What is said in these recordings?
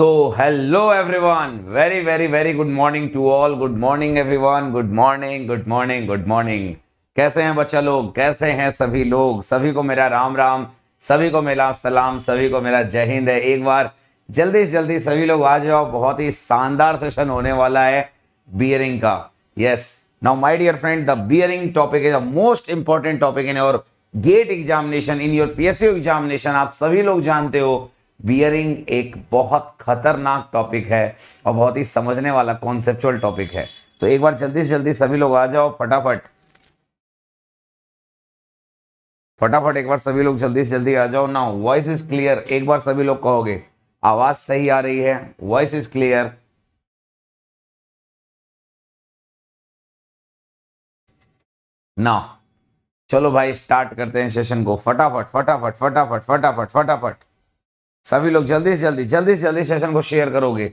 Every everyone very very very good morning to all good morning everyone good morning good morning good morning कैसे हैं बच्चा लोग कैसे हैं सभी लोग सभी को मेरा राम राम सभी को मेरा सलाम सभी को मेरा जय हिंद है एक बार जल्दी से जल्दी सभी लोग आ जाओ बहुत ही शानदार सेशन होने वाला है बियरिंग का yes now my dear friend the bearing topic is a most important topic in our GATE examination in your PSU examination आप सभी लोग जानते हो बियरिंग एक बहुत खतरनाक टॉपिक है और बहुत ही समझने वाला कॉन्सेप्चुअल टॉपिक है तो एक बार जल्दी से जल्दी सभी लोग आ जाओ फटाफट फटाफट एक बार सभी लोग जल्दी से जल्दी आ जाओ ना वॉइस इज क्लियर एक बार सभी लोग कहोगे आवाज सही आ रही है वॉइस इज क्लियर ना चलो भाई स्टार्ट करते हैं सेशन को फटाफट फटाफट फटाफट फटाफट फटाफट सभी लोग जल्दी से जल्दी जल्दी से जल्दी सेशन को शेयर करोगे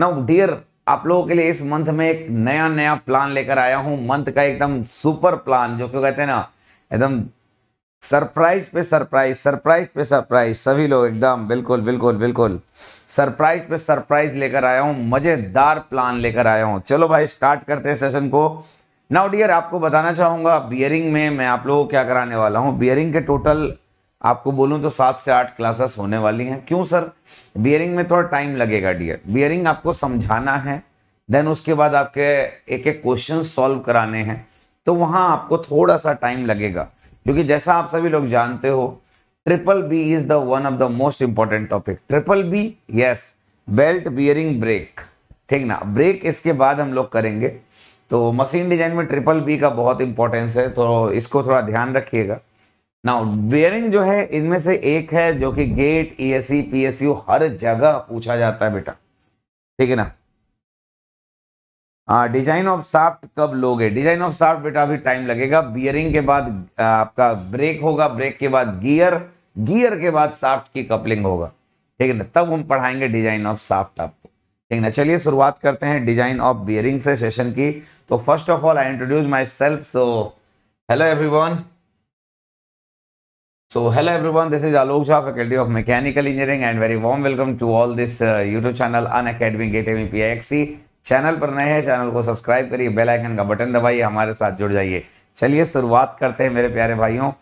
नाउ डियर आप लोगों के लिए इस मंथ में एक नया नया प्लान लेकर आया हूं मंथ का एकदम सुपर प्लान जो क्यों कहते हैं ना एकदम सरप्राइज पे सरप्राइज सरप्राइज पे सरप्राइज सभी लोग एकदम बिल्कुल बिल्कुल बिल्कुल सरप्राइज पे सरप्राइज लेकर आया हूँ मज़ेदार प्लान लेकर आया हूँ चलो भाई स्टार्ट करते हैं सेशन को नाउ डियर आपको बताना चाहूंगा बियरिंग में मैं आप लोगों को क्या कराने वाला हूँ बियरिंग के टोटल आपको बोलूँ तो सात से आठ क्लासेस होने वाली हैं क्यों सर बियरिंग में थोड़ा टाइम लगेगा डियर बियरिंग आपको समझाना है देन उसके बाद आपके एक एक क्वेश्चन सॉल्व कराने हैं तो वहाँ आपको थोड़ा सा टाइम लगेगा क्योंकि जैसा आप सभी लोग जानते हो triple B is the one of the most important topic triple B yes belt bearing brake ठीक ना ब्रेक इसके बाद हम लोग करेंगे तो मशीन डिजाइन में ट्रिपल बी का बहुत इंपॉर्टेंस है तो इसको थोड़ा ध्यान रखिएगा नाउ बियरिंग जो है इनमें से एक है जो कि गेट ईएससी पीएसयू हर जगह पूछा जाता है बेटा ठीक है ना डिजाइन ऑफ साफ्ट कब लोगे डिजाइन ऑफ साफ्ट बेटा अभी टाइम लगेगा बियरिंग के बाद आपका ब्रेक होगा ब्रेक के बाद गियर गियर के बाद साफ्ट की कपलिंग होगा ठीक है ना तब हम पढ़ाएंगे डिजाइन ऑफ साफ्ट आपको ठीक ना चलिए शुरुआत करते हैं डिजाइन ऑफ बियरिंग से सेशन की तो first of all I introduce myself so hello everyone So hello everyone, this faculty of Shah, engineering and very Engineering welcome to all welcome to all this uh, YouTube channel Unacademy Gateway PIXC. Channel पर नए हैं channel को subscribe करिए bell icon का button दबाइए हमारे साथ जुड़ जाइए चलिए शुरुआत करते हैं मेरे प्यारे भाइयों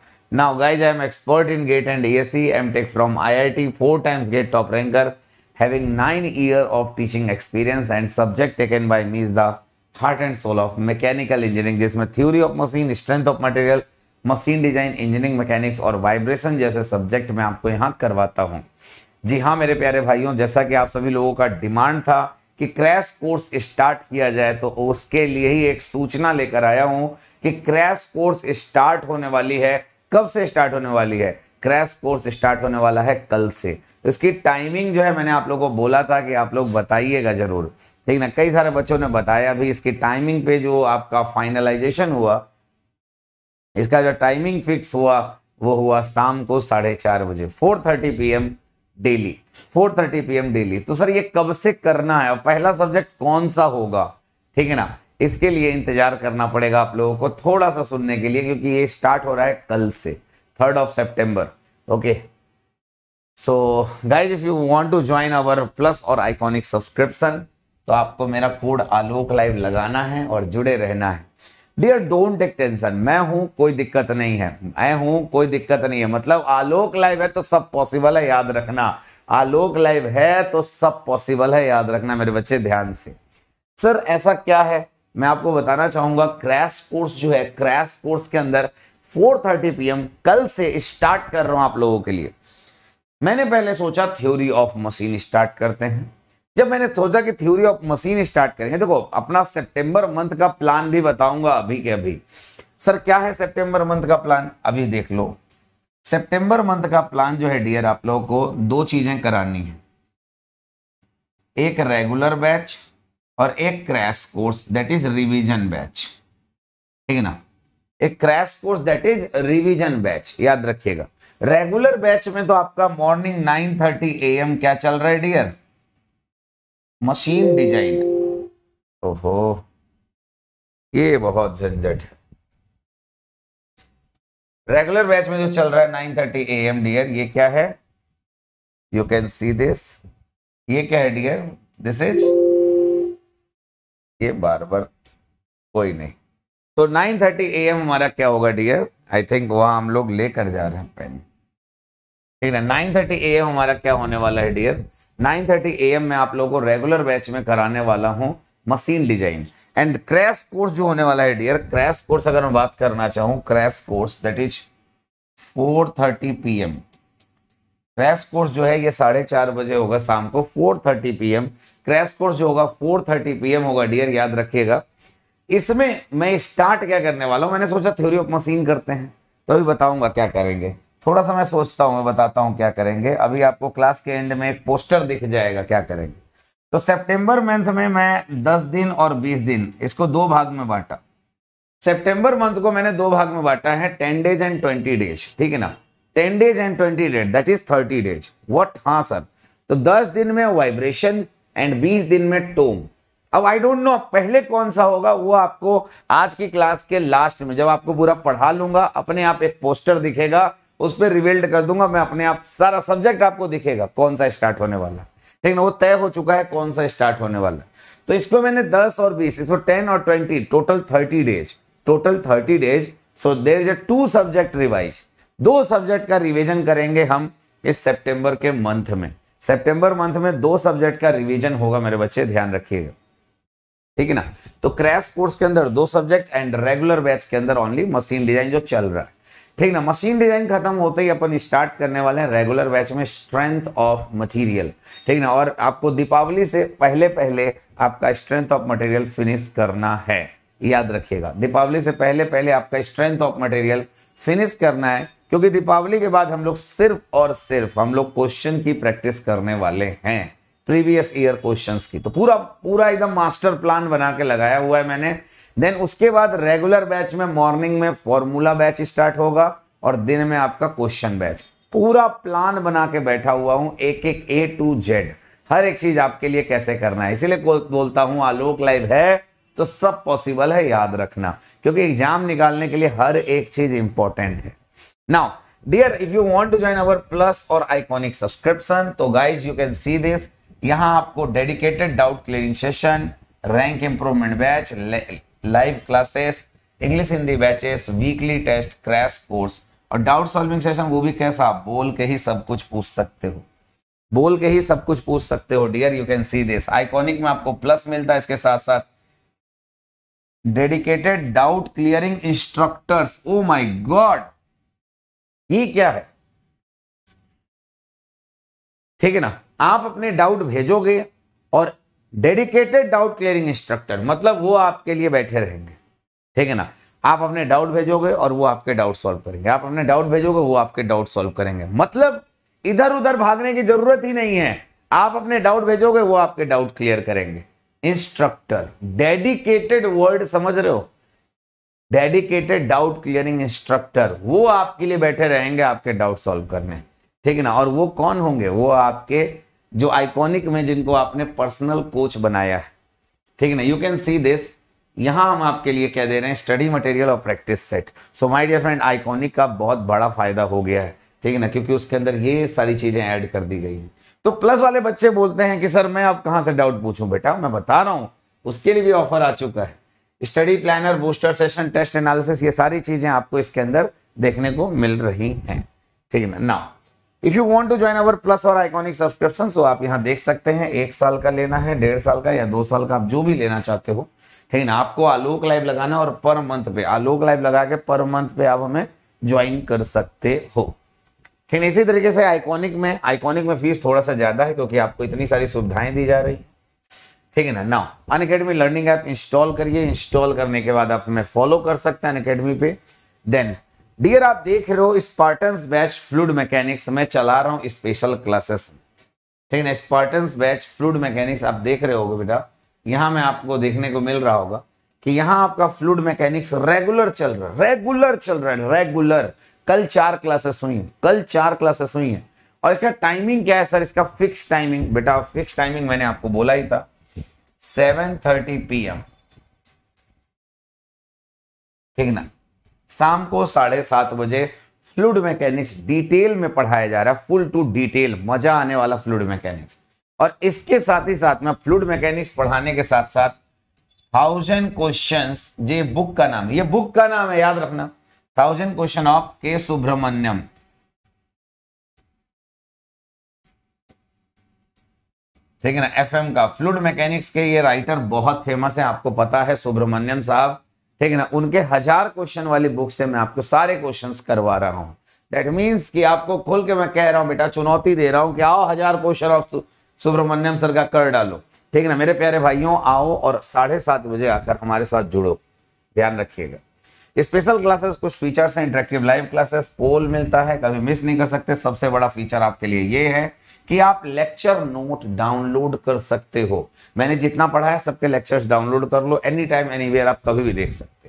ना guys I am expert in GATE and E S C M tech from I I T four times GATE top ranker having nine year of teaching experience and subject taken by मीज the heart and soul of mechanical engineering जिसमें theory of machine strength of material machine design engineering mechanics और vibration जैसे subject मैं आपको यहाँ करवाता हूँ जी हाँ मेरे प्यारे भाइयों जैसा कि आप सभी लोगों का डिमांड था कि क्रैश कोर्स स्टार्ट किया जाए तो उसके लिए ही एक सूचना लेकर आया हूं कि क्रैश कोर्स स्टार्ट होने वाली है कब से स्टार्ट होने वाली है क्रैश कोर्स स्टार्ट होने वाला है कल से इसकी टाइमिंग जो है मैंने आप लोगों को बोला था कि आप लोग बताइएगा जरूर ठीक ना कई सारे बच्चों ने बताया भी इसकी टाइमिंग पे जो आपका फाइनलाइजेशन हुआ इसका जो टाइमिंग फिक्स हुआ वो हुआ शाम को साढ़े चार बजे four thirty P M daily four thirty P M daily तो सर ये कब से करना है और पहला सब्जेक्ट कौन सा होगा ठीक है ना इसके लिए इंतजार करना पड़ेगा आप लोगों को थोड़ा सा सुनने के लिए क्योंकि ये स्टार्ट हो रहा है कल से third of September okay so guys if you want to join our plus और आइकॉनिक सब्सक्रिप्शन तो आपको मेरा कोड आलोक लाइव लगाना है और जुड़े रहना है डियर डोंट टेक टेंशन मैं हूं कोई दिक्कत नहीं है मैं हूं कोई दिक्कत नहीं है मतलब आलोक लाइव है तो सब पॉसिबल है याद रखना आलोक लाइव है तो सब पॉसिबल है याद रखना मेरे बच्चे ध्यान से सर ऐसा क्या है मैं आपको बताना चाहूंगा क्रैश कोर्स जो है क्रैश कोर्स के अंदर 4:30 पीएम कल से स्टार्ट कर रहा हूं आप लोगों के लिए मैंने पहले सोचा थ्योरी ऑफ मशीन स्टार्ट करते हैं जब मैंने सोचा कि थ्योरी ऑफ मशीन स्टार्ट करेंगे देखो अपना सितंबर मंथ का प्लान भी बताऊंगा अभी के अभी सर क्या है सितंबर मंथ का प्लान अभी देख लो सितंबर मंथ का प्लान जो है डियर आप लोगों को दो चीजें करानी है एक रेगुलर बैच और एक crash course that is revision batch ठीक है ना एक crash course that is revision batch याद रखिएगा रेगुलर बैच में तो आपका मॉर्निंग 9:30 एम क्या चल रहा है डियर मशीन डिजाइन ओहो ये बहुत झंझट है रेगुलर बैच में जो चल रहा है nine thirty A M dear ये क्या है यू कैन सी दिस ये क्या है डियर दिस इज ये बार बार कोई नहीं तो नाइन थर्टी ए एम हमारा क्या होगा डियर आई थिंक वहां हम लोग लेकर जा रहे हैं पेन ठीक है नाइन थर्टी ए एम हमारा क्या होने वाला है डियर 9:30 एएम में आप लोगों को रेगुलर बैच में कराने वाला हूँ machine design and crash course जो होने वाला है डियर क्रैश कोर्स अगर मैं बात करना चाहूँ crash course that is 4:30 PM crash course जो है ये साढ़े चार बजे होगा शाम को 4:30 एम क्रैश कोर्स जो होगा 4:30 एम होगा डियर याद रखिएगा इसमें मैं स्टार्ट क्या करने वाला हूँ मैंने सोचा थ्योरी ऑफ मशीन करते हैं तो भी बताऊंगा क्या करेंगे थोड़ा सा मैं सोचता हूं मैं बताता हूँ क्या करेंगे अभी आपको क्लास के एंड में एक पोस्टर दिख जाएगा क्या करेंगे तो सितंबर मंथ में मैं 10 दिन और 20 दिन इसको दो भाग में बांटा सितंबर मंथ को मैंने दो भाग में बांटा है 10 डेज एंड 20 डेज ठीक है ना 10 days and 20 days that is 30 days what हाँ सर तो 10 दिन में वाइब्रेशन एंड 20 दिन में टोम अब आई डोंट नो पहले कौन सा होगा वो आपको आज की क्लास के लास्ट में जब आपको पूरा पढ़ा लूंगा अपने आप एक पोस्टर दिखेगा उस पर रिवेल्ड कर दूंगा मैं अपने आप सारा सब्जेक्ट आपको दिखेगा कौन सा स्टार्ट होने वाला ठीक ना वो तय हो चुका है कौन सा स्टार्ट होने वाला तो इसको मैंने 10 और 20 इसको 10 और 20 total 30 days total 30 days so there is a two subject revise दो सब्जेक्ट का रिविजन करेंगे हम इस सेप्टेम्बर के मंथ में सेप्टेम्बर मंथ में दो सब्जेक्ट का रिविजन होगा मेरे बच्चे ध्यान रखिएगा ठीक है ना तो क्रैश कोर्स के अंदर दो सब्जेक्ट एंड रेगुलर बैच के अंदर ओनली मशीन डिजाइन जो चल रहा है ठीक ना मशीन डिजाइन खत्म होते ही अपन स्टार्ट करने वाले हैं रेगुलर बैच में स्ट्रेंथ ऑफ मटेरियल ठीक ना और आपको दीपावली से पहले पहले आपका स्ट्रेंथ ऑफ मटेरियल फिनिश करना है याद रखिएगा दीपावली से पहले पहले आपका स्ट्रेंथ ऑफ मटेरियल फिनिश करना है क्योंकि दीपावली के बाद हम लोग सिर्फ और सिर्फ हम लोग क्वेश्चन की प्रैक्टिस करने वाले हैं प्रीवियस ईयर क्वेश्चंस की तो पूरा पूरा एकदम मास्टर प्लान बना के लगाया हुआ है मैंने देन उसके बाद रेगुलर बैच में मॉर्निंग में फॉर्मूला बैच स्टार्ट होगा और दिन में आपका क्वेश्चन बैच पूरा प्लान बना के बैठा हुआ हूं एक एक ए टू जेड हर एक चीज आपके लिए कैसे करना है इसीलिए बोलता हूं आलोक लाइव है तो सब पॉसिबल है याद रखना क्योंकि एग्जाम निकालने के लिए हर एक चीज इंपॉर्टेंट है now dear if you want to join our plus और आइकोनिक सब्सक्रिप्शन तो guys you can see this यहां आपको dedicated doubt clearing session rank improvement batch live classes English Hindi batches weekly test crash course और doubt solving session वो भी कैसा बोल के ही सब कुछ पूछ सकते हो बोल के ही सब कुछ पूछ सकते हो dear you can see this iconic में आपको प्लस मिलता है इसके साथ साथ dedicated doubt clearing instructors oh my God ये क्या है ठीक है ना आप अपने डाउट भेजोगे और डेडिकेटेड डाउट क्लियरिंग इंस्ट्रक्टर मतलब वो आपके लिए बैठे रहेंगे ठीक है ना आप अपने डाउट भेजोगे और वो आपके डाउट सॉल्व करेंगे आप अपने डाउट भेजोगे वो आपके डाउट सॉल्व करेंगे मतलब इधर उधर भागने की जरूरत ही नहीं है आप अपने डाउट भेजोगे वो आपके डाउट क्लियर करेंगे इंस्ट्रक्टर डेडिकेटेड वर्ड समझ रहे हो डेडिकेटेड डाउट क्लियरिंग इंस्ट्रक्टर वो आपके लिए बैठे रहेंगे आपके डाउट सॉल्व करने ठीक है ना और वो कौन होंगे वो आपके जो आइकॉनिक में जिनको आपने पर्सनल कोच बनाया है ठीक है ना यू कैन सी दिस यहां हम आपके लिए क्या दे रहे हैं स्टडी मटेरियल और practice set so my dear friend iconic का बहुत बड़ा फायदा हो गया है ठीक है ना क्योंकि उसके अंदर ये सारी चीजें ऐड कर दी गई हैं तो प्लस वाले बच्चे बोलते हैं कि सर मैं अब कहाँ से डाउट पूछूं बेटा मैं बता रहा हूँ उसके लिए भी ऑफर आ चुका है study planner booster session test analysis ये सारी चीजें आपको इसके अंदर देखने को मिल रही हैं ठीक है ना now if you want to join our plus और आइकॉनिक सब्सक्रिप्शन तो आप यहाँ देख सकते हैं एक साल का लेना है डेढ़ साल का या दो साल का आप जो भी लेना चाहते हो है ना आपको आलोक लाइव लगाना और पर मंथ पे आलोक लाइव लगा के पर मंथ पे आप हमें ज्वाइन कर सकते हो ठीक इसी तरीके से आइकॉनिक में आइकॉनिक में फीस थोड़ा सा ज्यादा है क्योंकि आपको इतनी सारी सुविधाएं दी जा रही है ठीक है ना now Unacademy learning app install करिए इंस्टॉल करने के बाद आप हमें फॉलो कर सकते हैं अन अकेडमी पे देन डियर आप देख रहे हो स्पार्टन्स बैच फ्लूड मैकेनिक्स मैं चला रहा हूँ स्पेशल क्लासेस ठीक है ना स्पार्टन्स बैच फ्लूड मैकेनिक्स आप देख रहे होगे बेटा यहाँ में आपको देखने को मिल रहा होगा कि यहाँ आपका फ्लूड मैकेनिक्स रेगुलर चल रहा है रेगुलर चल रहा है रेगुलर कल चार क्लासेस हुई हैं कल चार क्लासेस हुई हैं और इसका टाइमिंग क्या है सर इसका फिक्स टाइमिंग बेटा फिक्स टाइमिंग मैंने आपको बोला ही था सेवन थर्टी पी एम ठीक ना शाम को साढ़े सात बजे फ्लूड मैकेनिक्स डिटेल में पढ़ाया जा रहा है फुल टू डिटेल मजा आने वाला फ्लूड मैकेनिक्स और इसके साथ ही साथ में फ्लूड मैकेनिक्स पढ़ाने के साथ साथ थाउजेंड क्वेश्चन ये बुक का नाम है ये बुक का नाम है याद रखना थाउजेंड क्वेश्चन ऑफ के सुब्रमण्यम ठीक है ना एफएम का फ्लूड मैकेनिक्स के ये राइटर बहुत फेमस है आपको पता है सुब्रमण्यम साहब ठीक है ना उनके हजार क्वेश्चन वाली बुक से मैं आपको सारे क्वेश्चन करवा रहा हूँ दैट मीन्स कि आपको खुल के मैं कह रहा हूँ बेटा चुनौती दे रहा हूँ कि आओ हजार क्वेश्चन ऑफ सुब्रमण्यम सर का कर डालो ठीक है ना मेरे प्यारे भाइयों आओ और साढ़े सात बजे आकर हमारे साथ जुड़ो ध्यान रखिएगा स्पेशल क्लासेस कुछ फीचर्स हैं इंटरेक्टिव लाइव क्लासेस पोल मिलता है कभी मिस नहीं कर सकते सबसे बड़ा फीचर आपके लिए ये है कि आप लेक्चर नोट डाउनलोड कर सकते हो मैंने जितना पढ़ा है सबके लेक्चर्स डाउनलोड कर लो एनी टाइम एनी आप कभी भी देख सकते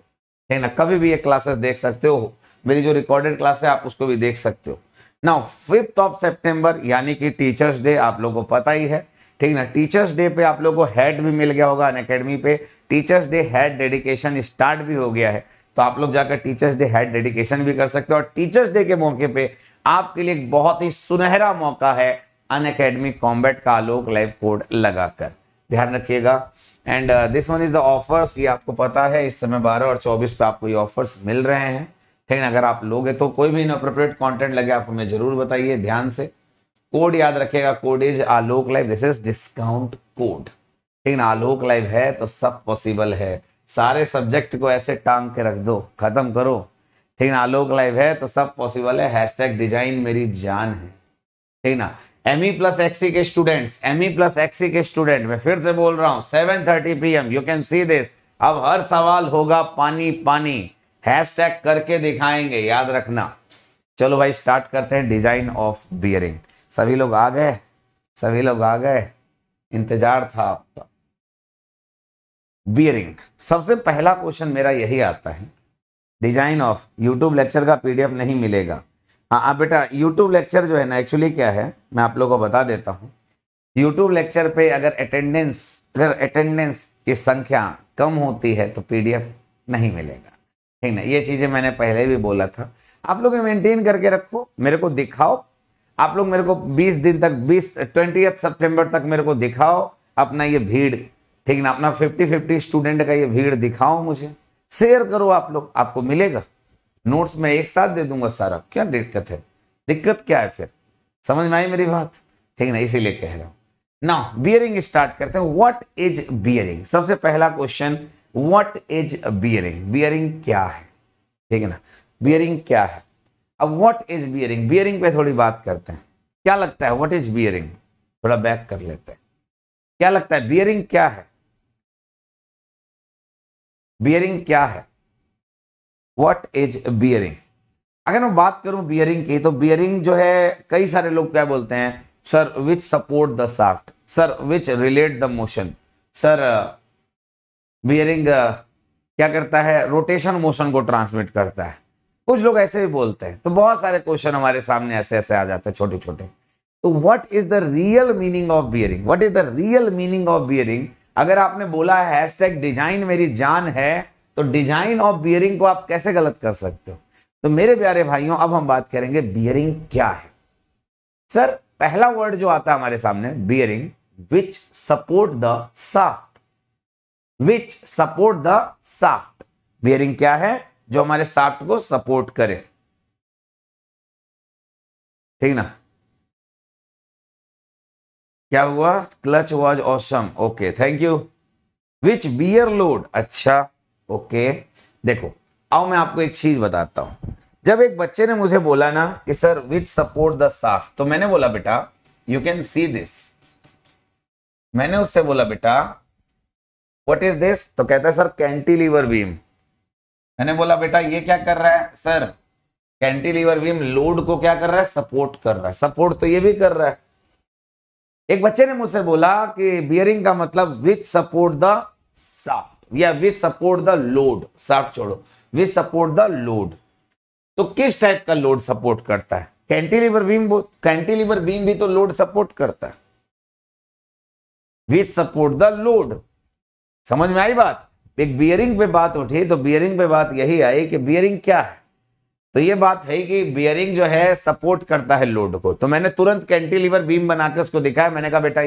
हो ना कभी भी ये क्लासेस देख सकते हो मेरी जो रिकॉर्डेड क्लास है आप उसको भी देख सकते हो नाउ फिफ्थ ऑफ सेप्टेम्बर यानी कि टीचर्स डे आप लोगों को पता ही है ठीक ना टीचर्स डे पे आप लोगों को हेड भी मिल गया होगा अन पे teachers day head dedication start भी हो गया है तो आप लोग जाकर टीचर्स डे हेड डेडिकेशन भी कर सकते हो और टीचर्स डे के मौके पे आपके लिए एक बहुत ही सुनहरा मौका है अन अकेडमी कॉम्बैट का आलोक लाइव कोड लगाकर ध्यान रखिएगा and this one is the offers ये आपको पता है इस समय बारह और चौबीस पे आपको ये ऑफर्स मिल रहे हैं ठीक है अगर आप लोगे तो कोई भी इनअप्रोप्रिएट कॉन्टेंट लगे आप हमें जरूर बताइए ध्यान से कोड याद रखिएगा code is Alok live this is discount code ठीक आलोक लाइव है तो सब पॉसिबल है सारे सब्जेक्ट को ऐसे टांग के रख दो खत्म करो ठीक ना आलोक लाइव है तो सब पॉसिबल है हैशटैग डिजाइन मेरी जान है ठीक ना एम ई प्लस एक्सी के students M E plus XE के स्टूडेंट मैं फिर से बोल रहा हूँ seven thirty P M you can see this अब हर सवाल होगा पानी पानी हैश टैग करके दिखाएंगे याद रखना चलो भाई स्टार्ट करते हैं डिजाइन ऑफ बियरिंग सभी लोग आ गए सभी लोग आ गए इंतजार था आपका बियरिंग सबसे पहला क्वेश्चन मेरा यही आता है डिजाइन ऑफ यूट्यूब लेक्चर का पीडीएफ नहीं मिलेगा हाँ बेटा यूट्यूब लेक्चर जो है ना एक्चुअली क्या है मैं आप लोगों को बता देता हूँ यूट्यूब लेक्चर पे अगर अटेंडेंस अगर अटेंडेंस की संख्या कम होती है तो पीडीएफ नहीं मिलेगा ठीक ना ये चीज़ें मैंने पहले भी बोला था आप लोग मेंटेन करके रखो मेरे को दिखाओ आप लोग मेरे को 20 दिन तक 20 ट्वेंटी सितंबर तक मेरे को दिखाओ अपना ये भीड़ ठीक ना अपना फिफ्टी फिफ्टी स्टूडेंट का ये भीड़ दिखाओ मुझे शेयर करो आप लोग आपको मिलेगा नोट्स मैं एक साथ दे दूंगा सारा क्या दिक्कत है दिक्कत क्या है फिर समझ में आई मेरी बात ठीक ना इसीलिए कह रहा हूं ना बियरिंग स्टार्ट करते हैं व्हाट इज बियरिंग सबसे पहला question what is bearing bearing क्या है ठीक है ना बियरिंग क्या है अब व्हाट इज बियरिंग बियरिंग पे थोड़ी बात करते हैं क्या लगता है व्हाट इज बियरिंग थोड़ा बैक कर लेते हैं क्या लगता है बियरिंग क्या है बियरिंग क्या है वट इज बियरिंग अगर मैं बात करूं बियरिंग की तो बियरिंग जो है कई सारे लोग क्या बोलते हैं sir which support the shaft sir which relate the motion sir bearing क्या करता है रोटेशन मोशन को ट्रांसमिट करता है कुछ लोग ऐसे ही बोलते हैं तो बहुत सारे क्वेश्चन हमारे सामने ऐसे ऐसे आ जाते हैं छोटे छोटे तो what is the real meaning of bearing what is the real meaning of bearing अगर आपने बोला हैश टैग डिजाइन मेरी जान है तो डिजाइन ऑफ बियरिंग को आप कैसे गलत कर सकते हो तो मेरे प्यारे भाइयों अब हम बात करेंगे बियरिंग क्या है सर पहला वर्ड जो आता है हमारे सामने bearing which support the shaft which support the shaft bearing क्या है जो हमारे साफ्ट को सपोर्ट करे ठीक ना क्या हुआ clutch was awesome okay thank you which bear load अच्छा ओके देखो आओ मैं आपको एक चीज बताता हूं जब एक बच्चे ने मुझे बोला ना कि सर विच सपोर्ट द साफ तो मैंने बोला बेटा यू कैन सी दिस मैंने उससे बोला बेटा वट इज दिस तो कहता है सर कैंटीलीवर बीम मैंने बोला बेटा ये क्या कर रहा है सर कैंटीलीवर बीम लोड को क्या कर रहा है सपोर्ट कर रहा है सपोर्ट तो ये भी कर रहा है एक बच्चे ने मुझसे बोला कि बियरिंग का मतलब विच सपोर्ट द साफ्ट या which support the load shaft छोड़ो विच सपोर्ट द लोड तो किस टाइप का लोड सपोर्ट करता है कैंटिलीवर बीम कैंटिलीवर बीम भी तो लोड सपोर्ट करता है विच सपोर्ट द लोड समझ में आई बात एक बियरिंग पे बात उठी तो बियरिंग पे बात यही आई कि बियरिंग क्या है तो ये बात है कि बियरिंग जो है सपोर्ट करता है लोड को तो मैंने तुरंत कैंटिलीवर बीम बनाकर उसको दिखाया मैंने कहा बेटा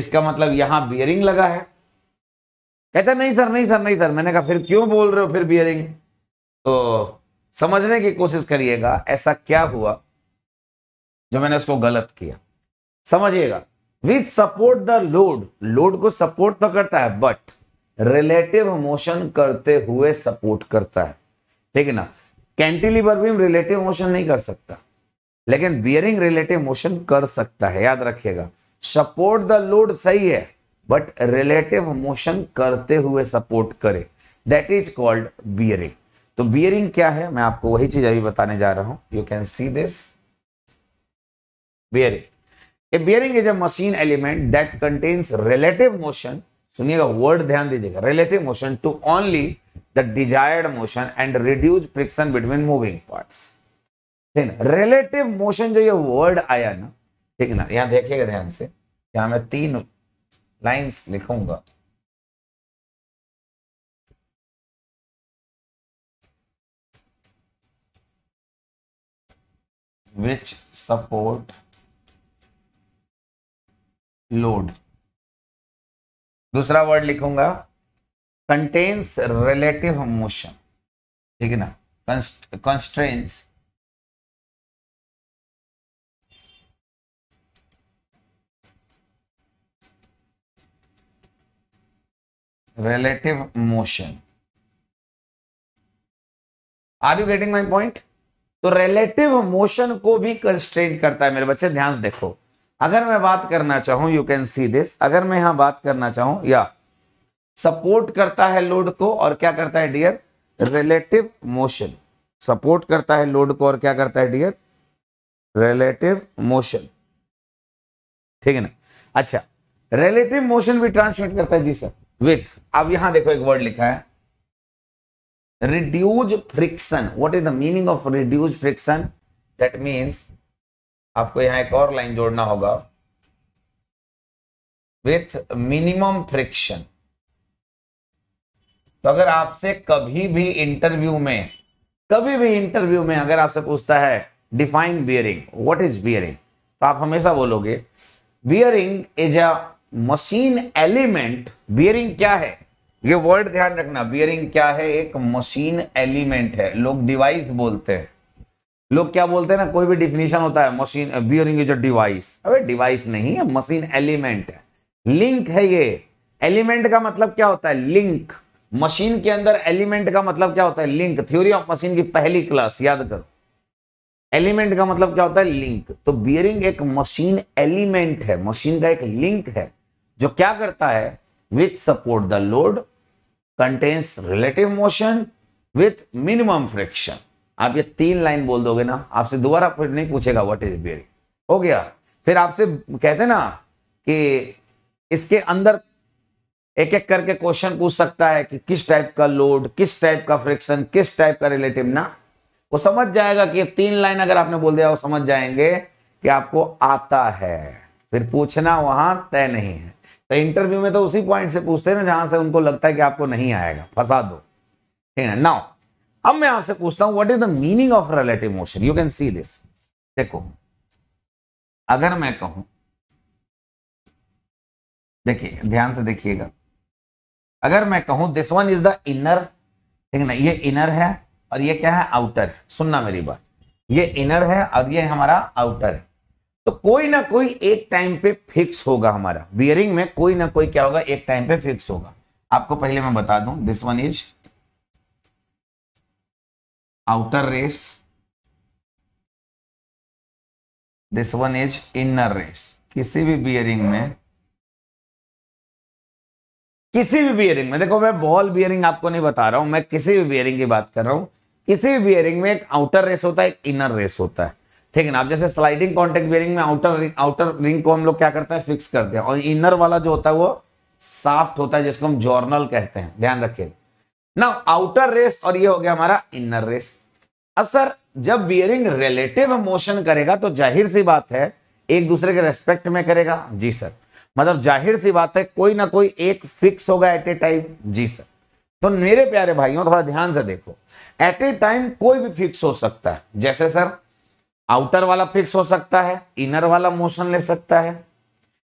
इसका मतलब यहां बियरिंग लगा है कहता नहीं सर नहीं सर नहीं सर मैंने कहा फिर क्यों बोल रहे हो फिर बियरिंग तो समझने की कोशिश करिएगा ऐसा क्या हुआ जो मैंने उसको गलत किया समझिएगा with support the load load को सपोर्ट तो करता है बट रिलेटिव मोशन करते हुए सपोर्ट करता है ठीक है ना कैंटिलीवर भी रिलेटिव मोशन नहीं कर सकता लेकिन बियरिंग रिलेटिव मोशन कर सकता है याद रखिएगा सपोर्ट द लोड सही है बट रिलेटिव मोशन करते हुए सपोर्ट करे दैट इज कॉल्ड बियरिंग तो बियरिंग क्या है मैं आपको वही चीज अभी बताने जा रहा हूं you can see this bearing a bearing is a machine element that constrains relative motion सुनिएगा वर्ड ध्यान दीजिएगा relative motion to only the desired motion and reduce friction between moving parts ठीक ना रिलेटिव मोशन जो ये word आया ना ठीक ना यहाँ देखिएगा ध्यान से यहाँ मैं तीन लाइंस लिखूंगा which support load दूसरा वर्ड लिखूंगा कंटेन्स रिलेटिव मोशन ठीक है ना constrains relative motion are you getting my point तो रिलेटिव मोशन को भी कंस्ट्रेन करता है मेरे बच्चे ध्यान से देखो अगर मैं बात करना चाहूं यू कैन सी दिस अगर मैं यहां बात करना चाहूं या yeah. सपोर्ट करता है लोड को और क्या करता है डियर रिलेटिव मोशन सपोर्ट करता है लोड को और क्या करता है डियर रिलेटिव मोशन ठीक है ना अच्छा रिलेटिव मोशन भी ट्रांसमिट करता है जी सर विथ अब यहां देखो एक वर्ड लिखा है reduce friction what is the meaning of reduce friction that means आपको यहां एक और लाइन जोड़ना होगा विथ मिनिमम फ्रिक्शन तो अगर आपसे कभी भी इंटरव्यू में कभी भी इंटरव्यू में अगर आपसे पूछता है define bearing what is bearing तो आप हमेशा बोलोगे bearing is a machine element bearing क्या है ये वर्ड ध्यान रखना बियरिंग क्या है एक मशीन एलिमेंट है लोग डिवाइस बोलते हैं लोग क्या बोलते हैं ना कोई भी डिफिनेशन होता है machine bearing is a device अबे डिवाइस नहीं है मशीन एलिमेंट है लिंक है ये एलिमेंट का मतलब क्या होता है लिंक मशीन के अंदर एलिमेंट का मतलब क्या होता है लिंक थ्योरी ऑफ मशीन की पहली क्लास याद करो एलिमेंट का मतलब क्या होता है लिंक तो बियरिंग एक मशीन एलिमेंट है मशीन का एक लिंक है जो क्या करता है with support the load constrains relative motion with minimum friction आप ये तीन लाइन बोल दोगे ना आपसे दोबारा फिर नहीं पूछेगा व्हाट इज बियरिंग हो गया फिर आपसे कहते ना कि इसके अंदर एक एक करके क्वेश्चन पूछ सकता है कि किस टाइप का लोड किस टाइप का फ्रिक्शन किस टाइप का रिलेटिव ना वो समझ जाएगा कि तीन लाइन अगर आपने बोल दिया वो समझ जाएंगे कि आपको आता है फिर पूछना वहां तय नहीं है तो इंटरव्यू में तो उसी पॉइंट से पूछते हैं ना जहां से उनको लगता है कि आपको नहीं आएगा फंसा दो ठीक है नाउ अब मैं आपसे पूछता हूं what is the meaning of relative motion you can see this देखो अगर मैं कहूं देखिए ध्यान से देखिएगा अगर मैं कहूं this one is the inner ठीक है ना ये इनर है और ये क्या है आउटर सुनना मेरी बात ये इनर है और ये हमारा आउटर है तो कोई ना कोई एक टाइम पे फिक्स होगा हमारा बियरिंग में कोई ना कोई क्या होगा एक टाइम पे फिक्स होगा आपको पहले मैं बता दूं this one is outer race this one is inner race किसी भी बियरिंग में किसी भी बियरिंग में देखो मैं बॉल बियरिंग आपको नहीं बता रहा हूं मैं किसी भी बियरिंग की बात कर रहा हूं किसी भी बियरिंग में एक आउटर रेस होता है एक इनर रेस होता है ठीक है ना आप जैसे स्लाइडिंग कॉन्टेक्ट बियरिंग में आउटर रिंग आउटर रिंग को हम लोग क्या करते हैं फिक्स करते हैं और इनर वाला जो होता है वो साफ्ट होता है जिसको हम जॉर्नल कहते हैं ध्यान रखिए ना आउटर रेस और ये हो गया हमारा इनर रेस अब सर जब बियरिंग रिलेटिव मोशन करेगा तो जाहिर सी बात है एक दूसरे के रेस्पेक्ट में करेगा जी सर मतलब जाहिर सी बात है कोई ना कोई एक फिक्स होगा एट ए टाइम जी सर तो मेरे प्यारे भाइयों थोड़ा ध्यान से देखो एट ए टाइम कोई भी फिक्स हो सकता है जैसे सर आउटर वाला फिक्स हो सकता है इनर वाला मोशन ले सकता है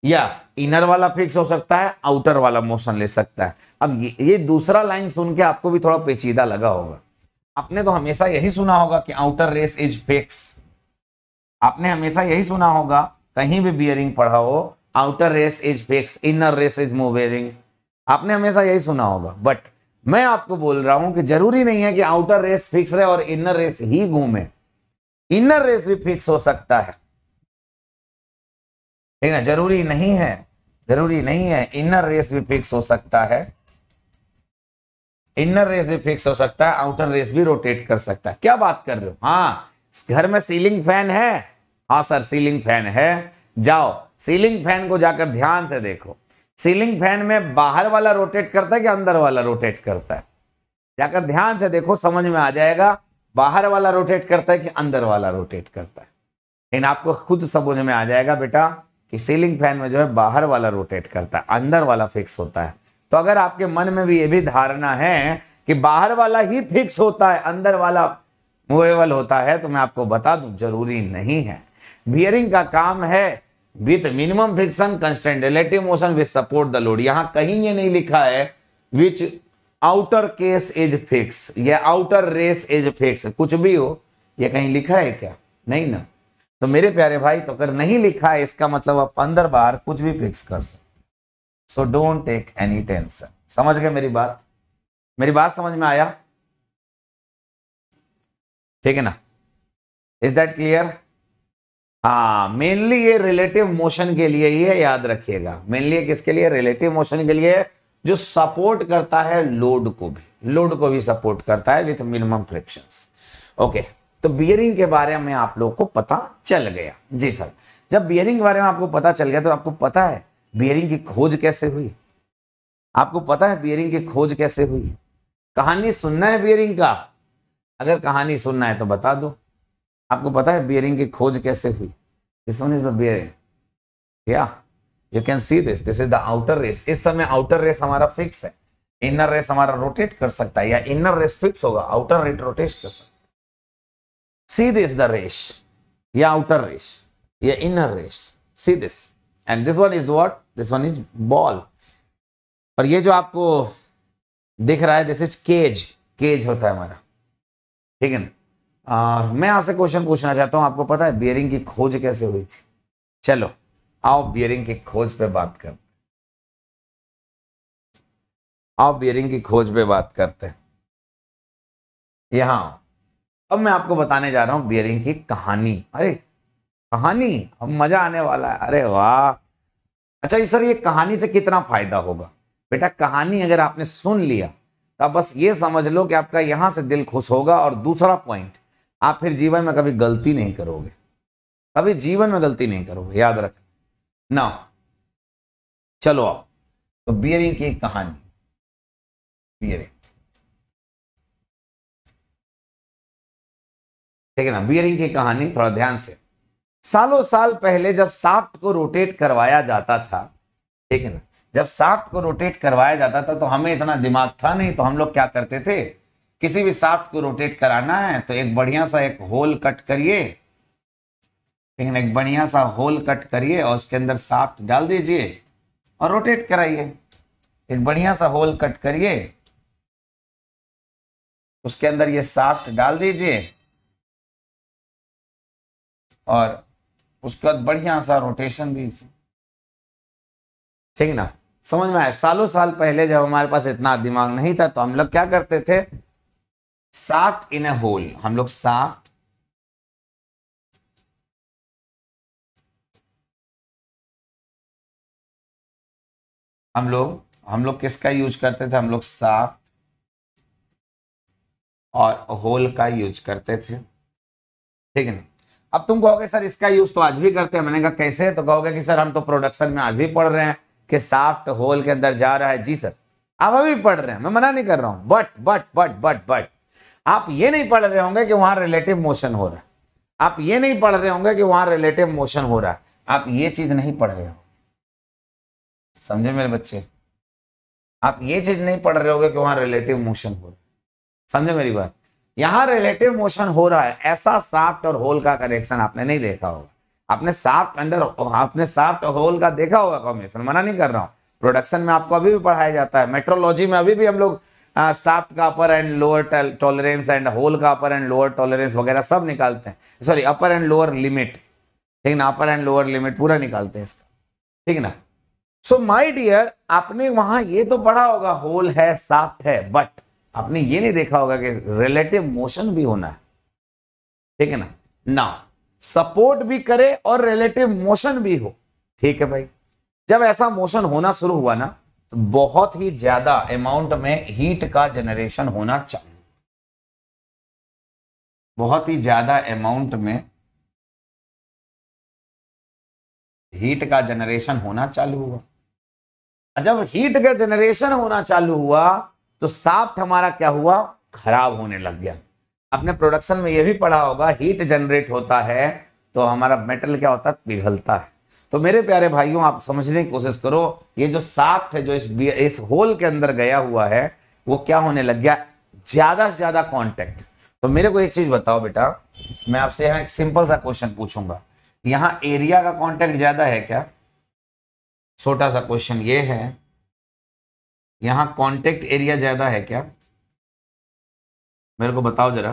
या इनर वाला फिक्स हो सकता है आउटर वाला मोशन ले सकता है अब ये, ये दूसरा लाइन सुन के आपको भी थोड़ा पेचीदा लगा होगा आपने तो हमेशा यही सुना होगा कि आउटर रेस इज फिक्स आपने हमेशा यही सुना होगा कहीं भी बियरिंग पढ़ा हो outer race is fix inner race is moving आपने हमेशा यही सुना होगा बट मैं आपको बोल रहा हूं कि जरूरी नहीं है कि आउटर रेस फिक्स रहे और इनर रेस ही घूमे इनर रेस भी फिक्स हो सकता है ठीक ना जरूरी नहीं है जरूरी नहीं है इनर रेस भी फिक्स हो सकता है इनर रेस भी फिक्स हो सकता है आउटर रेस भी रोटेट कर सकता है क्या बात कर रहे हो हाँ घर में सीलिंग फैन है हाँ सर सीलिंग फैन है जाओ सीलिंग फैन को जाकर ध्यान से देखो सीलिंग फैन में बाहर वाला रोटेट करता है कि अंदर वाला रोटेट करता है जाकर ध्यान से देखो समझ में आ जाएगा बाहर वाला रोटेट करता है कि अंदर वाला रोटेट करता है लेकिन आपको खुद समझ में आ जाएगा बेटा कि सीलिंग फैन में जो है बाहर वाला रोटेट करता है अंदर वाला फिक्स होता है तो अगर आपके मन में भी ये भी धारणा है कि बाहर वाला ही फिक्स होता है अंदर वाला मूवेबल होता है तो मैं आपको बता दूं जरूरी नहीं है बियरिंग का काम है with minimum friction constant relative motion with support the load यहां कहीं ये नहीं लिखा है which outer case is fix या आउटर रेस इज फिक्स कुछ भी हो ये कहीं लिखा है क्या नहीं ना तो मेरे प्यारे भाई तो अगर नहीं लिखा है इसका मतलब आप अंदर बार कुछ भी फिक्स कर सकते so don't take any tension समझ गए मेरी बात मेरी बात समझ में आया ठीक है ना इज दैट क्लियर हाँ मेनली ये रिलेटिव मोशन के लिए ही है याद रखिएगा मेनली किसके लिए रिलेटिव मोशन के लिए जो सपोर्ट करता है लोड को भी लोड को भी सपोर्ट करता है विथ मिनिमम फ्रिक्शन ओके तो बियरिंग के बारे में आप लोग को पता चल गया जी सर जब बियरिंग के बारे में आपको पता चल गया तो आपको पता है बियरिंग की खोज कैसे हुई आपको पता है बियरिंग की खोज कैसे हुई कहानी सुनना है बियरिंग का अगर कहानी सुनना है तो बता दो आपको पता है बियरिंग की खोज कैसे हुई this one is the bearing या you can see this this is the outer race इस समय आउटर रेस हमारा फिक्स है इनर रेस हमारा रोटेट कर सकता है या इनर रेस फिक्स होगा आउटर रेट रोटेट कर सकता सी दिस द रेस या आउटर रेस या inner race see this and this one is what this one is ball और ये जो आपको दिख रहा है दिस इज केज केज होता है हमारा ठीक है ना आ, मैं आपसे क्वेश्चन पूछना चाहता हूं आपको पता है बियरिंग की खोज कैसे हुई थी चलो आओ बियरिंग की खोज पे बात करते आओ बियरिंग की खोज पे बात करते हैं अब मैं आपको बताने जा रहा हूं बियरिंग की कहानी अरे कहानी अब मजा आने वाला है अरे वाह अच्छा सर ये कहानी से कितना फायदा होगा बेटा कहानी अगर आपने सुन लिया तो बस ये समझ लो कि आपका यहां से दिल खुश होगा और दूसरा पॉइंट आप फिर जीवन में कभी गलती नहीं करोगे कभी जीवन में गलती नहीं करोगे याद रखना ना चलो आप तो बियरिंग की कहानी बियरिंग ठीक है ना बियरिंग की कहानी थोड़ा ध्यान से सालों साल पहले जब साफ्ट को रोटेट करवाया जाता था ठीक है ना जब साफ्ट को रोटेट करवाया जाता था तो हमें इतना दिमाग था नहीं तो हम लोग क्या करते थे किसी भी साफ्ट को रोटेट कराना है तो एक बढ़िया सा एक होल कट करिए लेकिन एक बढ़िया सा होल कट करिए और उसके अंदर साफ्ट डाल दीजिए और रोटेट कराइए एक बढ़िया सा होल कट करिए उसके अंदर ये साफ्ट डाल दीजिए और उसके बाद बढ़िया सा रोटेशन दीजिए ठीक ना समझ में आया सालों साल पहले जब हमारे पास इतना दिमाग नहीं था तो हम लोग क्या करते थे साफ्ट इन ए होल हम लोग साफ्ट हम लोग हम लोग किसका यूज करते थे हम लोग साफ्ट और होल का यूज करते थे ठीक है ना अब तुम कहोगे सर इसका यूज तो आज भी करते हैं मैंने कहा कैसे तो कहोगे कि सर हम तो प्रोडक्शन में आज भी पढ़ रहे हैं कि साफ्ट होल के अंदर जा रहा है जी सर आप अभी पढ़ रहे हैं मैं मना नहीं कर रहा हूं but but but but but आप ये नहीं पढ़ रहे होंगे कि वहां रिलेटिव मोशन हो रहा है आप ये नहीं पढ़ रहे होंगे कि वहां रिलेटिव मोशन हो रहा है आप ये चीज़ नहीं पढ़ रहे हो समझे मेरे बच्चे आप ये चीज़ नहीं पढ़ रहे होंगे कि वहां रिलेटिव मोशन हो रहा है समझे मेरी बात यहां रिलेटिव मोशन हो रहा है ऐसा साफ्ट और होल का कनेक्शन आपने नहीं देखा होगा आपने साफ्ट अंडर आपने साफ्ट और होल का देखा होगा कॉम्बिनेशन मना नहीं कर रहा हूं प्रोडक्शन में आपको अभी भी पढ़ाया जाता है मेट्रोलॉजी में अभी भी हम लोग साफ्ट का upper and lower tolerance and hole का अपर एंड लोअर टॉलरेंस वगैरह सब निकालते हैं sorry upper and lower limit ठीक ना अपर एंड लोअर लिमिट पूरा निकालते हैं इसका ठीक ना सो माय डियर आपने वहां ये तो पढ़ा होगा होल है साफ्ट है बट आपने ये नहीं देखा होगा कि रिलेटिव मोशन भी होना है ठीक है ना ना सपोर्ट भी करे और रिलेटिव मोशन भी हो ठीक है भाई जब ऐसा मोशन होना शुरू हुआ ना बहुत ही ज्यादा अमाउंट में हीट का जनरेशन होना चाहिए बहुत ही ज्यादा अमाउंट में हीट का जनरेशन होना चालू हुआ जब हीट का जनरेशन होना चालू हुआ तो साफ्ट हमारा क्या हुआ खराब होने लग गया आपने प्रोडक्शन में यह भी पढ़ा होगा हीट जनरेट होता है तो हमारा मेटल क्या होता है पिघलता है तो मेरे प्यारे भाइयों आप समझने की कोशिश करो ये जो साफ्ट है जो इस इस होल के अंदर गया हुआ है वो क्या होने लग गया ज्यादा से ज्यादा कॉन्टेक्ट तो मेरे को एक चीज बताओ बेटा मैं आपसे यहाँ एक सिंपल सा क्वेश्चन पूछूंगा यहाँ एरिया का कॉन्टेक्ट ज्यादा है क्या छोटा सा क्वेश्चन ये है यहाँ कॉन्टेक्ट एरिया ज्यादा है क्या मेरे को बताओ जरा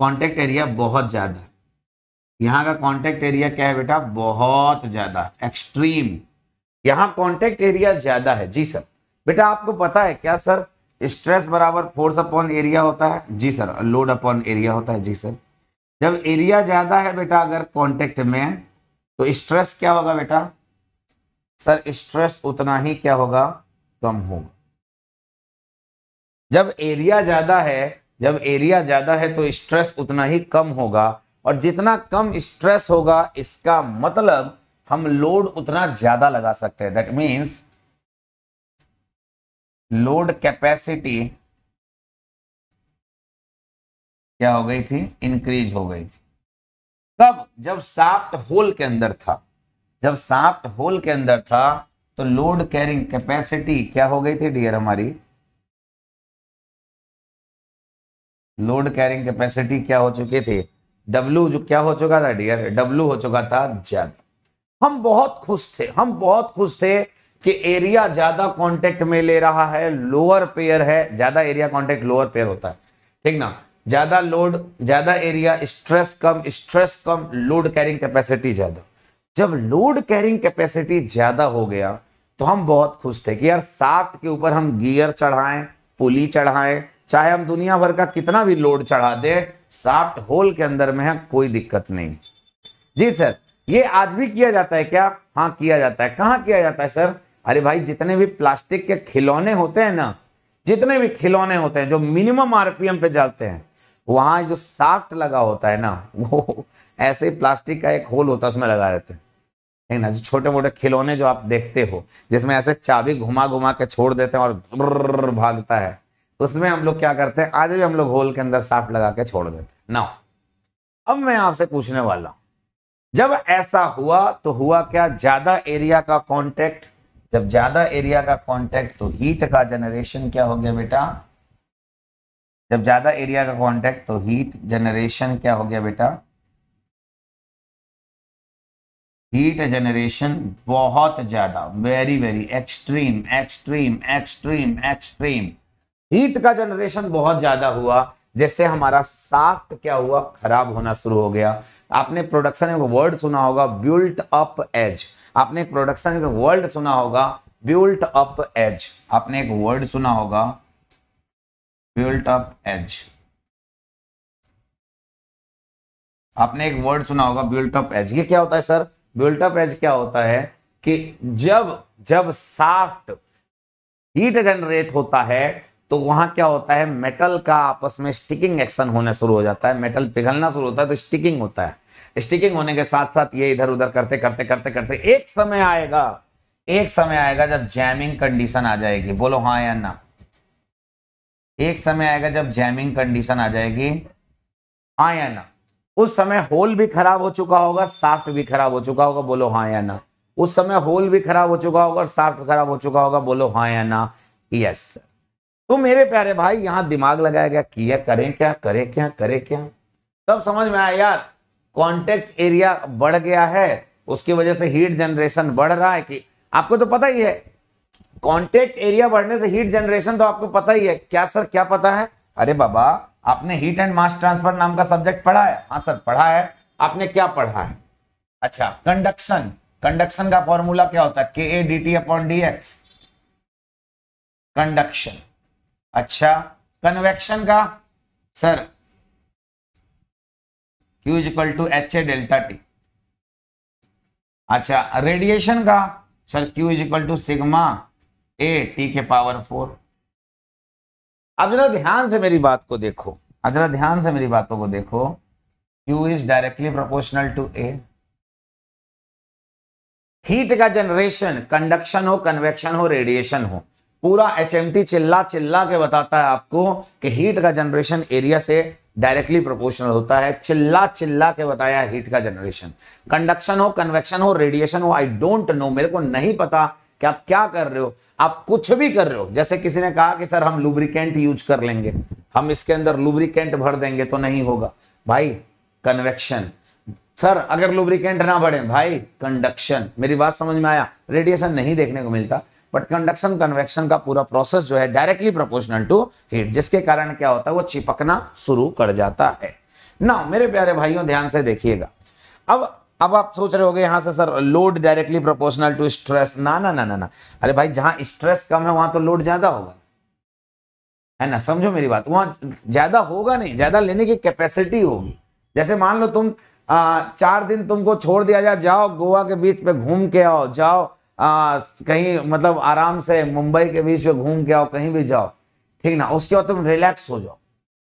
कॉन्टेक्ट एरिया बहुत ज्यादा यहाँ का कॉन्टेक्ट एरिया क्या है बेटा बहुत ज्यादा एक्सट्रीम यहाँ कॉन्टेक्ट एरिया ज्यादा है जी सर बेटा आपको पता है क्या सर स्ट्रेस बराबर फोर्स अपॉन एरिया होता है जी सर लोड अपॉन एरिया होता है जी सर जब एरिया ज्यादा है बेटा अगर कॉन्टेक्ट में तो स्ट्रेस क्या होगा बेटा सर स्ट्रेस उतना ही क्या होगा कम होगा जब एरिया ज्यादा है जब एरिया ज्यादा है तो स्ट्रेस उतना ही कम होगा और जितना कम स्ट्रेस होगा इसका मतलब हम लोड उतना ज्यादा लगा सकते हैं दैट मीन्स लोड कैपेसिटी क्या हो गई थी इंक्रीज हो गई थी कब जब साफ्ट होल के अंदर था जब साफ्ट होल के अंदर था तो लोड कैरिंग कैपेसिटी क्या हो गई थी डियर हमारी लोड कैरिंग कैपेसिटी क्या हो चुकी थी डब्लू जो क्या हो चुका था डियर डब्लू हो चुका था ज्यादा हम बहुत खुश थे हम बहुत खुश थे कि एरिया ज्यादा कांटेक्ट में ले रहा है लोअर पेयर है ज्यादा एरिया कांटेक्ट लोअर पेयर होता है ठीक ना ज्यादा लोड ज्यादा एरिया स्ट्रेस कम स्ट्रेस कम लोड कैरिंग कैपेसिटी ज्यादा जब लोड कैरिंग कैपेसिटी ज्यादा हो गया तो हम बहुत खुश थे कि यार साफ्ट के ऊपर हम गियर चढ़ाएं पुली चढ़ाएं चाहे हम दुनिया भर का कितना भी लोड चढ़ा दें साफ्ट होल के अंदर में है कोई दिक्कत नहीं जी सर ये आज भी किया जाता है क्या हाँ किया जाता है कहाँ किया जाता है सर अरे भाई जितने भी प्लास्टिक के खिलौने होते हैं ना जितने भी खिलौने होते हैं जो मिनिमम आरपीएम पे जाते हैं वहां जो साफ्ट लगा होता है ना वो ऐसे ही प्लास्टिक का एक होल होता है उसमें लगा देते हैं ना जो छोटे मोटे खिलौने जो आप देखते हो जिसमें ऐसे चाबी घुमा घुमा के छोड़ देते हैं और भागता है उसमें हम लोग क्या करते हैं आज भी हम लोग होल के अंदर साफ लगा के छोड़ देते हैं ना अब मैं आपसे पूछने वाला हूं जब ऐसा हुआ तो हुआ क्या ज्यादा एरिया का कांटेक्ट जब ज्यादा एरिया का कांटेक्ट तो हीट का जनरेशन क्या हो गया बेटा जब ज्यादा एरिया का कांटेक्ट तो हीट जनरेशन क्या हो गया बेटा हीट जनरेशन बहुत ज्यादा very very extreme extreme extreme extreme heat का जनरेशन बहुत ज्यादा हुआ जैसे हमारा साफ्ट क्या हुआ खराब होना शुरू हो गया आपने प्रोडक्शन एक वर्ड सुना होगा बिल्ट अप एज आपने प्रोडक्शन एक वर्ड सुना होगा बिल्ट अप एज आपने एक वर्ड सुना होगा बिल्ट अप एज आपने एक वर्ड सुना होगा बिल्ट अप एज ये क्या होता है सर बिल्ट अप एज क्या होता है कि जब जब साफ्ट हीट जनरेट होता है तो वहां क्या होता है मेटल का आपस में स्टिकिंग एक्शन होना शुरू हो जाता है मेटल पिघलना शुरू होता है तो स्टिकिंग होता है स्टिकिंग होने के साथ साथ ये इधर उधर करते करते करते करते एक समय आएगा एक समय आएगा जब जैमिंग कंडीशन आ जाएगी बोलो हाँ या ना एक समय आएगा जब जैमिंग कंडीशन आ जाएगी हाँ या ना उस समय होल भी खराब हो चुका होगा साफ्ट भी खराब हो चुका होगा बोलो हाँ या ना उस समय होल भी खराब हो चुका होगा और साफ्ट खराब हो चुका होगा बोलो हाँ या ना यस सर तो मेरे प्यारे भाई यहां दिमाग लगाया गया किया करें क्या करें क्या करें क्या तब समझ में आया यार कॉन्टेक्ट एरिया बढ़ गया है उसकी वजह से हीट जनरेशन बढ़ रहा है कि आपको तो पता ही है कॉन्टेक्ट एरिया बढ़ने से हीट जनरेशन तो आपको पता ही है क्या सर क्या पता है अरे बाबा आपने हीट एंड मास ट्रांसफर नाम का सब्जेक्ट पढ़ा है हाँ सर पढ़ा है आपने क्या पढ़ा है अच्छा कंडक्शन कंडक्शन का फॉर्मूला क्या होता है K A D T upon D X conduction अच्छा कन्वेक्शन का sir Q equal to H A delta T अच्छा रेडिएशन का sir Q is equal to sigma A T के पावर फोर अदरा ध्यान से मेरी बात को देखो अदरा ध्यान से मेरी बातों को देखो Q is directly proportional to A heat का जनरेशन कंडक्शन हो कन्वेक्शन हो रेडिएशन हो पूरा एच चिल्ला चिल्ला के बताता है आपको कि हीट का जनरेशन एरिया से डायरेक्टली प्रोपोर्शनल होता है चिल्ला चिल्ला के बताया हीट का जनरेशन कंडक्शन हो कन्वेक्शन हो रेडिएशन हो आई डोंट नो मेरे को नहीं पता कि आप क्या कर रहे हो आप कुछ भी कर रहे हो जैसे किसी ने कहा कि सर हम लुब्रिकेंट यूज कर लेंगे हम इसके अंदर लुब्रिकेंट भर देंगे तो नहीं होगा भाई कन्वेक्शन सर अगर लुब्रिकेंट ना बढ़े भाई कंडक्शन मेरी बात समझ में आया रेडिएशन नहीं देखने को मिलता बट कंडक्शन कन्वेक्शन का पूरा प्रोसेस जो है डायरेक्टली प्रोपोर्शनल टू हीट जिसके कारण क्या होता है वो चिपकना शुरू कर जाता है ना मेरे प्यारे भाइयों ध्यान से देखिएगा अब अब आप सोच रहे होगे यहां से sir load directly proportional to stress ना ना ना ना ना अरे भाई जहां स्ट्रेस कम है वहां तो लोड ज्यादा होगा है ना समझो मेरी बात वहां ज्यादा होगा नहीं ज्यादा लेने की कैपेसिटी होगी जैसे मान लो तुम आ, चार दिन तुमको छोड़ दिया जाए जाओ गोवा के बीच पे घूम के आओ जाओ आ, कहीं मतलब आराम से मुंबई के बीच में घूम के आओ कहीं भी जाओ ठीक ना उसके बाद तुम रिलैक्स हो जाओ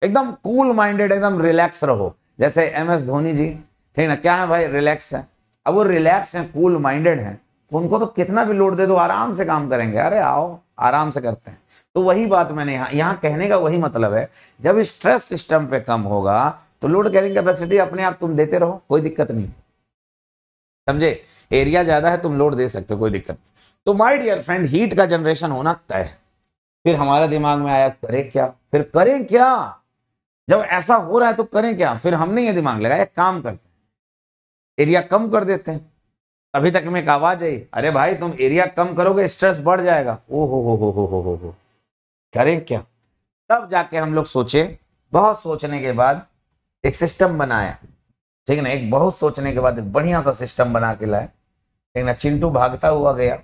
एकदम कूल माइंडेड एकदम रिलैक्स रहो जैसे एम एस धोनी जी ठीक ना क्या है भाई रिलैक्स है अब वो रिलैक्स हैं कूल माइंडेड हैं तो उनको तो कितना भी लोड दे दो आराम से काम करेंगे अरे आओ आराम से करते हैं तो वही बात मैंने यहाँ यहाँ कहने का वही मतलब है जब स्ट्रेस सिस्टम पे कम होगा तो लोड कैरिंग कैपेसिटी अपने आप तुम देते रहो कोई दिक्कत नहीं समझे एरिया ज़्यादा है तुम लोड दे सकते हो कोई दिक्कत नहीं तो माई डियर फ्रेंड हीट का जनरेशन होना तय है फिर हमारा दिमाग में आया करें क्या फिर करें क्या जब ऐसा हो रहा है तो करें क्या फिर हमने ये दिमाग लगाया काम करते हैं एरिया कम कर देते हैं अभी तक में एक आवाज आई अरे भाई तुम एरिया कम करोगे स्ट्रेस बढ़ जाएगा ओ हो हो हो हो हो हो हो करें क्या तब जाके हम लोग सोचे बहुत सोचने के बाद एक सिस्टम बनाया ठीक है ना एक बहुत सोचने के बाद एक बढ़िया सा सिस्टम बना के लाए ठीक ना चिंटू भागता हुआ गया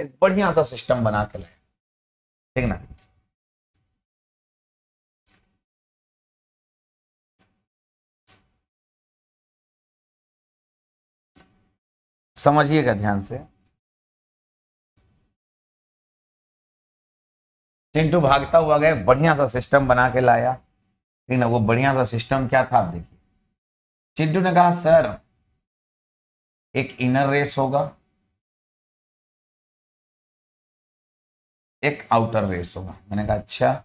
एक बढ़िया सा सिस्टम बना के लाया ठीक ना समझिएगा ध्यान से चिंटू भागता हुआ गया बढ़िया सा सिस्टम बना के लाया ठीक ना वो बढ़िया सा सिस्टम क्या था आप देखिए चिंटू ने कहा सर एक इनर रेस होगा एक आउटर रेस होगा मैंने कहा अच्छा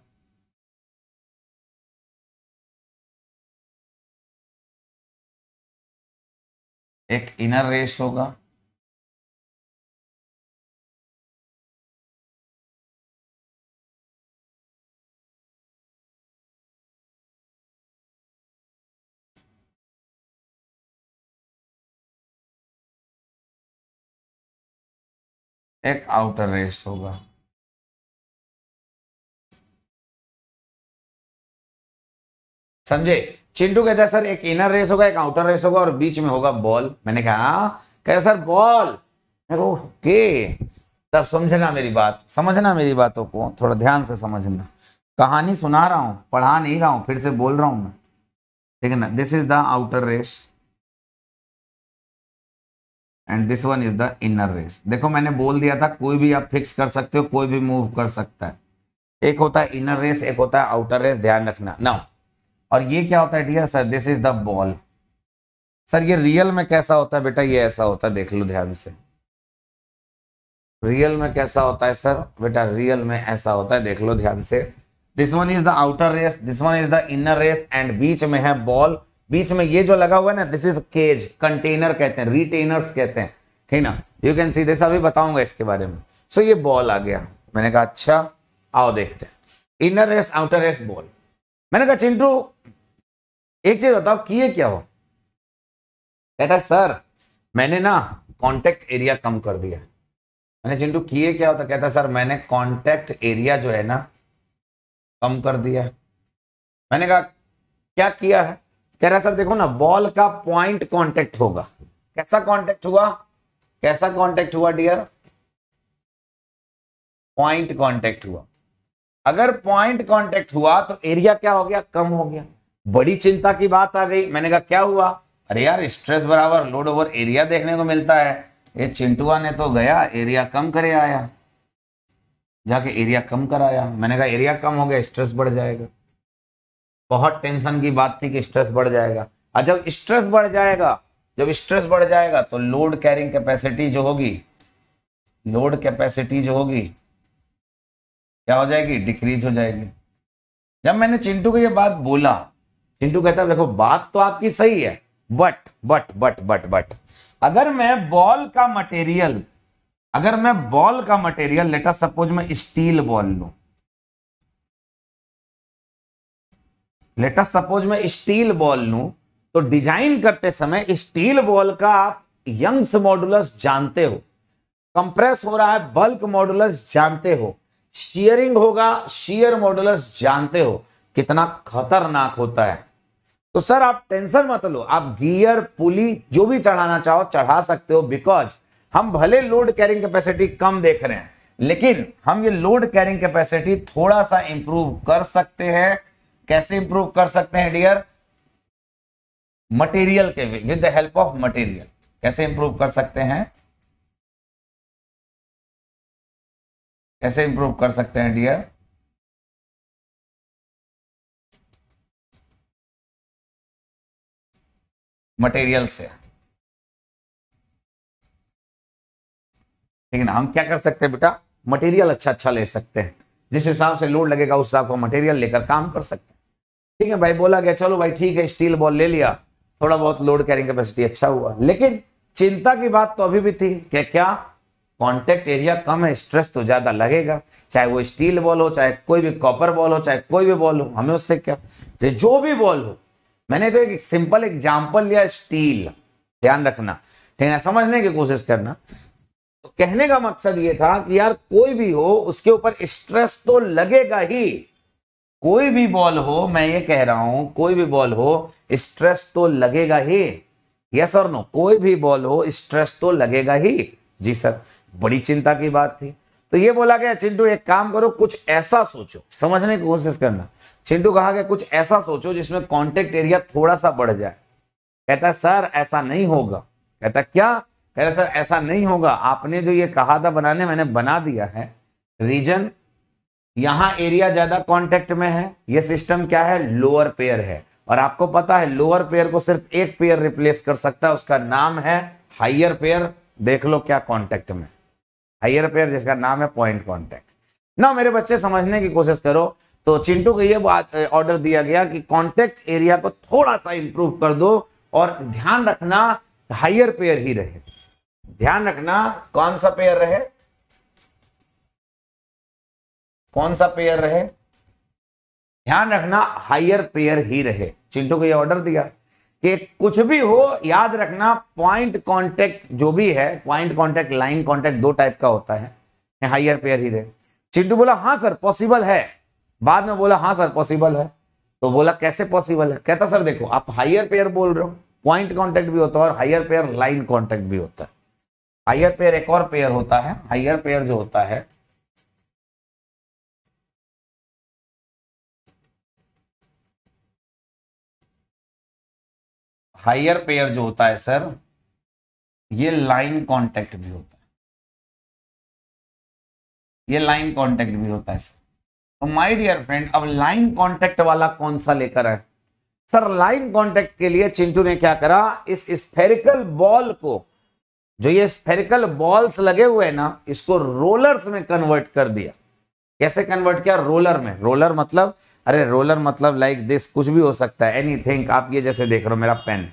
एक इनर रेस होगा एक आउटर रेस होगा समझे चिंटू कहता है सर एक इनर रेस होगा एक आउटर रेस होगा और बीच में होगा बॉल मैंने कहा हाँ? कह सर बॉल मैं ओके तब समझना मेरी बात समझना मेरी बातों को थोड़ा ध्यान से समझना कहानी सुना रहा हूं पढ़ा नहीं रहा हूं फिर से बोल रहा हूं मैं ठीक है ना this is the outer race and this one is the inner race देखो मैंने बोल दिया था कोई भी आप फिक्स कर सकते हो कोई भी मूव कर सकता है एक होता है इनर रेस एक होता है आउटर रेस ध्यान रखना नाउ और ये क्या होता है dear sir this is the ball sir ये रियल में कैसा होता है बेटा ये ऐसा होता है देख लो ध्यान से रियल में कैसा होता है सर बेटा रियल में ऐसा होता है देख लो ध्यान से this one is the outer race this one is the inner race and बीच में है बॉल बीच में ये जो लगा हुआ है ना दिस इज केज कंटेनर कहते हैं रिटेनर्स कहते हैं ठीक ना यू कैन सी दिस अभी बताऊंगा इसके बारे में सो so, ये बॉल आ गया मैंने कहा अच्छा आओ देखते हैं inner race outer race ball मैंने कहा चिंटू एक चीज बताओ किए क्या हो कहता सर मैंने ना कॉन्टेक्ट एरिया कम कर दिया मैंने चिंटू किए क्या होता कहता सर मैंने कॉन्टेक्ट एरिया जो है ना कम कर दिया मैंने कहा क्या किया है कह रहा सर देखो ना बॉल का पॉइंट कांटेक्ट होगा कैसा कांटेक्ट हुआ कैसा कांटेक्ट हुआ डियर पॉइंट कांटेक्ट हुआ अगर पॉइंट कांटेक्ट हुआ तो एरिया क्या हो गया कम हो गया बड़ी चिंता की बात आ गई मैंने कहा क्या हुआ अरे यार स्ट्रेस बराबर लोड ओवर एरिया देखने को मिलता है ये चिंटुआ ने तो गया एरिया कम करे आया जाके एरिया कम कराया मैंने कहा एरिया कम हो गया स्ट्रेस बढ़ जाएगा बहुत टेंशन की बात थी कि स्ट्रेस बढ़ जाएगा और जब स्ट्रेस बढ़ जाएगा जब स्ट्रेस बढ़ जाएगा तो लोड कैरिंग कैपेसिटी जो होगी लोड कैपेसिटी जो होगी क्या हो जाएगी डिक्रीज हो जाएगी जब मैंने चिंटू को यह बात बोला चिंटू कहता है देखो बात तो आपकी सही है but but but but but अगर मैं बॉल का मटेरियल अगर मैं बॉल का मटेरियल लेटा सपोज मैं स्टील बॉल लू लेटस सपोज मैं स्टील बॉल लू तो डिजाइन करते समय स्टील बॉल का आप यंग्स मॉडुलस जानते हो कंप्रेस हो रहा है बल्क मॉडुलस जानते हो शियरिंग होगा शेयर मॉडुलस जानते हो कितना खतरनाक होता है तो सर आप टेंशन मत लो आप गियर पुली जो भी चढ़ाना चाहो चढ़ा सकते हो बिकॉज हम भले लोड कैरिंग कैपेसिटी कम देख रहे हैं लेकिन हम ये लोड कैरिंग कैपेसिटी थोड़ा सा इंप्रूव कर सकते हैं कैसे इंप्रूव कर सकते हैं डियर मटेरियल के with the help of material कैसे इंप्रूव कर सकते हैं कैसे इंप्रूव कर सकते हैं डियर मटेरियल से लेकिन हम क्या कर सकते हैं बेटा मटेरियल अच्छा अच्छा ले सकते हैं जिस हिसाब से लोड लगेगा उस हिसाब का मटेरियल लेकर काम कर सकते हैं ठीक है भाई बोला गया चलो भाई ठीक है स्टील बॉल ले लिया थोड़ा बहुत लोड कैरिंग कैपेसिटी अच्छा हुआ लेकिन चिंता की बात तो अभी भी थी क्या क्या कॉन्टेक्ट एरिया कम है स्ट्रेस तो ज्यादा लगेगा चाहे वो स्टील बॉल हो चाहे कोई भी कॉपर बॉल हो चाहे कोई भी बॉल हो हमें उससे क्या जो भी बॉल हो मैंने तो एक सिंपल एग्जाम्पल लिया स्टील ध्यान रखना ठीक है समझने की कोशिश करना तो कहने का मकसद ये था कि यार कोई भी हो उसके ऊपर स्ट्रेस तो लगेगा ही कोई भी बॉल हो मैं ये कह रहा हूं कोई भी बॉल हो स्ट्रेस तो लगेगा ही यस और नो कोई भी बॉल हो स्ट्रेस तो लगेगा ही जी सर बड़ी चिंता की बात थी तो ये बोला गया चिंटू एक काम करो कुछ ऐसा सोचो समझने की कोशिश करना चिंटू कहा गया कुछ ऐसा सोचो जिसमें कॉन्टेक्ट एरिया थोड़ा सा बढ़ जाए कहता है सर ऐसा नहीं होगा कहता क्या कह रहे सर ऐसा नहीं होगा आपने जो ये कहा था बनाने मैंने बना दिया है रीजन यहां एरिया ज्यादा कॉन्टेक्ट में है यह सिस्टम क्या है लोअर पेयर है और आपको पता है लोअर पेयर को सिर्फ एक पेयर रिप्लेस कर सकता है उसका नाम है हाइयर पेयर देख लो क्या कॉन्टेक्ट में हायर पेयर जिसका नाम है पॉइंट कॉन्टेक्ट ना मेरे बच्चे समझने की कोशिश करो तो चिंटू को यह बात ऑर्डर दिया गया कि कॉन्टेक्ट एरिया को थोड़ा सा इंप्रूव कर दो और ध्यान रखना हाइयर पेयर ही रहे ध्यान रखना कौन सा पेयर रहे कौन सा पेयर रहे ध्यान रखना हायर पेयर ही रहे चिंटू को ये ऑर्डर दिया कि कुछ भी हो याद रखना पॉइंट कांटेक्ट जो भी है पॉइंट कांटेक्ट लाइन कांटेक्ट दो टाइप का होता है हायर पेयर ही रहे चिंटू बोला हाँ सर पॉसिबल है बाद में बोला हाँ सर पॉसिबल है तो बोला कैसे पॉसिबल है कहता सर देखो आप हायर पेयर बोल रहे हो पॉइंट कॉन्टेक्ट भी होता है और हायर पेयर लाइन कॉन्टेक्ट भी होता है हायर पेयर एक और पेयर होता है हायर पेयर जो होता है हायर पेयर जो होता है सर ये लाइन कांटेक्ट भी होता है ये लाइन कांटेक्ट भी होता है सर तो माय डियर फ्रेंड अब लाइन कांटेक्ट वाला कौन सा लेकर है सर लाइन कांटेक्ट के लिए चिंटू ने क्या करा इस स्फेरिकल बॉल को जो ये स्फेरिकल बॉल्स लगे हुए हैं ना इसको रोलर्स में कन्वर्ट कर दिया कैसे कन्वर्ट किया रोलर में रोलर मतलब अरे रोलर मतलब लाइक दिस कुछ भी हो सकता है एनी थिंग आप ये जैसे देख रहे हो मेरा पेन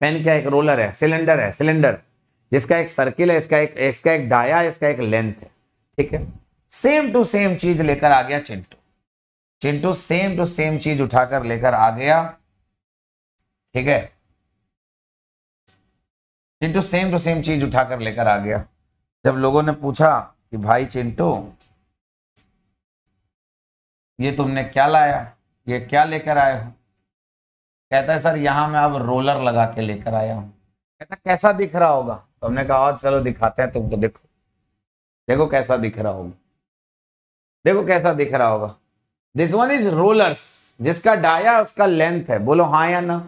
पेन क्या एक रोलर है सिलेंडर है सिलेंडर जिसका एक सर्किल है इसका एक इसका एक डाया इसका एक लेंथ है ठीक है सेम टू सेम चीज लेकर आ गया Chintu Chintu same to same चीज उठाकर लेकर आ गया ठीक है चिंटू सेम टू सेम चीज उठाकर लेकर आ गया जब लोगों ने पूछा कि भाई चिंटू ये तुमने क्या लाया ये क्या लेकर आए हो कहता है सर यहां मैं अब रोलर लगा के लेकर आया हूँ कहता कैसा दिख रहा होगा तो कहा चलो दिखाते हैं तुमको देखो देखो कैसा दिख रहा होगा देखो कैसा दिख रहा होगा दिस वन इज रोलर्स जिसका डाया उसका लेंथ है बोलो हाँ या ना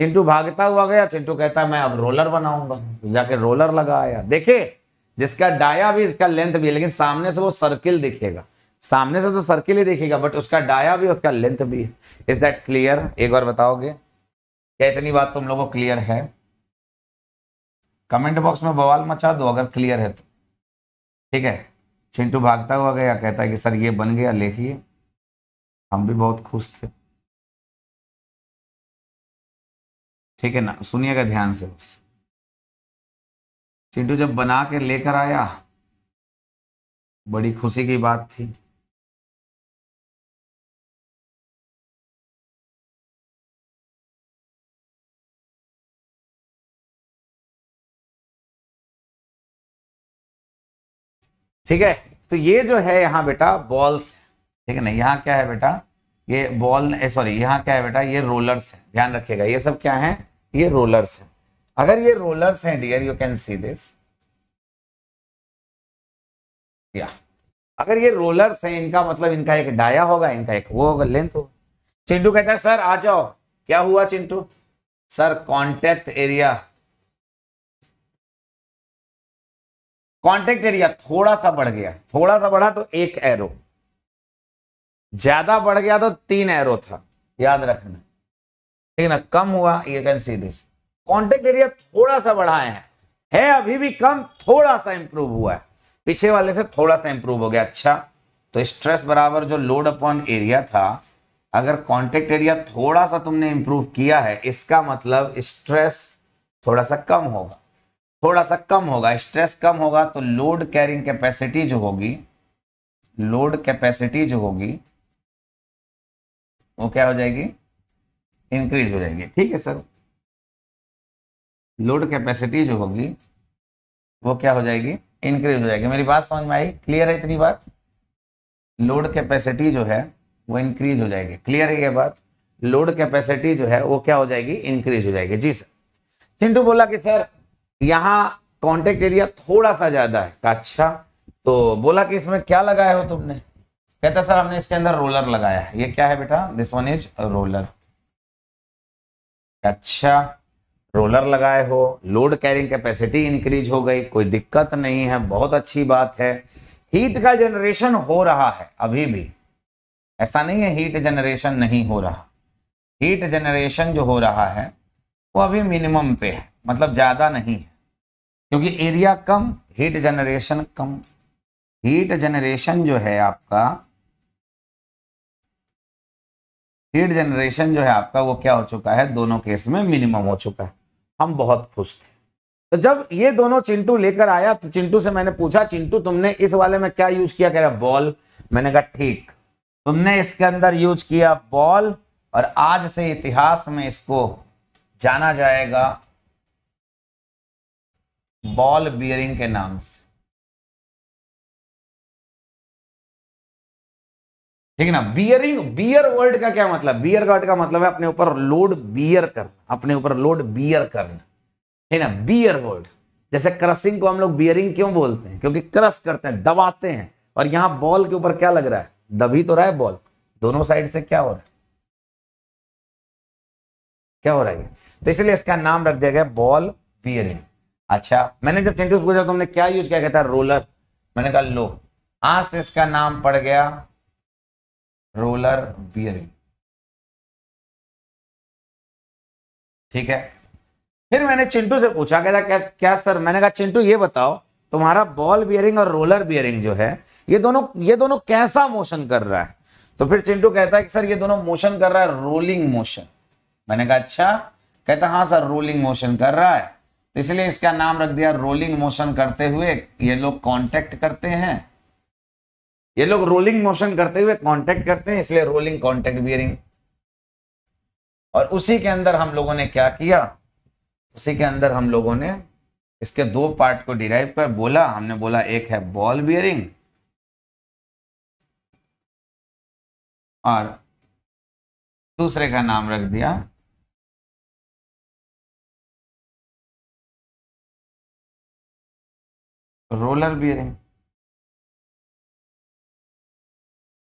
चिंटू भागता हुआ गया चिंटू कहता मैं अब रोलर बनाऊंगा तो जाके रोलर लगा आया देखे जिसका डाया भी इसका लेंथ भी लेकिन सामने से वो सर्किल दिखेगा सामने से तो सर्किल ही देखेगा बट उसका डाया भी उसका लेंथ भी है इज दैट क्लियर एक बार बताओगे क्या इतनी बात तुम लोगों को क्लियर है कमेंट बॉक्स में बवाल मचा दो अगर क्लियर है तो ठीक है चिंटू भागता हुआ गया कहता है कि सर ये बन गया लेखिए हम भी बहुत खुश थे ठीक है ना सुनिएगा ध्यान से बस चिंटू जब बना के लेकर आया बड़ी खुशी की बात थी ठीक है तो ये जो है यहाँ बेटा बॉल्स ठीक है ना यहाँ क्या है बेटा ये बॉल सॉरी यहाँ क्या है बेटा ये रोलर्स है ध्यान रखिएगा ये सब क्या है ये रोलर्स है अगर ये रोलर्स हैं dear you can see this या अगर ये रोलर्स हैं इनका मतलब इनका एक डाया होगा इनका एक वो होगा लेंथ होगा चिंटू कहता है सर आ जाओ क्या हुआ Chintu sir contact area contact area थोड़ा सा बढ़ गया थोड़ा सा बढ़ा तो एक एरो ज्यादा बढ़ गया तो तीन एरो था याद रखना ठीक है ना कम हुआ you can see this contact area थोड़ा सा बढ़ाए हैं है अभी भी कम थोड़ा सा इंप्रूव हुआ है पीछे वाले से थोड़ा सा इंप्रूव हो गया अच्छा तो स्ट्रेस बराबर जो लोड अपॉन एरिया था अगर कॉन्टेक्ट एरिया थोड़ा सा तुमने इंप्रूव किया है इसका मतलब स्ट्रेस थोड़ा सा कम होगा थोड़ा सा कम होगा स्ट्रेस कम होगा तो लोड कैरिंग कैपेसिटी जो होगी लोड कैपेसिटी जो होगी वो क्या हो जाएगी इंक्रीज हो जाएगी ठीक है सर लोड कैपेसिटी जो होगी वो क्या हो जाएगी इंक्रीज हो जाएगी मेरी बात समझ में आई क्लियर है इतनी बात लोड कैपेसिटी जो है वो इंक्रीज हो जाएगी क्लियर है ये बात लोड कैपेसिटी जो है वो क्या हो जाएगी इंक्रीज हो जाएगी जी सर चिंटू बोला कि सर यहाँ कॉन्टेक्ट एरिया थोड़ा सा ज्यादा है अच्छा तो बोला कि इसमें क्या लगाया हो तुमने कहता सर हमने इसके अंदर रोलर लगाया है ये क्या है बेटा दिस वन इज रोलर अच्छा रोलर लगाए हो लोड कैरिंग कैपेसिटी इंक्रीज हो गई कोई दिक्कत नहीं है बहुत अच्छी बात है हीट का जनरेशन हो रहा है अभी भी ऐसा नहीं है हीट जनरेशन नहीं हो रहा हीट जनरेशन जो हो रहा है वो अभी मिनिमम पे है मतलब ज़्यादा नहीं है क्योंकि एरिया कम हीट जनरेशन कम हीट जनरेशन जो है आपका हीट जनरेशन जो है आपका वो क्या हो चुका है दोनों केस में मिनिमम हो चुका है हम बहुत खुश थे तो जब ये दोनों चिंटू लेकर आया तो चिंटू से मैंने पूछा चिंटू तुमने इस वाले में क्या यूज किया कह रहा बॉल मैंने कहा ठीक तुमने इसके अंदर यूज किया बॉल और आज से इतिहास में इसको जाना जाएगा बॉल बियरिंग के नाम से ठीक है ना बियरिंग बियर वर्ड का क्या मतलब बियर वर्ड का मतलब है अपने ऊपर लोड बियर करना अपने ऊपर लोड बियर करना है ना बियर वर्ड जैसे क्रसिंग को हम लोग बियरिंग क्यों बोलते हैं क्योंकि क्रस करते हैं दबाते हैं और यहां बॉल के ऊपर क्या लग रहा है दबी तो रहा है बॉल दोनों साइड से क्या हो रहा है क्या हो रहा है तो इसलिए इसका नाम रख दिया गया बॉल बियरिंग अच्छा मैंने जब चिंटू से पूछा तुमने क्या यूज किया कहता रोलर मैंने कहा लो आज से इसका नाम पड़ गया रोलर बियरिंग ठीक है फिर मैंने चिंटू से पूछा कहता क्या क्या सर मैंने कहा चिंटू ये बताओ तुम्हारा बॉल बियरिंग और रोलर बियरिंग जो है ये दोनों ये दोनों कैसा मोशन कर रहा है तो फिर चिंटू कहता है कि सर ये दोनों मोशन कर रहा है रोलिंग मोशन मैंने कहा अच्छा कहता हाँ सर रोलिंग मोशन कर रहा है तो इसलिए इसका नाम रख दिया रोलिंग मोशन करते हुए ये लोग कांटेक्ट करते हैं ये लोग रोलिंग मोशन करते हुए कांटेक्ट करते हैं इसलिए रोलिंग कांटेक्ट बियरिंग और उसी के अंदर हम लोगों ने क्या किया उसी के अंदर हम लोगों ने इसके दो पार्ट को डिराइव कर बोला हमने बोला एक है बॉल बियरिंग और दूसरे का नाम रख दिया रोलर बियरिंग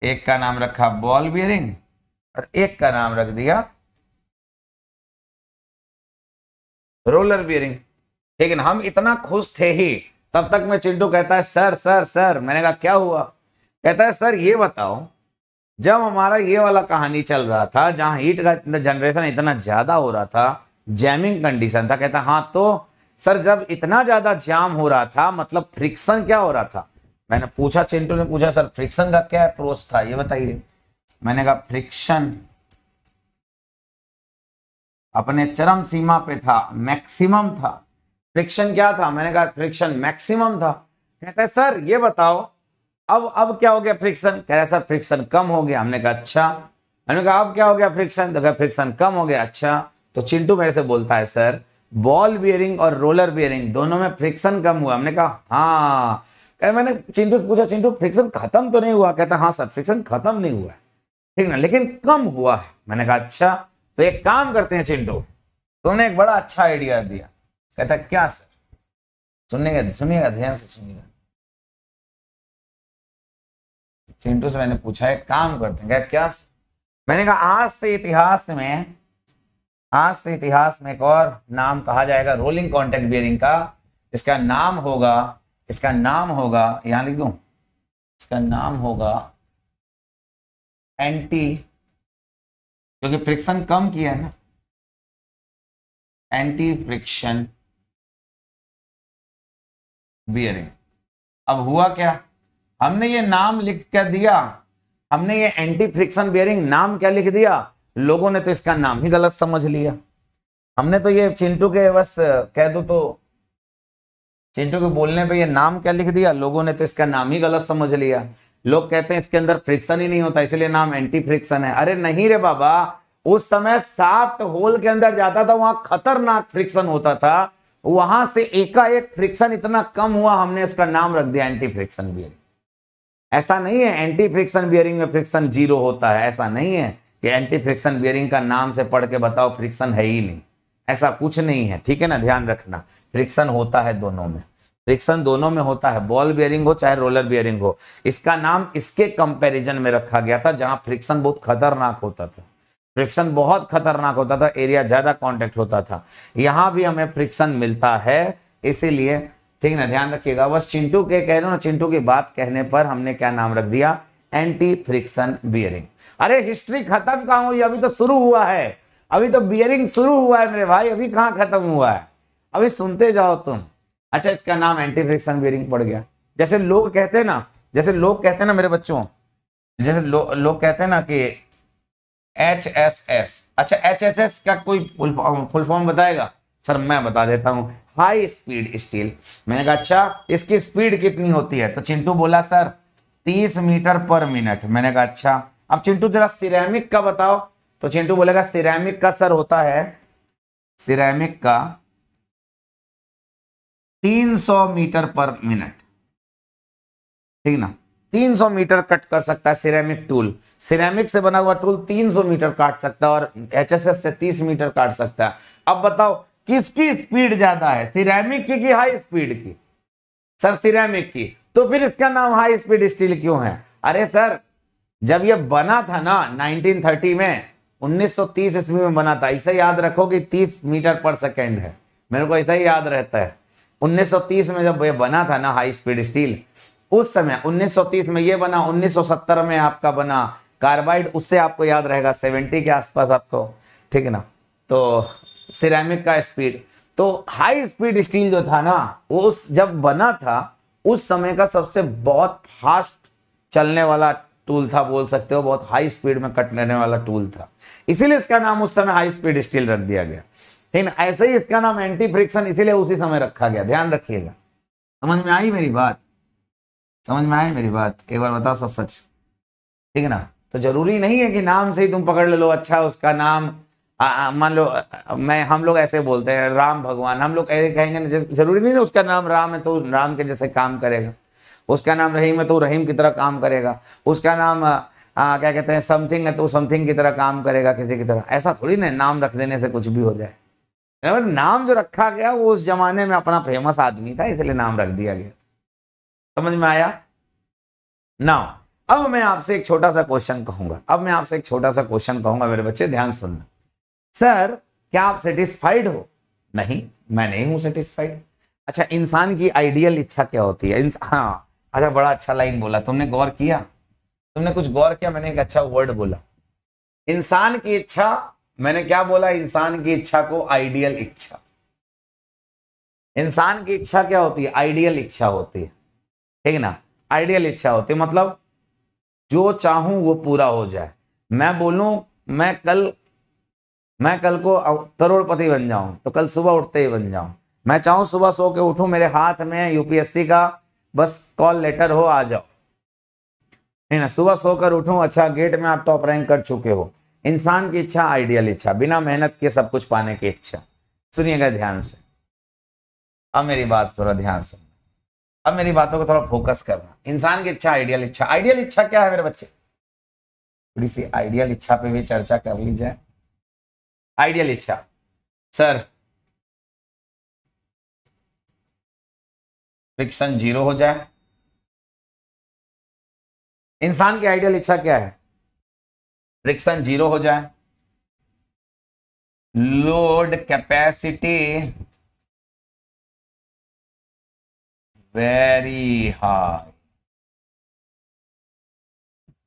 एक का नाम रखा बॉल बियरिंग और एक का नाम रख दिया रोलर बियरिंग लेकिन हम इतना खुश थे ही तब तक मैं चिंटू कहता है सर सर सर मैंने कहा क्या हुआ कहता है सर ये बताओ जब हमारा ये वाला कहानी चल रहा था जहां हीट का जनरेशन इतना ज्यादा हो रहा था जैमिंग कंडीशन था कहता हाँ तो सर जब इतना ज़्यादा जाम हो रहा था मतलब फ्रिक्शन क्या हो रहा था मैंने पूछा चिंटू ने पूछा सर फ्रिक्शन का क्या अप्रोच था ये बताइए मैंने कहा फ्रिक्शन अपने चरम सीमा पे था मैक्सिमम था फ्रिक्शन क्या था मैंने कहा फ्रिक्शन मैक्सिमम था कहते सर ये बताओ अब अब क्या हो गया फ्रिक्शन कह रहे सर फ्रिक्शन कम हो गया हमने कहा अच्छा हमने कहा अब क्या हो गया फ्रिक्शन तो क्या फ्रिक्शन कम हो गया अच्छा तो चिंटू मेरे से बोलता है सर बॉल बियरिंग और रोलर बियरिंग दोनों में फ्रिक्शन कम हुआ हमने कहा हाँ कह मैंने चिंटू से पूछा चिंटू फ्रिक्शन खत्म तो नहीं हुआ कहता हाँ सर फ्रिक्शन खत्म नहीं हुआ ठीक ना लेकिन कम हुआ है मैंने कहा अच्छा तो एक काम करते हैं चिंटू तुमने एक बड़ा अच्छा आइडिया दिया कहता क्या सर सुनिएगा सुनिएगा ध्यान से सुनिएगा चिंटू से मैंने पूछा एक काम करते हैं क्या क्या मैंने कहा आज से इतिहास में आज से इतिहास में एक और नाम कहा जाएगा रोलिंग कॉन्टेक्ट बियरिंग का इसका नाम होगा इसका नाम होगा यहां लिख दू इसका नाम होगा एंटी क्योंकि फ्रिक्शन कम किया है ना एंटी फ्रिक्शन बियरिंग अब हुआ क्या हमने ये नाम लिख कर दिया हमने ये एंटी फ्रिक्शन बियरिंग नाम क्या लिख दिया लोगों ने तो इसका नाम ही गलत समझ लिया हमने तो ये चिंटू के बस कह दो तो चिंटू के बोलने पे ये नाम क्या लिख दिया लोगों ने तो इसका नाम ही गलत समझ लिया लोग कहते हैं इसके अंदर फ्रिक्शन ही नहीं होता इसलिए नाम एंटी फ्रिक्शन है अरे नहीं रे बाबा उस समय साफ्ट होल के अंदर जाता था वहां खतरनाक फ्रिक्शन होता था वहां से एकाएक फ्रिक्शन इतना कम हुआ हमने इसका नाम रख दिया एंटी फ्रिक्शन बियरिंग ऐसा नहीं है एंटी फ्रिक्शन बियरिंग में फ्रिक्शन जीरो होता है ऐसा नहीं है कि एंटी फ्रिक्शन बियरिंग का नाम से पढ़ के बताओ फ्रिक्शन है ही नहीं ऐसा कुछ नहीं है ठीक है ना ध्यान रखना फ्रिक्शन होता है दोनों में फ्रिक्शन दोनों में होता है बॉल बियरिंग हो चाहे रोलर बियरिंग हो इसका नाम इसके कंपेरिजन में रखा गया था जहां फ्रिक्शन बहुत खतरनाक होता था फ्रिक्शन बहुत खतरनाक होता था एरिया ज्यादा कॉन्टेक्ट होता था यहां भी हमें फ्रिक्शन मिलता है इसीलिए ठीक ना ध्यान रखिएगा बस चिंटू के कह रहे हो ना चिंटू की बात कहने पर हमने क्या नाम रख दिया एंटी फ्रिक्शन बियरिंग अरे हिस्ट्री खत्म कहा हुई अभी तो शुरू हुआ है अभी तो बियरिंग शुरू हुआ है मेरे भाई अभी कहाँ खत्म हुआ है अभी सुनते जाओ तुम अच्छा इसका नाम एंटी फ्रिक्शन बियरिंग पड़ गया जैसे लोग कहते हैं ना जैसे लोग कहते हैं ना मेरे बच्चों जैसे लो, लोग कहते हैं ना कि एच एस एस अच्छा एच एस एस का कोई फुल फॉर्म बताएगा सर मैं बता देता हूँ हाई स्पीड स्टील मैंने कहा अच्छा इसकी स्पीड कितनी होती है तो चिंटू बोला सर तीस मीटर पर मिनट मैंने कहा अच्छा अब चिंटू जरा सिरेमिक का बताओ तो चिंटू बोलेगा सिरेमिक का सर होता है सिरेमिक का 300 मीटर पर मिनट ठीक ना 300 मीटर कट कर सकता है सिरेमिक टूल सिरेमिक से बना हुआ टूल 300 मीटर काट सकता है और एचएसएस से 30 मीटर काट सकता है अब बताओ किसकी स्पीड ज्यादा है सिरेमिक की कि हाई स्पीड की सर सिरेमिक की तो फिर इसका नाम हाई स्पीड स्टील क्यों है अरे सर जब ये बना था ना 1930 में 1930 ईस्वी में बना था ऐसा याद रखो कि 30 मीटर पर सेकेंड है मेरे को ऐसा ही याद रहता है 1930 में जब ये बना था ना हाई स्पीड स्टील उस समय 1930 में ये बना 1970 में आपका बना कार्बाइड उससे आपको याद रहेगा 70 के आसपास आपको ठीक है ना तो सिरेमिक का स्पीड तो हाई स्पीड स्टील जो था ना वो उस जब बना था उस समय का सबसे बहुत फास्ट चलने वाला टूल था बोल सकते हो बहुत हाई स्पीड में कट लेने वाला टूल था इसीलिए इसका नाम उस समय हाई स्पीड स्टील रख दिया गया लेकिन ऐसे ही इसका नाम एंटी फ्रिक्शन इसीलिए उसी समय रखा गया ध्यान रखिएगा समझ में आई मेरी बात समझ में आई मेरी बात एक बार बताओ सच सच ठीक है ना तो जरूरी नहीं है कि नाम से ही तुम पकड़ ले लो अच्छा उसका नाम मान लो मैं हम लोग ऐसे बोलते हैं राम भगवान हम लोग कहेंगे जरूरी नहीं ना उसका नाम राम है तो राम के जैसे काम करेगा उसका नाम रहीम है तो रहीम की तरह काम करेगा उसका नाम आ, क्या कहते हैं समथिंग है तो समथिंग की तरह काम करेगा किसी की तरह ऐसा थोड़ी ना नाम रख देने से कुछ भी हो जाए नाम जो रखा गया वो उस जमाने में अपना फेमस आदमी था इसलिए नाम रख दिया गया समझ में आया ना अब मैं आपसे एक छोटा सा क्वेश्चन कहूंगा अब मैं आपसे एक छोटा सा क्वेश्चन कहूंगा मेरे बच्चे ध्यान सुनना सर क्या आप सेटिस्फाइड हो नहीं मैं नहीं हूं सेटिस्फाइड अच्छा इंसान की आइडियल इच्छा क्या होती है हाँ अच्छा बड़ा अच्छा लाइन बोला तुमने गौर किया तुमने कुछ गौर किया मैंने एक अच्छा वर्ड बोला इंसान की इच्छा मैंने क्या बोला इंसान की इच्छा को आइडियल इच्छा इंसान की इच्छा क्या होती है आइडियल इच्छा होती है ठीक ना आइडियल इच्छा होती है मतलब जो चाहूं वो पूरा हो जाए मैं बोलूं मैं कल मैं कल को करोड़पति बन जाऊं तो कल सुबह उठते ही बन जाऊं मैं चाहूं सुबह सो के उठूं मेरे हाथ में यूपीएससी का बस कॉल लेटर हो आ जाओ नहीं ना सुबह सोकर उठूं अच्छा गेट में आप टॉप रैंक कर चुके हो इंसान की इच्छा आइडियल इच्छा बिना मेहनत के सब कुछ पाने की इच्छा सुनिएगा ध्यान से अब मेरी बात थोड़ा ध्यान से अब मेरी बातों को थोड़ा फोकस करना इंसान की इच्छा आइडियल इच्छा आइडियल इच्छा क्या है मेरे बच्चे थोड़ी सी आइडियल इच्छा पे भी चर्चा कर ली जाए आइडियल इच्छा सर फ्रिक्शन जीरो हो जाए इंसान की आइडियल इच्छा क्या है फ्रिक्शन जीरो हो जाए लोड कैपेसिटी वेरी हाई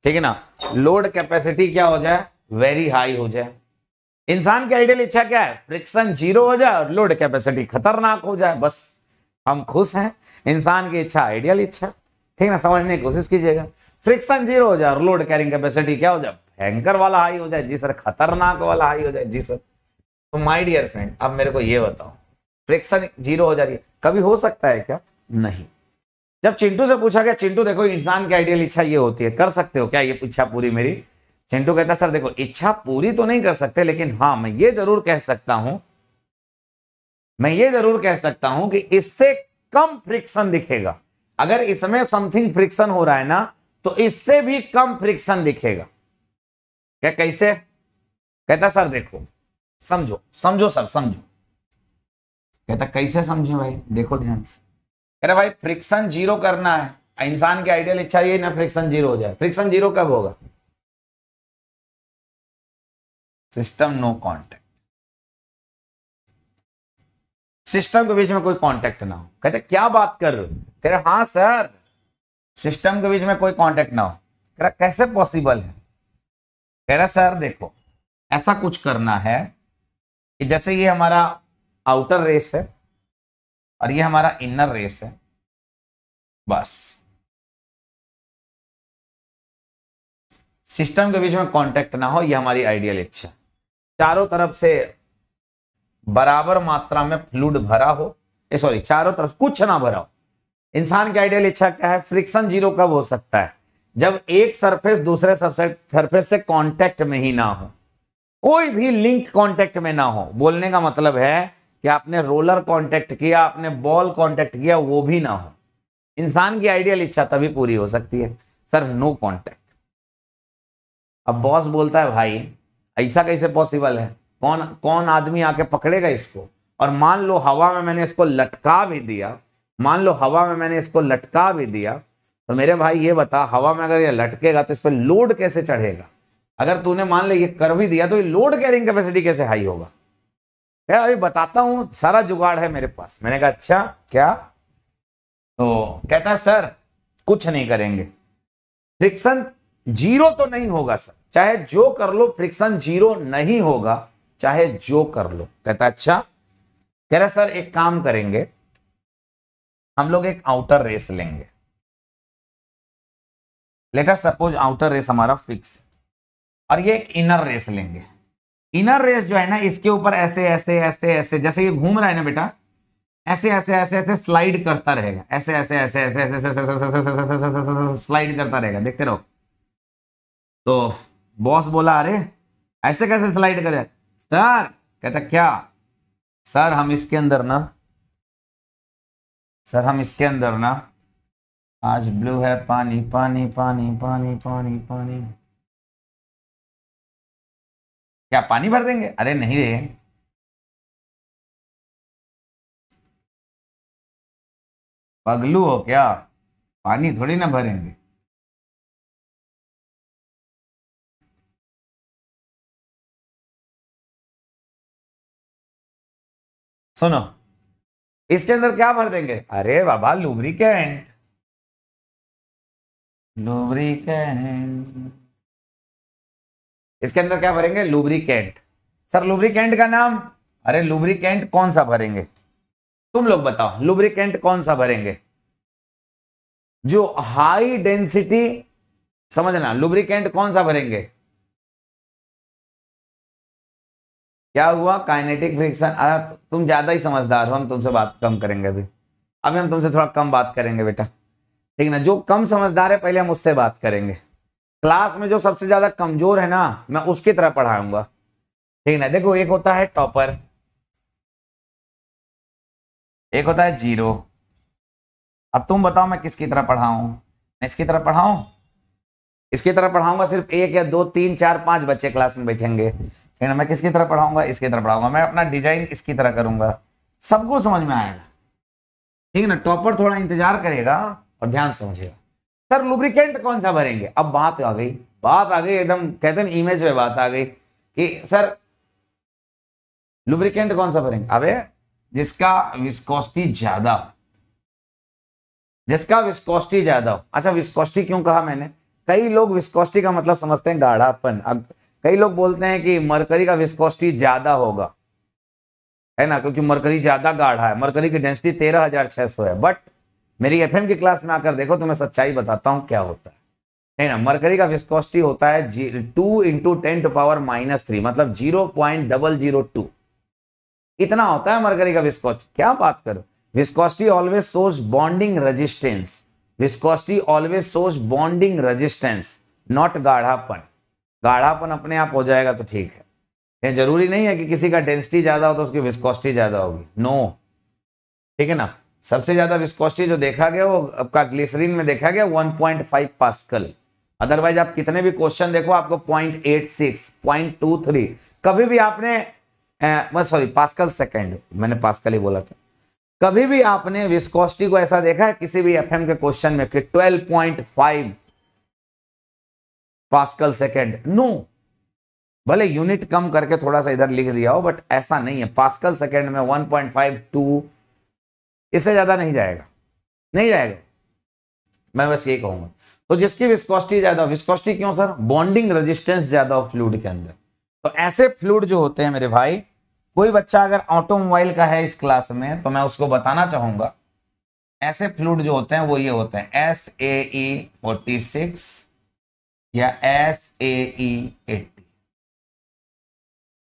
ठीक है ना लोड कैपेसिटी क्या हो जाए वेरी हाई हो जाए इंसान की आइडियल इच्छा क्या है फ्रिक्शन जीरो हो जाए और लोड कैपेसिटी खतरनाक हो जाए बस हम खुश हैं इंसान की इच्छा आइडियल इच्छा ठीक ना समझने की कोशिश कीजिएगा फ्रिक्शन जीरो हो जाए और लोड कैरिंग कैपेसिटी क्या हो जाए भयंकर वाला हाई हो जाए जी सर खतरनाक वाला हाई हो जाए जी सर तो माई डियर फ्रेंड अब मेरे को ये बताओ फ्रिक्शन जीरो हो जा रही है कभी हो सकता है क्या नहीं जब चिंटू से पूछा गया चिंटू देखो इंसान की आइडियल इच्छा ये होती है कर सकते हो क्या ये इच्छा पूरी मेरी चिंटू कहता सर देखो इच्छा पूरी तो नहीं कर सकते लेकिन हाँ मैं ये जरूर कह सकता हूं मैं ये जरूर कह सकता हूं कि इससे कम फ्रिक्शन दिखेगा अगर इसमें समथिंग फ्रिक्शन हो रहा है ना तो इससे भी कम फ्रिक्शन दिखेगा क्या कैसे कहता सर देखो समझो समझो सर समझो कहता कैसे समझे भाई देखो ध्यान से कह रहा भाई फ्रिक्शन जीरो करना है इंसान की आइडियल इच्छा ये ना फ्रिक्शन जीरो हो जाए फ्रिक्शन जीरो कब होगा सिस्टम नो कांटेक्ट सिस्टम के बीच में कोई कांटेक्ट ना हो कहते क्या बात कर रहे हो कह रहे हाँ सर सिस्टम के बीच में कोई कांटेक्ट ना हो कह रहा कैसे पॉसिबल है कह रहा सर देखो ऐसा कुछ करना है कि जैसे ये हमारा आउटर रेस है और ये हमारा इनर रेस है बस सिस्टम के बीच में कांटेक्ट ना हो ये हमारी आइडियल इच्छा चारों तरफ से बराबर मात्रा में फ्लूड भरा हो सॉरी चारों तरफ कुछ ना भरा हो इंसान की आइडियल इच्छा क्या है फ्रिक्शन जीरो कब हो सकता है जब एक सरफेस दूसरे सरफेस से कांटेक्ट में ही ना हो कोई भी लिंक कांटेक्ट में ना हो बोलने का मतलब है कि आपने रोलर कांटेक्ट किया आपने बॉल कांटेक्ट किया वो भी ना हो इंसान की आइडियल इच्छा तभी पूरी हो सकती है सर नो कांटेक्ट अब बॉस बोलता है भाई ऐसा कैसे पॉसिबल है कौन कौन आदमी आके पकड़ेगा इसको और मान लो हवा में मैंने इसको लटका भी दिया मान लो हवा में मैंने इसको लटका भी दिया तो मेरे भाई ये बता हवा में अगर ये लटकेगा तो इस पर लोड कैसे चढ़ेगा अगर तूने मान ले ये कर भी दिया तो ये लोड कैरिंग कैपेसिटी कैसे हाई होगा क्या अभी बताता हूँ सारा जुगाड़ है मेरे पास मैंने कहा अच्छा क्या तो कहता सर कुछ नहीं करेंगे फ्रिक्शन जीरो तो नहीं होगा सर चाहे जो कर लो फ्रिक्शन जीरो नहीं होगा चाहे जो कर लो कहता अच्छा कह रहा सर एक काम करेंगे हम लोग एक आउटर रेस लेंगे लेटर सपोज आउटर रेस हमारा फिक्स और ये एक इनर रेस लेंगे इनर रेस जो है ना इसके ऊपर ऐसे ऐसे ऐसे ऐसे जैसे ये घूम रहा है ना बेटा ऐसे ऐसे ऐसे ऐसे स्लाइड करता रहेगा ऐसे ऐसे ऐसे ऐसे ऐसे स्लाइड करता रहेगा देखते रहो तो बॉस बोला अरे ऐसे कैसे स्लाइड करे सर कहता क्या सर हम इसके अंदर ना सर हम इसके अंदर ना आज ब्लू है पानी पानी पानी पानी पानी पानी क्या पानी भर देंगे अरे नहीं रे पगलू हो क्या पानी थोड़ी ना भरेंगे सुनो इसके अंदर क्या भर देंगे अरे बाबा लुब्रिकेंट लुब्रिकेंट इसके अंदर क्या भरेंगे लुब्रिकेंट सर लुब्रिकेंट का नाम अरे लुब्रिकेंट कौन सा भरेंगे तुम लोग बताओ लुब्रिकेंट कौन सा भरेंगे जो हाई डेंसिटी समझना लुब्रिकेंट कौन सा भरेंगे क्या हुआ काइनेटिक फ्रिक्शन तुम ज़्यादा ही समझदार हो हम तुमसे बात कम करेंगे अभी अभी हम तुमसे थोड़ा कम बात करेंगे बेटा ठीक है ना जो कम समझदार है पहले हम उससे बात करेंगे क्लास में जो सबसे ज़्यादा कमज़ोर है ना मैं उसकी तरह पढ़ाऊंगा ठीक ना देखो एक होता है टॉपर एक होता है जीरो अब तुम बताओ मैं किसकी तरह पढ़ाऊं मैं इसकी तरह पढ़ाऊं इसकी तरह पढ़ाऊंगा सिर्फ एक या दो तीन चार पांच बच्चे क्लास में बैठेंगे ठीक है मैं किसकी तरह पढ़ाऊंगा इसकी तरह पढ़ाऊंगा मैं अपना डिजाइन इसकी तरह करूंगा सबको समझ में आएगा ठीक है ना टॉपर थोड़ा इंतजार करेगा और ध्यान समझेगा सर लुब्रिकेंट कौन सा भरेंगे अब बात आ गई बात आ गई एकदम कहते ना इमेज में बात आ गई कि सर लुब्रिकेंट कौन सा भरेंगे अबे जिसका विस्कोस्टी ज्यादा हो जिसका विस्कोस्टी ज्यादा हो अच्छा विस्कोस्टी क्यों कहा मैंने कई लोग विस्कोस्टी का मतलब समझते हैं गाढ़ापन कई लोग बोलते हैं कि मरकरी का विस्कोसिटी ज़्यादा होगा है ना क्योंकि मरकरी ज़्यादा गाढ़ा है मरकरी की डेंसिटी तेरह हजार छह सौ है बट मेरी एफ की क्लास में आकर देखो तो मैं सच्चाई बताता हूं क्या होता है है ना मरकरी का विस्कोसिटी होता है two into ten to power minus three मतलब zero point double zero two इतना होता है मरकरी का विस्कोसिटी क्या बात करो viscosity always shows bonding resistance viscosity always shows bonding resistance not गाढ़ापन गाढ़ापन अपने आप हो जाएगा तो ठीक है ये जरूरी नहीं है कि किसी का डेंसिटी ज़्यादा हो तो उसकी विस्कोसिटी ज़्यादा होगी नो ठीक है ना सबसे ज़्यादा विस्कोसिटी जो देखा गया वो आपका ग्लिसरीन में देखा गया 1.5 पास्कल अदरवाइज आप कितने भी क्वेश्चन देखो आपको 0.86, 0.23 कभी भी आपने सॉरी पास्कल सेकंड मैंने पास्कल ही बोला था कभी भी आपने विस्कोसिटी को ऐसा देखा है किसी भी एफ के क्वेश्चन में कि फाइव पास्कल सेकेंड नो भले यूनिट कम करके थोड़ा सा इधर लिख दिया हो बट ऐसा नहीं है पास्कल सेकेंड में 1.52 इससे ज्यादा नहीं जाएगा नहीं जाएगा मैं बस ये कहूंगा तो जिसकी विस्कोस्टी ज्यादा विस्कोस्टी क्यों सर बॉन्डिंग रेजिस्टेंस ज्यादा हो फ्लूड के अंदर तो ऐसे फ्लूड जो होते हैं मेरे भाई कोई बच्चा अगर ऑटोमोबाइल का है इस क्लास में तो मैं उसको बताना चाहूंगा ऐसे फ्लूड जो होते हैं वो ये होते हैं S A e forty six या एस ए ई एट्टी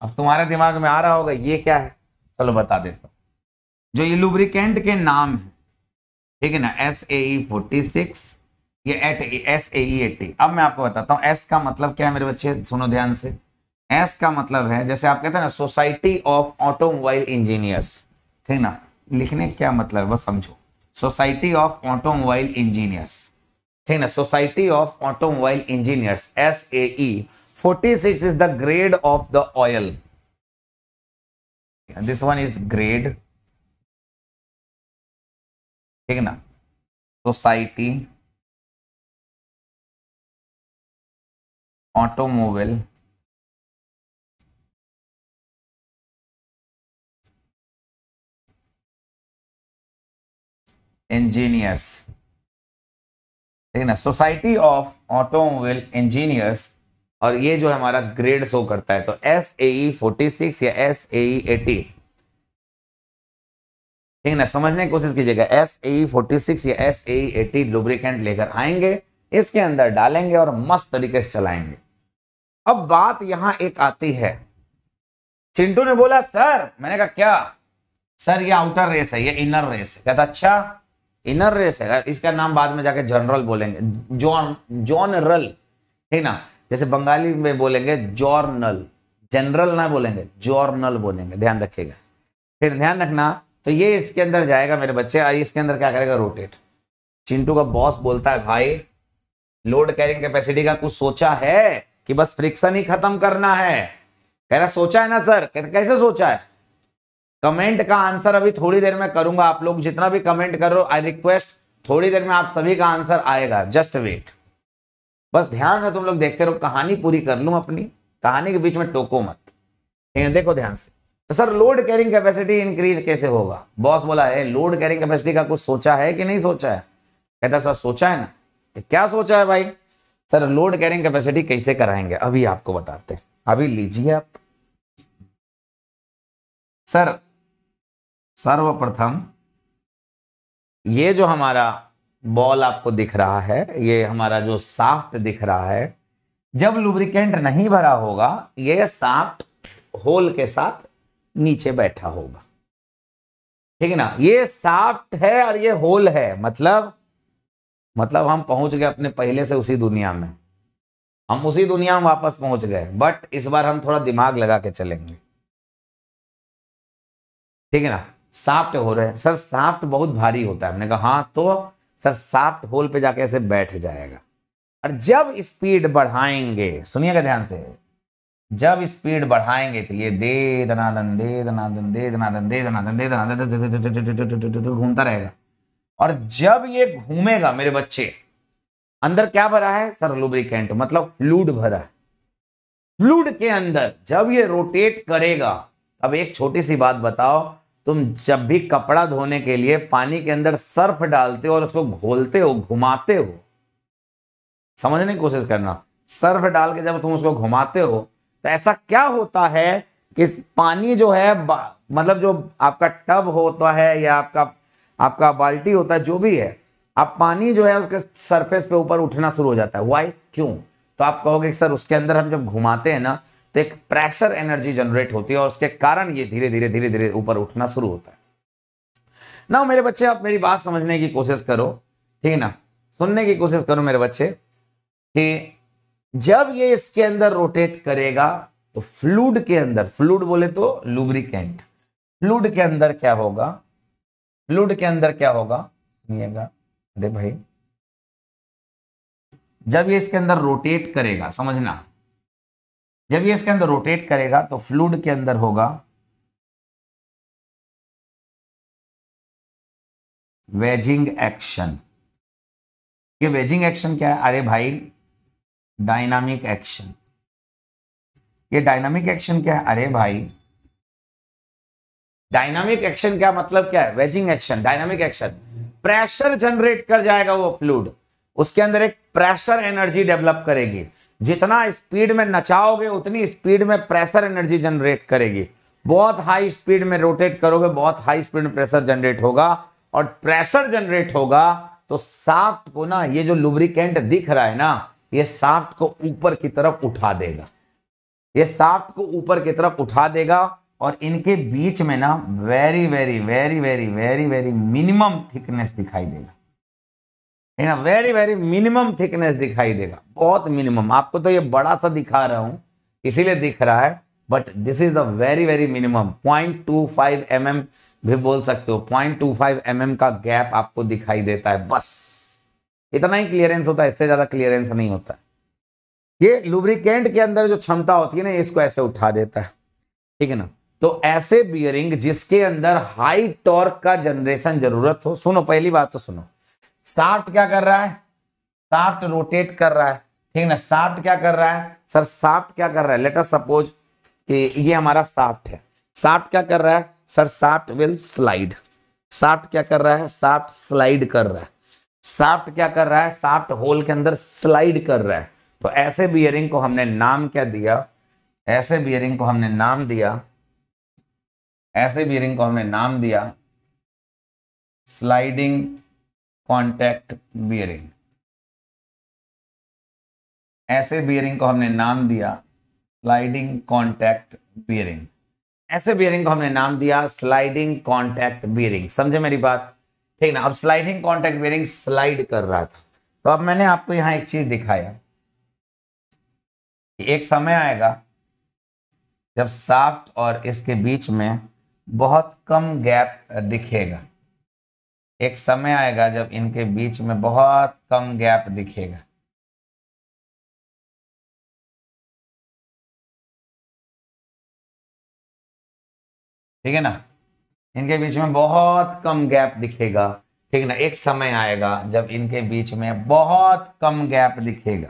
अब तुम्हारे दिमाग में आ रहा होगा ये क्या है चलो बता देता हूँ जो ये लुब्रिकेंट के नाम है ठीक है ना S A E forty six ये eight S A E eighty अब मैं आपको बताता हूं एस का मतलब क्या है मेरे बच्चे सुनो ध्यान से एस का मतलब है जैसे आप कहते हैं ना सोसाइटी ऑफ ऑटोमोबाइल इंजीनियर्स ठीक ना लिखने क्या मतलब है बस समझो सोसाइटी ऑफ ऑटोमोबाइल इंजीनियर्स ठीक ना society of automobile engineers S A forty six is the grade of the oil this one is grade ठीक है ना सोसाइटी ऑटोमोबाइल इंजीनियर्स ठीक है ना सोसाइटी ऑफ ऑटोमोबाइल इंजीनियर्स और ये जो हमारा ग्रेड शो करता है तो एस ए फोर्टी सिक्स या एस ए एटी ठीक है ना समझने की कोशिश कीजिएगा एस ए फोर्टी सिक्स या एस ए एटी लुब्रिकेंट लेकर आएंगे इसके अंदर डालेंगे और मस्त तरीके से चलाएंगे अब बात यहां एक आती है चिंटू ने बोला सर मैंने कहा क्या सर ये आउटर रेस है ये इनर रेस है कहता अच्छा इनर रेस है इसका नाम बाद में जाके जनरल बोलेंगे जॉन जॉनरल ठीक ना जैसे बंगाली में बोलेंगे जॉर्नल जनरल ना बोलेंगे जॉर्नल बोलेंगे ध्यान रखिएगा फिर ध्यान रखना तो ये इसके अंदर जाएगा मेरे बच्चे आइए इसके अंदर क्या करेगा रोटेट चिंटू का बॉस बोलता है भाई लोड कैरिंग कैपेसिटी का कुछ सोचा है कि बस फ्रिक्शन ही खत्म करना है कह रहा सोचा है ना सर कैसे सोचा है कमेंट का आंसर अभी थोड़ी देर में करूंगा आप लोग जितना भी कमेंट करो आई रिक्वेस्ट थोड़ी देर में आप सभी का आंसर आएगा जस्ट वेट बस ध्यान से तुम लोग देखते रहो कहानी पूरी कर लू अपनी कहानी के बीच में टोको मत देखो ध्यान से तो sir load carrying capacity increase कैसे होगा बॉस बोला है लोड कैरिंग कैपेसिटी का कुछ सोचा है कि नहीं सोचा है कहता सर सोचा है ना तो क्या सोचा है भाई सर लोड कैरिंग कैपेसिटी कैसे कराएंगे अभी आपको बताते हैं अभी लीजिए आप सर सर्वप्रथम ये जो हमारा बॉल आपको दिख रहा है ये हमारा जो साफ्ट दिख रहा है जब लुब्रिकेंट नहीं भरा होगा ये साफ्ट होल के साथ नीचे बैठा होगा ठीक है ना ये साफ्ट है और ये होल है मतलब मतलब हम पहुंच गए अपने पहले से उसी दुनिया में हम उसी दुनिया में वापस पहुंच गए बट इस बार हम थोड़ा दिमाग लगा के चलेंगे ठीक है ना साफ्ट हो रहे हैं सर साफ्ट बहुत भारी होता है हमने कहा हाँ तो सर साफ्ट होल पे जाके ऐसे बैठ जाएगा और जब स्पीड बढ़ाएंगे सुनिएगा ध्यान से जब स्पीड बढ़ाएंगे तो ये दे दनादन दे दनादन दे दनादन दे दनादन दे दनादन घूमता रहेगा और जब ये घूमेगा मेरे बच्चे अंदर क्या भरा है सर लुब्रिकेंट मतलब फ्लूड भरा है फ्लूड के अंदर जब ये रोटेट करेगा अब एक छोटी सी बात बताओ तुम जब भी कपड़ा धोने के लिए पानी के अंदर सर्फ डालते हो और उसको घोलते हो घुमाते हो समझने की कोशिश करना सर्फ डाल के जब तुम उसको घुमाते हो तो ऐसा क्या होता है कि पानी जो है मतलब जो आपका टब होता है या आपका आपका बाल्टी होता है जो भी है अब पानी जो है उसके सरफेस पे ऊपर उठना शुरू हो जाता है वाई क्यों तो आप कहोगे सर उसके अंदर हम जब घुमाते हैं ना तो एक प्रेशर एनर्जी जनरेट होती है और उसके कारण ये धीरे धीरे धीरे धीरे ऊपर उठना शुरू होता है ना मेरे बच्चे आप मेरी बात समझने की कोशिश करो ठीक है ना सुनने की कोशिश करो मेरे बच्चे कि जब ये इसके अंदर रोटेट करेगा तो फ्लूड के अंदर फ्लूड बोले तो लुब्रिकेंट फ्लूड के अंदर क्या होगा फ्लूड के अंदर क्या होगा सुनिएगा अरे भाई जब ये इसके अंदर रोटेट करेगा समझना जब ये इसके अंदर रोटेट करेगा तो फ्लूड के अंदर होगा वेजिंग एक्शन ये वेजिंग एक्शन क्या है अरे भाई डायनामिक एक्शन ये डायनामिक एक्शन क्या है अरे भाई डायनामिक एक्शन क्या मतलब क्या है wedging action dynamic action pressure generate कर जाएगा वो फ्लूड उसके अंदर एक प्रेशर एनर्जी डेवलप करेगी जितना स्पीड में नचाओगे उतनी स्पीड में प्रेशर एनर्जी जनरेट करेगी बहुत हाई स्पीड में रोटेट करोगे बहुत हाई स्पीड में प्रेशर जनरेट होगा और प्रेशर जनरेट होगा तो साफ्ट को ना ये जो लुब्रिकेंट दिख रहा है ना ये साफ्ट को ऊपर की तरफ उठा देगा ये साफ्ट को ऊपर की तरफ उठा देगा और इनके बीच में ना very very very very very very minimum thickness दिखाई देगा in a very very minimum thickness दिखाई देगा बहुत मिनिमम आपको तो ये बड़ा सा दिखा रहा हूं इसीलिए दिख रहा है but this is the very very minimum point two five M M भी बोल सकते हो point two five M M का गैप आपको दिखाई देता है बस इतना ही क्लियरेंस होता है इससे ज़्यादा क्लियरेंस नहीं होता ये लुब्रिकेंट के अंदर जो क्षमता होती है ना इसको ऐसे उठा देता है ठीक है ना तो ऐसे बियरिंग जिसके अंदर हाई टॉर्क का जनरेशन जरूरत हो सुनो पहली बात तो सुनो साफ्ट क्या कर रहा है साफ्ट रोटेट कर रहा है ठीक ना साफ्ट क्या कर रहा है सर साफ्ट क्या कर रहा है लेटर सपोज कि ये हमारा साफ्ट है साफ्ट क्या कर रहा है sir shaft will slide shaft क्या कर रहा है साफ्ट स्लाइड कर रहा है साफ्ट क्या कर रहा है साफ्ट होल के अंदर स्लाइड कर रहा है तो ऐसे बियरिंग को हमने नाम क्या दिया ऐसे बियरिंग को हमने नाम दिया ऐसे बियरिंग को हमने नाम दिया स्लाइडिंग कॉन्टैक्ट बियरिंग ऐसे बियरिंग को हमने नाम दिया स्लाइडिंग कॉन्टैक्ट बियरिंग ऐसे बियरिंग को हमने नाम दिया स्लाइडिंग कॉन्टैक्ट बियरिंग समझे मेरी बात ठीक ना अब स्लाइडिंग कॉन्टैक्ट बियरिंग स्लाइड कर रहा था तो अब मैंने आपको यहां एक चीज दिखाया एक समय आएगा जब साफ्ट और इसके बीच में बहुत कम गैप दिखेगा एक समय आएगा जब इनके बीच में बहुत कम गैप दिखेगा ठीक है ना इनके बीच में बहुत कम गैप दिखेगा ठीक है ना एक समय आएगा जब इनके बीच में बहुत कम गैप दिखेगा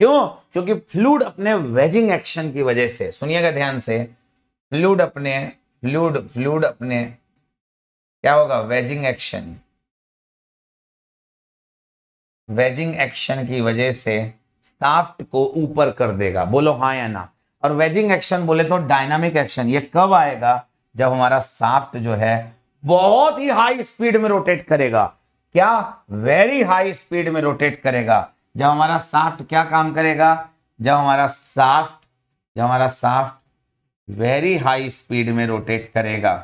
क्यों क्योंकि फ्लूड अपने वेजिंग एक्शन की वजह से सुनिएगा ध्यान से फ्लूड अपने फ्लूड फ्लूड अपने क्या होगा वेजिंग एक्शन वेजिंग एक्शन की वजह से साफ्ट को ऊपर कर देगा बोलो हाँ या ना और वेजिंग एक्शन बोले तो डायनामिक एक्शन ये कब आएगा जब हमारा साफ्ट जो है बहुत ही हाई स्पीड में रोटेट करेगा क्या वेरी हाई स्पीड में रोटेट करेगा जब हमारा साफ्ट क्या काम करेगा जब हमारा साफ्ट जब हमारा साफ्ट वेरी हाई स्पीड में रोटेट करेगा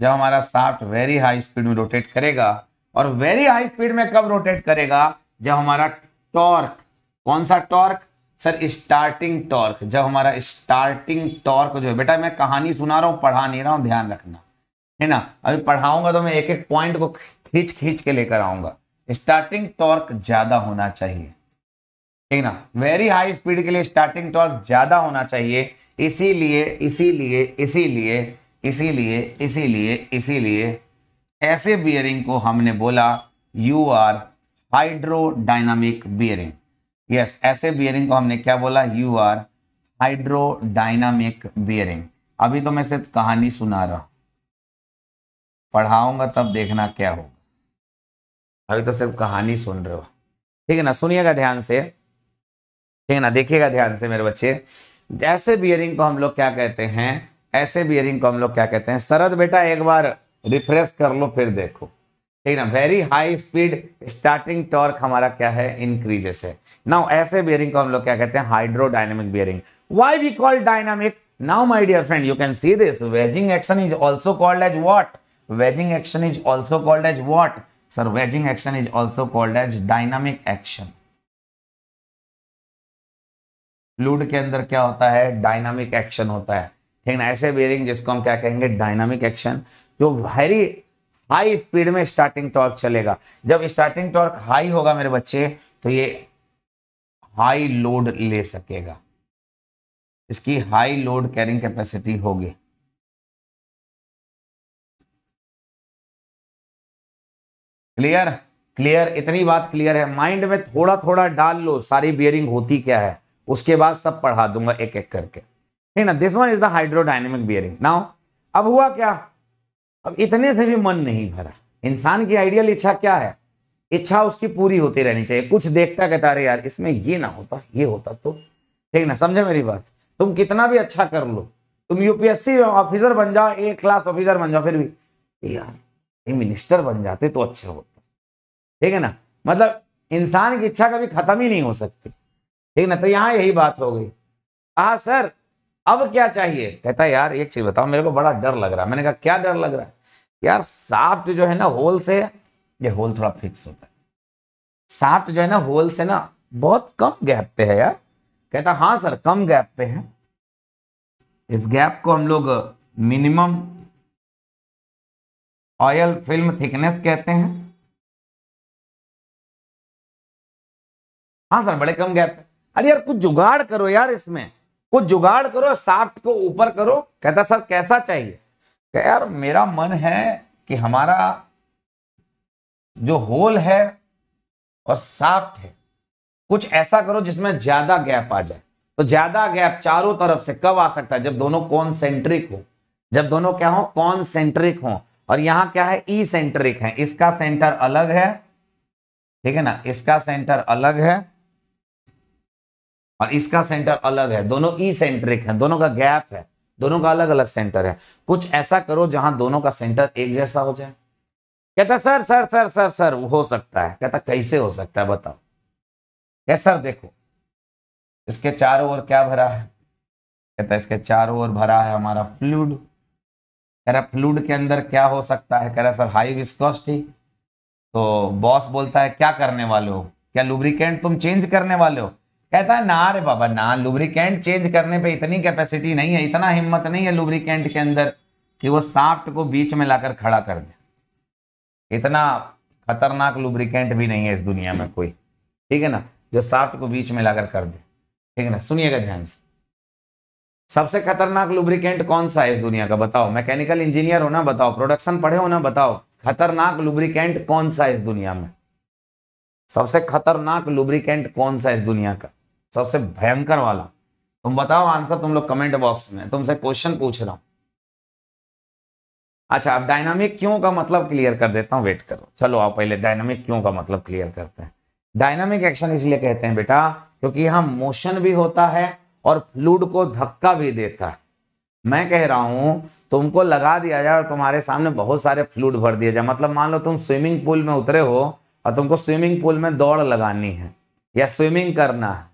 जब हमारा साफ्ट वेरी हाई स्पीड में रोटेट करेगा और वेरी हाई स्पीड में कब रोटेट करेगा जब हमारा टॉर्क कौन सा टॉर्क सर स्टार्टिंग टॉर्क जब हमारा स्टार्टिंग टॉर्क जो है बेटा मैं कहानी सुना रहा हूँ पढ़ा नहीं रहा हूँ ध्यान रखना है ना अभी पढ़ाऊंगा तो मैं एक एक पॉइंट को खींच खींच के लेकर आऊंगा स्टार्टिंग टॉर्क ज्यादा होना चाहिए ठीक ना वेरी हाई स्पीड के लिए स्टार्टिंग टॉर्क ज्यादा होना चाहिए इसीलिए इसीलिए इसीलिए इसीलिए इसीलिए इसीलिए ऐसे बियरिंग को हमने बोला you are hydrodynamic bearing yes ऐसे बियरिंग को हमने क्या बोला यू आर हाइड्रोडाइनामिक बियरिंग अभी तो मैं सिर्फ कहानी सुना रहा पढ़ाऊंगा तब देखना क्या होगा अभी तो सिर्फ कहानी सुन रहे हो ठीक है ना सुनिएगा ध्यान से ठीक है ना देखिएगा ध्यान से मेरे बच्चे जैसे बियरिंग को हम लोग क्या कहते हैं ऐसे बियरिंग को हम लोग क्या कहते हैं शरद बेटा एक बार रिफ्रेश कर लो फिर देखो ठीक ना very high speed starting torque हमारा क्या है इंक्रीजेस है नाउ ऐसे बियरिंग को हम लोग क्या कहते हैं hydrodynamic bearing why we call dynamic now my dear friend you can see this wedging action is also called as what wedging action is also called as what sir wedging action is also called as dynamic action fluid के अंदर क्या होता है dynamic action होता है लेकिन ऐसे bearing जिसको हम क्या कहेंगे डायनामिक एक्शन जो वेरी हाई स्पीड में स्टार्टिंग टॉर्क चलेगा जब स्टार्टिंग टॉर्क हाई होगा मेरे बच्चे तो ये हाई लोड ले सकेगा इसकी हाई लोड कैरिंग कैपेसिटी होगी क्लियर क्लियर इतनी बात क्लियर है माइंड में थोड़ा थोड़ा डाल लो सारी बियरिंग होती क्या है उसके बाद सब पढ़ा दूंगा एक एक करके ठीक ना this one is the hydrodynamic bearing now अब हुआ क्या अब इतने से भी मन नहीं भरा इंसान की आइडियल इच्छा क्या है इच्छा उसकी पूरी होती रहनी चाहिए कुछ देखता कहता अरे यार इसमें ये ना होता ये होता तो ठीक ना समझे मेरी बात तुम कितना भी अच्छा कर लो तुम यूपीएससी ऑफिसर बन जाओ ए क्लास ऑफिसर बन जाओ फिर भी यार ये मिनिस्टर बन जाते तो अच्छे होता ठीक है ना मतलब इंसान की इच्छा कभी खत्म ही नहीं हो सकती ठीक ना तो यहाँ यही बात हो गई कहा सर अब क्या चाहिए कहता है यार एक चीज बताओ मेरे को बड़ा डर लग रहा है मैंने कहा क्या डर लग रहा है यार साफ्ट जो है ना होल से ये होल थोड़ा फिक्स होता है साफ्ट जो है ना होल से ना बहुत कम गैप पे है यार कहता हाँ सर कम गैप पे है इस गैप को हम लोग मिनिमम ऑयल फिल्म थिकनेस कहते हैं हाँ सर बड़े कम गैप अरे यार कुछ जुगाड़ करो यार इसमें कुछ जुगाड़ करो साफ्ट को ऊपर करो कहता सर कैसा चाहिए कह यार मेरा मन है कि हमारा जो होल है और साफ्ट है कुछ ऐसा करो जिसमें ज्यादा गैप आ जाए तो ज्यादा गैप चारों तरफ से कब आ सकता है जब दोनों कॉन्सेंट्रिक हो जब दोनों क्या हो कॉन्सेंट्रिक हो और यहां क्या है ई सेंट्रिक है इसका सेंटर अलग है ठीक है ना इसका सेंटर अलग है और इसका सेंटर अलग है दोनों ई सेंट्रिक है दोनों का गैप है दोनों का अलग अलग सेंटर है कुछ ऐसा करो जहां दोनों का सेंटर एक जैसा हो जाए कहता sir sir sir sir sir हो सकता है कहता कैसे हो सकता है बताओ क्या सर देखो इसके चारों ओर क्या भरा है कहता इसके चारों ओर भरा है हमारा फ्लूड कह रहा फ्लूड के अंदर क्या हो सकता है कह रहा सर हाई विस्कोसिटी तो बॉस बोलता है क्या करने वाले हो क्या लुब्रिकेंट तुम चेंज करने वाले हो कहता है ना रे बाबा ना लुब्रिकेंट चेंज करने पे इतनी कैपेसिटी नहीं है इतना हिम्मत नहीं है लुब्रिकेंट के अंदर कि वो साफ्ट को बीच में लाकर खड़ा कर दे इतना खतरनाक लुब्रिकेंट भी नहीं है इस दुनिया में कोई ठीक है ना जो साफ्ट को बीच में लाकर कर दे ठीक है ना सुनिएगा ध्यान से सबसे खतरनाक लुब्रिकेंट कौन सा है इस दुनिया का बताओ मैकेनिकल इंजीनियर हो ना बताओ प्रोडक्शन पढ़े हो ना बताओ खतरनाक लुब्रिकेंट कौन सा है इस दुनिया में सबसे खतरनाक लुब्रिकेंट कौन सा है इस दुनिया का सबसे भयंकर वाला तुम बताओ आंसर तुम लोग कमेंट बॉक्स में तुमसे क्वेश्चन पूछ रहा हूं अच्छा अब डायनामिक क्यों का मतलब क्लियर कर देता हूं वेट करो चलो आप पहले डायनामिक क्यों का मतलब क्लियर करते हैं डायनामिक एक्शन इसलिए कहते हैं बेटा क्योंकि यहाँ मोशन भी होता है और फ्लूड को धक्का भी देता है मैं कह रहा हूं तुमको लगा दिया जाए और तुम्हारे सामने बहुत सारे फ्लूड भर दिया जाए मतलब मान लो तुम स्विमिंग पूल में उतरे हो और तुमको स्विमिंग पूल में दौड़ लगानी है या स्विमिंग करना है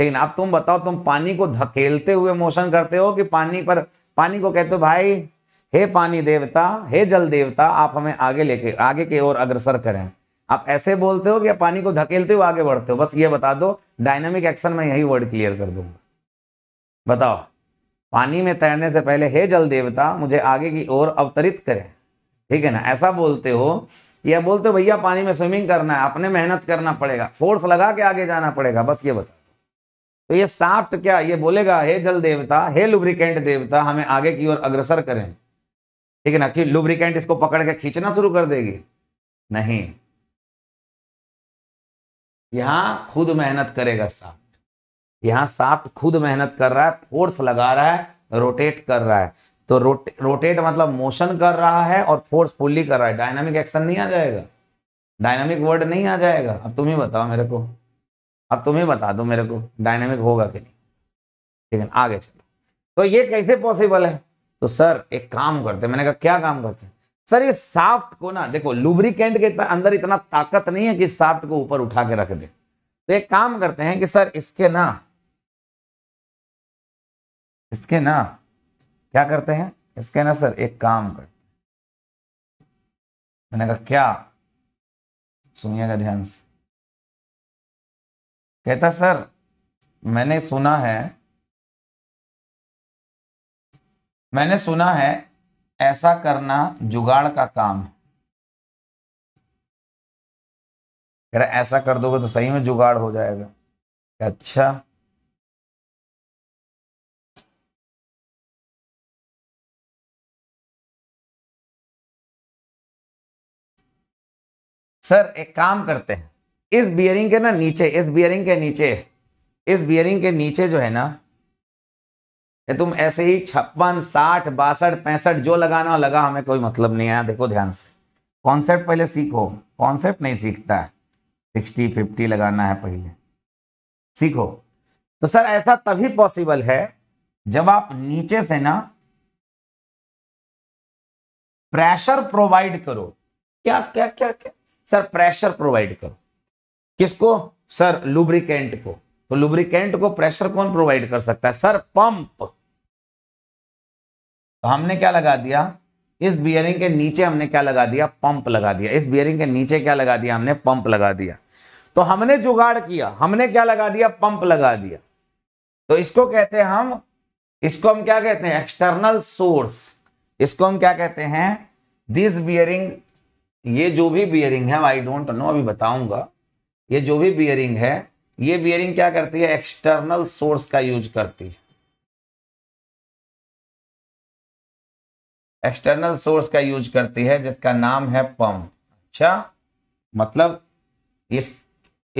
लेकिन अब तुम बताओ तुम पानी को धकेलते हुए मोशन करते हो कि पानी पर पानी को कहते हो भाई हे पानी देवता हे जल देवता आप हमें आगे लेके आगे की ओर अग्रसर करें आप ऐसे बोलते हो कि पानी को धकेलते हुए आगे बढ़ते हो बस ये बता दो डायनामिक एक्शन में यही वर्ड क्लियर कर दूंगा बताओ पानी में तैरने से पहले हे जल देवता मुझे आगे की ओर अवतरित करें ठीक है ना ऐसा बोलते हो या बोलते हो भैया पानी में स्विमिंग करना है अपने मेहनत करना पड़ेगा फोर्स लगा के आगे जाना पड़ेगा बस ये बताओ तो ये साफ्ट तो क्या ये बोलेगा हे जल देवता हे लुब्रिकेंट देवता हमें आगे की ओर अग्रसर करें ठीक है ना कि लुब्रिकेंट इसको पकड़ के खींचना शुरू कर देगी नहीं यहां खुद मेहनत करेगा साफ्ट यहां साफ्ट खुद मेहनत कर रहा है फोर्स लगा रहा है रोटेट कर रहा है तो रोटे, रोटेट मतलब मोशन कर रहा है और फोर्स फुल्ली कर रहा है डायनामिक एक्शन नहीं आ जाएगा डायनामिक वर्ड नहीं आ जाएगा अब तुम ही बताओ मेरे को अब तुम ही बता दो मेरे को डायनेमिक होगा कि नहीं लेकिन आगे चलो तो ये कैसे पॉसिबल है तो सर एक काम करते मैंने कहा क्या काम करते सर ये साफ्ट को ना देखो लुब्रिकेंट के अंदर इतना ताकत नहीं है कि साफ्ट को ऊपर उठा के रख दे तो एक काम करते हैं कि सर इसके ना इसके ना क्या करते हैं इसके ना सर एक काम करते मैंने कहा क्या सुनिएगा ध्यान से कहता सर मैंने सुना है मैंने सुना है ऐसा करना जुगाड़ का काम है कह रहा ऐसा कर दोगे तो सही में जुगाड़ हो जाएगा अच्छा सर एक काम करते हैं इस बियरिंग के ना नीचे इस बियरिंग के नीचे इस बियरिंग के नीचे जो है ना ये तुम ऐसे ही छप्पन साठ बासठ पैंसठ जो लगाना लगा हमें कोई मतलब नहीं आया देखो ध्यान से कॉन्सेप्ट पहले सीखो कॉन्सेप्ट नहीं सीखता है सिक्सटी फिफ्टी लगाना है पहले सीखो तो सर ऐसा तभी पॉसिबल है जब आप नीचे से ना प्रेशर प्रोवाइड करो क्या क्या क्या क्या सर प्रेशर प्रोवाइड करो किसको सर लुब्रिकेंट को तो लुब्रिकेंट को प्रेशर कौन प्रोवाइड कर सकता है सर पंप तो हमने क्या लगा दिया इस बियरिंग के नीचे हमने क्या लगा दिया पंप लगा दिया इस बियरिंग के नीचे क्या लगा दिया हमने पंप लगा दिया तो हमने जुगाड़ किया हमने क्या लगा दिया पंप लगा दिया तो इसको कहते हैं हम इसको हम क्या कहते हैं एक्सटर्नल सोर्स इसको हम क्या कहते हैं दिस बियरिंग ये जो भी बियरिंग है आई डोंट नो अभी बताऊंगा ये जो भी बियरिंग है ये बियरिंग क्या करती है एक्सटर्नल सोर्स का यूज करती है एक्सटर्नल सोर्स का यूज करती है जिसका नाम है पंप अच्छा मतलब इस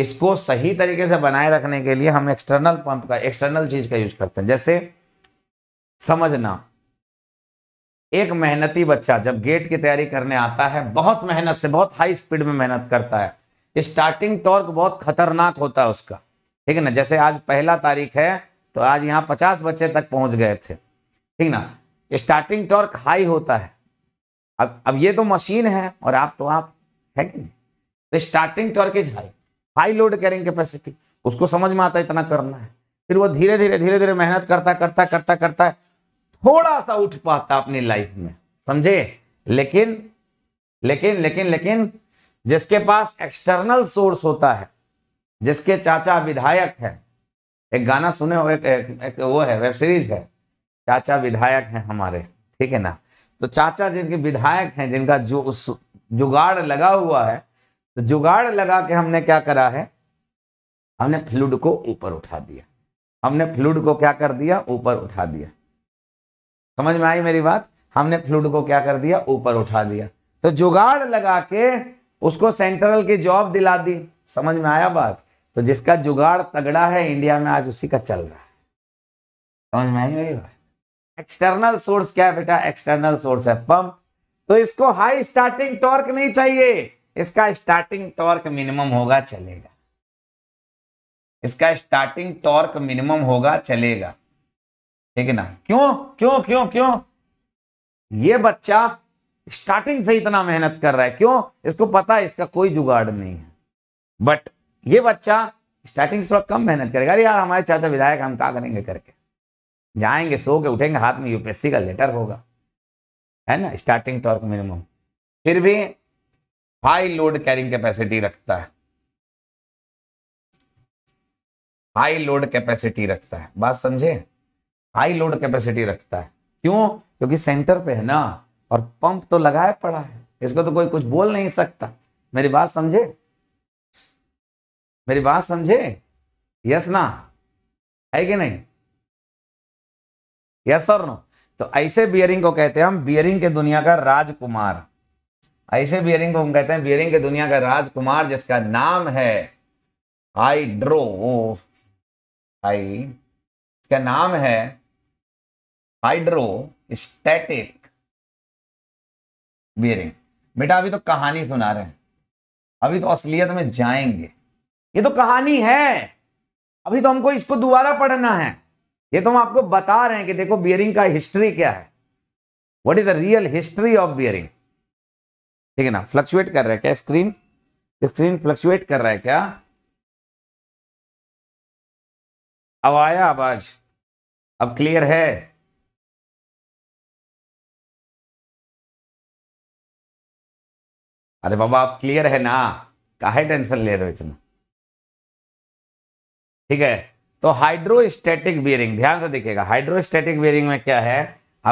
इसको सही तरीके से बनाए रखने के लिए हम एक्सटर्नल पंप का एक्सटर्नल चीज का यूज करते हैं जैसे समझना एक मेहनती बच्चा जब गेट की तैयारी करने आता है बहुत मेहनत से बहुत हाई स्पीड में मेहनत करता है स्टार्टिंग टॉर्क बहुत खतरनाक होता है उसका ठीक है ना जैसे आज पहला तारीख है तो आज यहाँ पचास बच्चे तक पहुंच गए थे ठीक ना स्टार्टिंग टॉर्क हाई होता है अब अब ये तो मशीन है और आप तो आप है कि नहीं तो starting torque is high high load carrying capacity उसको समझ में आता है इतना करना है फिर वो धीरे धीरे धीरे धीरे मेहनत करता करता करता करता थोड़ा सा उठ पाता अपनी लाइफ में समझे लेकिन लेकिन लेकिन लेकिन जिसके पास एक्सटर्नल सोर्स होता है जिसके चाचा विधायक है एक गाना सुने हो एक, एक, एक वो है वेब सीरीज है चाचा विधायक हैं हमारे ठीक है ना तो चाचा जिनके विधायक हैं जिनका जो उस जुगाड़ लगा हुआ है तो जुगाड़ लगा के हमने क्या करा है हमने फ्लूड को ऊपर उठा दिया हमने फ्लूड को क्या कर दिया ऊपर उठा दिया समझ में आई मेरी बात हमने फ्लूड को क्या कर दिया ऊपर उठा दिया तो जुगाड़ लगा के उसको सेंट्रल की जॉब दिला दी समझ में आया बात तो जिसका जुगाड़ तगड़ा है इंडिया में आज उसी का चल रहा है समझ में आई मेरी बात एक्सटर्नल सोर्स क्या है बेटा एक्सटर्नल सोर्स है पंप तो इसको हाई स्टार्टिंग टॉर्क नहीं चाहिए इसका स्टार्टिंग टॉर्क मिनिमम होगा चलेगा इसका स्टार्टिंग टॉर्क मिनिमम होगा चलेगा ठीक है ना क्यों क्यों क्यों क्यों ये बच्चा स्टार्टिंग से इतना मेहनत कर रहा है क्यों इसको पता है इसका कोई जुगाड़ नहीं है बट ये बच्चा स्टार्टिंग से थोड़ा कम मेहनत करेगा अरे यार हमारे चाचा विधायक हम क्या करेंगे करके जाएंगे सो के उठेंगे हाथ में यूपीएससी का लेटर होगा है ना स्टार्टिंग टॉर्क मिनिमम फिर भी हाई लोड कैरिंग कैपेसिटी रखता है हाई लोड कैपेसिटी रखता है बात समझे हाई लोड कैपेसिटी रखता है क्यों क्योंकि सेंटर पे है ना और पंप तो लगाए पड़ा है इसको तो कोई कुछ बोल नहीं सकता मेरी बात समझे मेरी बात समझे यस ना है कि नहीं यस और नो तो ऐसे बियरिंग को कहते हैं हम बियरिंग के दुनिया का राजकुमार ऐसे बियरिंग को हम कहते हैं बियरिंग के दुनिया का राजकुमार जिसका नाम है हाइड्रो हाई इसका नाम है हाइड्रो स्टैटिक बियरिंग बेटा अभी तो कहानी सुना रहे हैं अभी तो असलियत में जाएंगे ये तो कहानी है अभी तो हमको इसको दोबारा पढ़ना है ये तो हम आपको बता रहे हैं कि देखो बियरिंग का हिस्ट्री क्या है what is the real history of bearing ठीक है ना फ्लक्चुएट कर रहा है क्या स्क्रीन स्क्रीन फ्लक्चुएट कर रहा है क्या अब आया आवाज अब क्लियर है अरे बाबा आप क्लियर है ना काहे टेंशन ले रहे हो इतना ठीक है तो हाइड्रोस्टेटिक बियरिंग ध्यान से देखिएगा हाइड्रोस्टेटिक बियरिंग में क्या है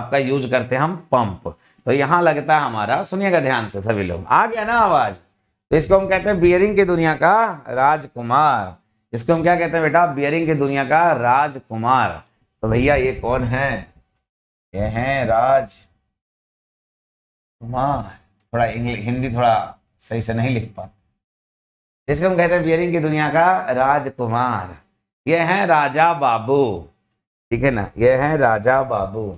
आपका यूज करते हैं हम पंप तो यहां लगता है हमारा सुनिएगा ध्यान से सभी लोग आ गया ना आवाज तो इसको हम कहते हैं बियरिंग की दुनिया का राजकुमार इसको हम क्या कहते हैं बेटा बियरिंग की दुनिया का राजकुमार तो भैया ये कौन है ये है राज कुमार थोड़ा इंग्लिश हिंदी थोड़ा सही से नहीं लिख पाते जिसको हम कहते हैं बियरिंग की दुनिया का राजकुमार ये है राजा बाबू ठीक है ना ये है राजा बाबू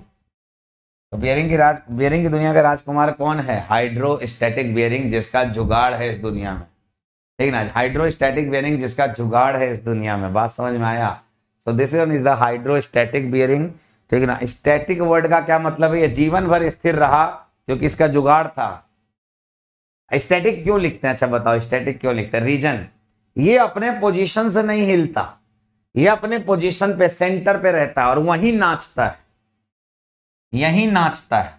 तो बियरिंग की राज बियरिंग की दुनिया का राजकुमार कौन है हाइड्रोस्टैटिक बियरिंग जिसका जुगाड़ है इस दुनिया में ठीक ना हाइड्रोस्टैटिक बियरिंग जिसका जुगाड़ है इस दुनिया में बात समझ में आया तो this is the hydrostatic bearing ठीक ना स्टैटिक वर्ड का क्या मतलब है ये जीवन भर स्थिर रहा क्योंकि इसका जुगाड़ था स्टैटिक क्यों लिखते हैं अच्छा बताओ स्टैटिक क्यों लिखते हैं रीजन ये अपने पोजीशन से नहीं हिलता ये अपने पोजीशन पे सेंटर पे रहता है और वहीं नाचता है यहीं नाचता है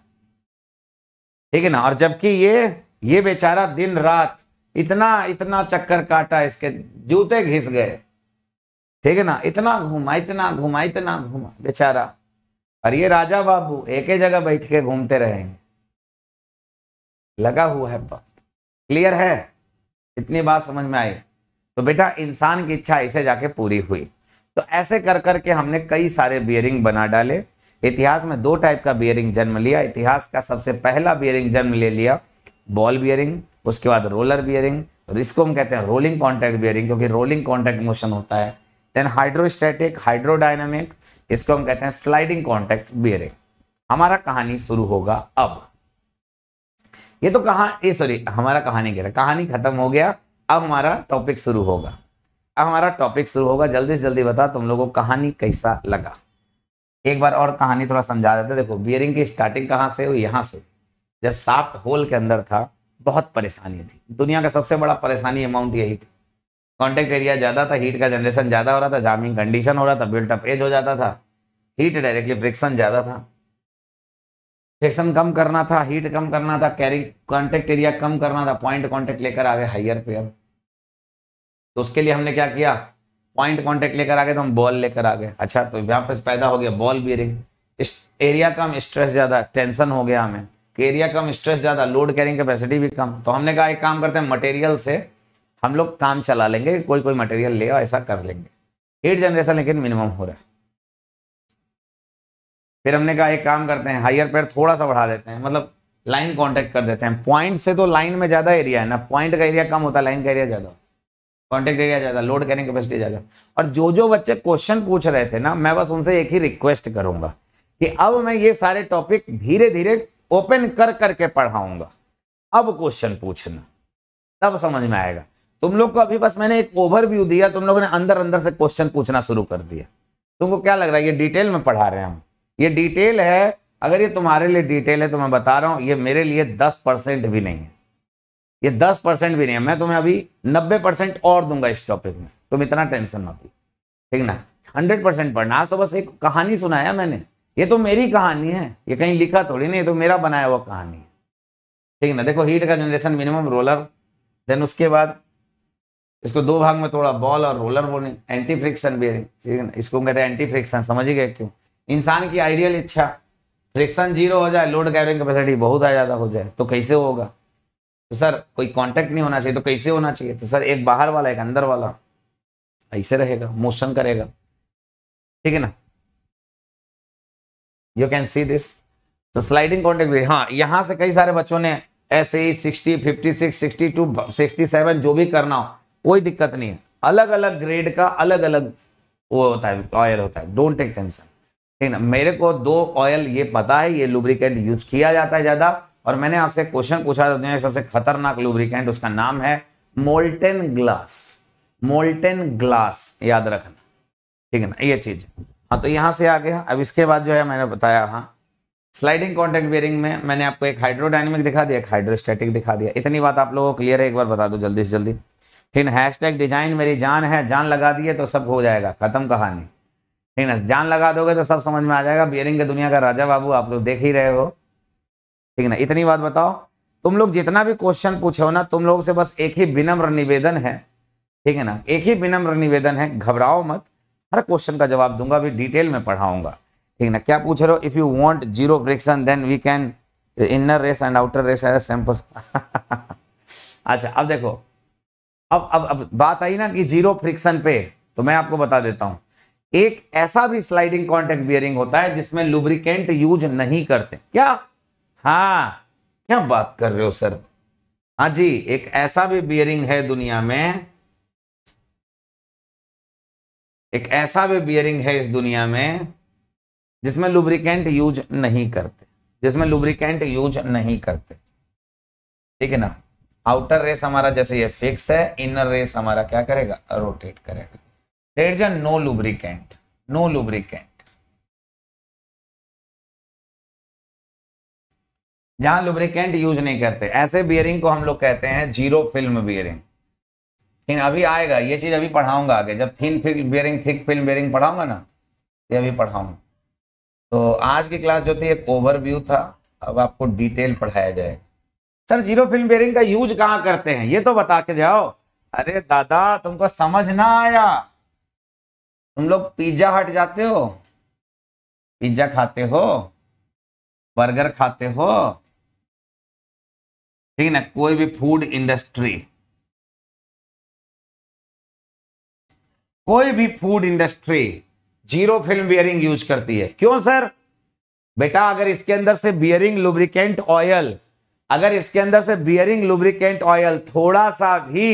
ठीक है ना और जबकि ये ये बेचारा दिन रात इतना इतना चक्कर काटा इसके जूते घिस गए ठीक है ना इतना घूमा इतना घूमा इतना घूमा बेचारा और ये राजा बाबू एक ही जगह बैठ के घूमते रहेंगे लगा हुआ है क्लियर है इतनी बात समझ में आई तो बेटा इंसान की इच्छा इसे जाके पूरी हुई तो ऐसे कर कर के हमने कई सारे बियरिंग बना डाले इतिहास में दो टाइप का बियरिंग जन्म लिया इतिहास का सबसे पहला बियरिंग जन्म ले लिया बॉल बियरिंग उसके बाद रोलर बियरिंग और इसको हम कहते हैं रोलिंग कॉन्टैक्ट बियरिंग क्योंकि रोलिंग कॉन्टैक्ट मोशन होता है देन हाइड्रोस्टैटिक हाइड्रोडाइनमिक इसको हम कहते हैं स्लाइडिंग कॉन्टैक्ट बियरिंग हमारा कहानी शुरू होगा अब ये तो कहा सॉरी हमारा कहानी कह रहा कहानी खत्म हो गया अब हमारा टॉपिक शुरू होगा अब हमारा टॉपिक शुरू होगा जल्दी से जल्दी बता तुम लोगों को कहानी कैसा लगा एक बार और कहानी थोड़ा समझा देते देखो बियरिंग की स्टार्टिंग कहाँ से हुई यहाँ से जब साफ्ट होल के अंदर था बहुत परेशानी थी दुनिया का सबसे बड़ा परेशानी अमाउंट यही थी कॉन्टेक्ट एरिया ज़्यादा था हीट का जनरेशन ज़्यादा हो रहा था जामिंग कंडीशन हो रहा था बिल्टअप एज हो जाता था हीट डायरेक्टली फ्रिक्शन ज़्यादा था सेक्शन कम करना था हीट कम करना था कैरी कॉन्टेक्ट एरिया कम करना था पॉइंट कॉन्टेक्ट लेकर आ गए हाइयर पे अब तो उसके लिए हमने क्या किया पॉइंट कॉन्टेक्ट लेकर आ गए तो हम बॉल लेकर आ गए अच्छा तो यहाँ पे पैदा हो गया बॉल बियरिंग एरिया कम स्ट्रेस ज़्यादा टेंशन हो गया हमें एरिया कम स्ट्रेस ज़्यादा लोड कैरिंग कैपेसिटी भी कम तो हमने कहा एक काम करते हैं मटेरियल से हम लोग काम चला लेंगे कोई कोई मटेरियल ले ऐसा कर लेंगे हीट जनरेशन लेकिन मिनिमम हो रहा है फिर हमने कहा एक काम करते हैं हायर पैर थोड़ा सा बढ़ा देते हैं मतलब लाइन कांटेक्ट कर देते हैं पॉइंट से तो लाइन में ज़्यादा एरिया है ना पॉइंट का एरिया कम होता है लाइन का एरिया ज़्यादा कॉन्टेक्ट एरिया ज़्यादा लोड करने कैपेसिटी ज़्यादा और जो जो बच्चे क्वेश्चन पूछ रहे थे ना मैं बस उनसे एक ही रिक्वेस्ट करूंगा कि अब मैं ये सारे टॉपिक धीरे धीरे ओपन कर करके पढ़ाऊंगा अब क्वेश्चन पूछना तब समझ में आएगा तुम लोग को अभी बस मैंने एक ओवरव्यू दिया तुम लोगों ने अंदर अंदर से क्वेश्चन पूछना शुरू कर दिया तुमको क्या लग रहा है ये डिटेल में पढ़ा रहे हैं हम ये डिटेल है अगर ये तुम्हारे लिए डिटेल है तो मैं बता रहा हूं ये मेरे लिए दस परसेंट भी नहीं है ये दस परसेंट भी नहीं है मैं तुम्हें अभी नब्बे परसेंट और दूंगा इस टॉपिक में तुम इतना टेंशन मत लो ठीक ना हंड्रेड परसेंट पढ़ना आज तो बस एक कहानी सुनाया मैंने ये तो मेरी कहानी है ये कहीं लिखा थोड़ी नहीं ये तो मेरा बनाया हुआ कहानी है ठीक ना देखो हीट का जनरेशन मिनिमम रोलर देन उसके बाद इसको दो भाग में थोड़ा बॉल और roller rolling anti friction bearing ठीक है ना इसको कहते हैं एंटी फ्रिक्शन समझ गए क्यों इंसान की आइडियल इच्छा फ्रिक्शन जीरो हो जाए लोड कैरिंग कैपेसिटी बहुत ज़्यादा हो जाए तो कैसे होगा तो सर कोई कांटेक्ट नहीं होना चाहिए तो कैसे होना चाहिए तो सर एक बाहर वाला एक अंदर वाला ऐसे रहेगा मोशन करेगा ठीक है ना यू कैन सी दिस तो स्लाइडिंग कॉन्टेक्ट भी हाँ यहाँ से कई सारे बच्चों ने ऐसे ही sixty fifty six sixty two sixty seven जो भी करना हो कोई दिक्कत नहीं है अलग अलग ग्रेड का अलग अलग वो होता है ऑयल होता है डोंट टेक टेंशन ठीक ना मेरे को दो ऑयल ये पता है ये लुब्रिकेंट यूज किया जाता है ज़्यादा और मैंने आपसे क्वेश्चन पूछा था दुनिया सबसे खतरनाक लुब्रिकेंट उसका नाम है मोल्टेन ग्लास मोल्टेन ग्लास याद रखना ठीक है ना ये चीज़ हाँ तो यहाँ से आ गया अब इसके बाद जो है मैंने बताया हाँ स्लाइडिंग कॉन्टैक्ट बियरिंग में मैंने आपको एक हाइड्रोडाइनमिक दिखा दिया एक हाइड्रोस्टेटिक दिखा दिया इतनी बात आप लोगों को क्लियर है एक बार बता दो जल्दी से जल्दी ठीक हैश टैग डिजाइन मेरी जान है जान लगा दिए तो सब हो जाएगा खत्म कहानी ठीक ना जान लगा दोगे तो सब समझ में आ जाएगा बियरिंग के दुनिया का राजा बाबू आप लोग देख ही रहे हो ठीक ना इतनी बात बताओ तुम लोग जितना भी क्वेश्चन पूछे हो ना तुम लोग से बस एक ही विनम्र निवेदन है ठीक है ना एक ही विनम्र निवेदन है घबराओ मत हर क्वेश्चन का जवाब दूंगा अभी डिटेल में पढ़ाऊंगा ठीक ना क्या पूछ रहे हो if you want zero friction then we can inner race and outer race as sample अच्छा अब देखो अब अब अब बात आई ना कि जीरो फ्रिक्शन पे तो मैं आपको बता देता हूँ एक ऐसा भी स्लाइडिंग कॉन्टेक्ट बियरिंग होता है जिसमें लुब्रिकेंट यूज नहीं करते क्या हा क्या बात कर रहे हो सर हाँ जी एक ऐसा भी बियरिंग है दुनिया में एक ऐसा भी बियरिंग है इस दुनिया में जिसमें लुब्रिकेंट यूज नहीं करते जिसमें लुब्रिकेंट यूज नहीं करते ठीक है ना आउटर रेस हमारा जैसे ये फिक्स है इनर रेस हमारा क्या करेगा रोटेट करेगा there is a no lubricant no lubricant जहां लुब्रिकेंट यूज नहीं करते ऐसे बियरिंग को हम लोग कहते हैं जीरो फिल्म बियरिंग लेकिन अभी आएगा ये चीज अभी पढ़ाऊंगा आगे जब thin film bearing thick film bearing पढ़ाऊंगा ना ये अभी पढ़ाऊंगा तो आज की क्लास जो थी एक ओवरव्यू था अब आपको डिटेल पढ़ाया जाए सर जीरो फिल्म बियरिंग का यूज कहाँ करते हैं ये तो बता के जाओ अरे दादा तुमको समझ ना आया तुम लोग पिज्जा हट जाते हो पिज्जा खाते हो बर्गर खाते हो ठीक ना कोई भी फूड इंडस्ट्री कोई भी food industry zero film bearing use करती है क्यों सर बेटा अगर इसके अंदर से बियरिंग लुब्रिकेंट ऑयल अगर इसके अंदर से बियरिंग लुब्रिकेंट ऑयल थोड़ा सा भी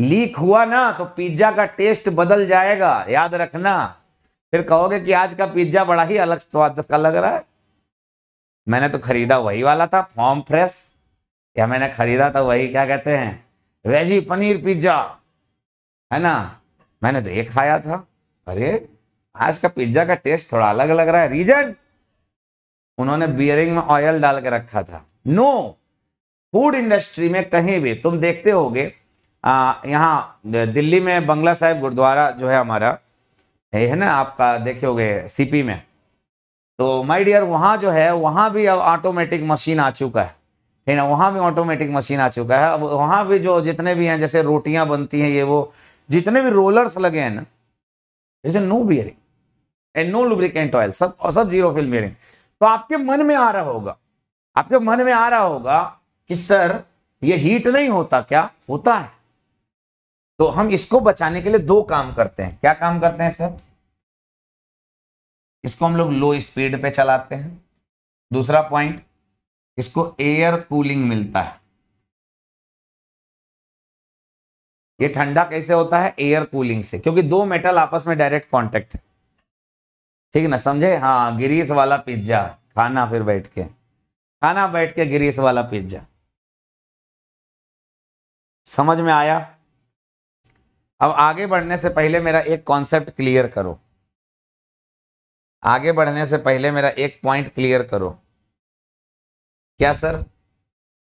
लीक हुआ ना तो पिज्जा का टेस्ट बदल जाएगा याद रखना फिर कहोगे कि आज का पिज्जा बड़ा ही अलग स्वाद का लग रहा है मैंने तो खरीदा वही वाला था फॉर्म फ्रेश या मैंने खरीदा था वही क्या कहते हैं वेजी पनीर पिज्जा है ना मैंने तो ये खाया था अरे आज का पिज्जा का टेस्ट थोड़ा अलग लग रहा है रीजन उन्होंने बियरिंग में ऑयल डाल के रखा था नो फूड इंडस्ट्री में कहीं भी तुम देखते होगे यहाँ दिल्ली में बंगला साहिब गुरुद्वारा जो है हमारा है ना आपका देखोगे सीपी में तो माय डियर वहाँ जो है वहाँ भी अब ऑटोमेटिक मशीन आ चुका है है ना वहाँ भी ऑटोमेटिक मशीन आ चुका है अब वहाँ भी जो जितने भी हैं जैसे रोटियाँ बनती हैं ये वो जितने भी रोलर्स लगे हैं ना जैसे no bearing and no lubricant oil सब सब जीरो फिल बियरिंग तो आपके मन में आ रहा होगा आपके मन में आ रहा होगा कि सर ये हीट नहीं होता क्या होता है तो हम इसको बचाने के लिए दो काम करते हैं क्या काम करते हैं सर इसको हम लोग लो स्पीड पे चलाते हैं दूसरा पॉइंट इसको एयर कूलिंग मिलता है ये ठंडा कैसे होता है एयर कूलिंग से क्योंकि दो मेटल आपस में डायरेक्ट कांटेक्ट है ठीक ना समझे हाँ गिरीस वाला पिज्जा खाना फिर बैठ के खाना बैठ के गिरीस वाला पिज्जा समझ में आया अब आगे बढ़ने से पहले मेरा एक कॉन्सेप्ट क्लियर करो आगे बढ़ने से पहले मेरा एक पॉइंट क्लियर करो क्या सर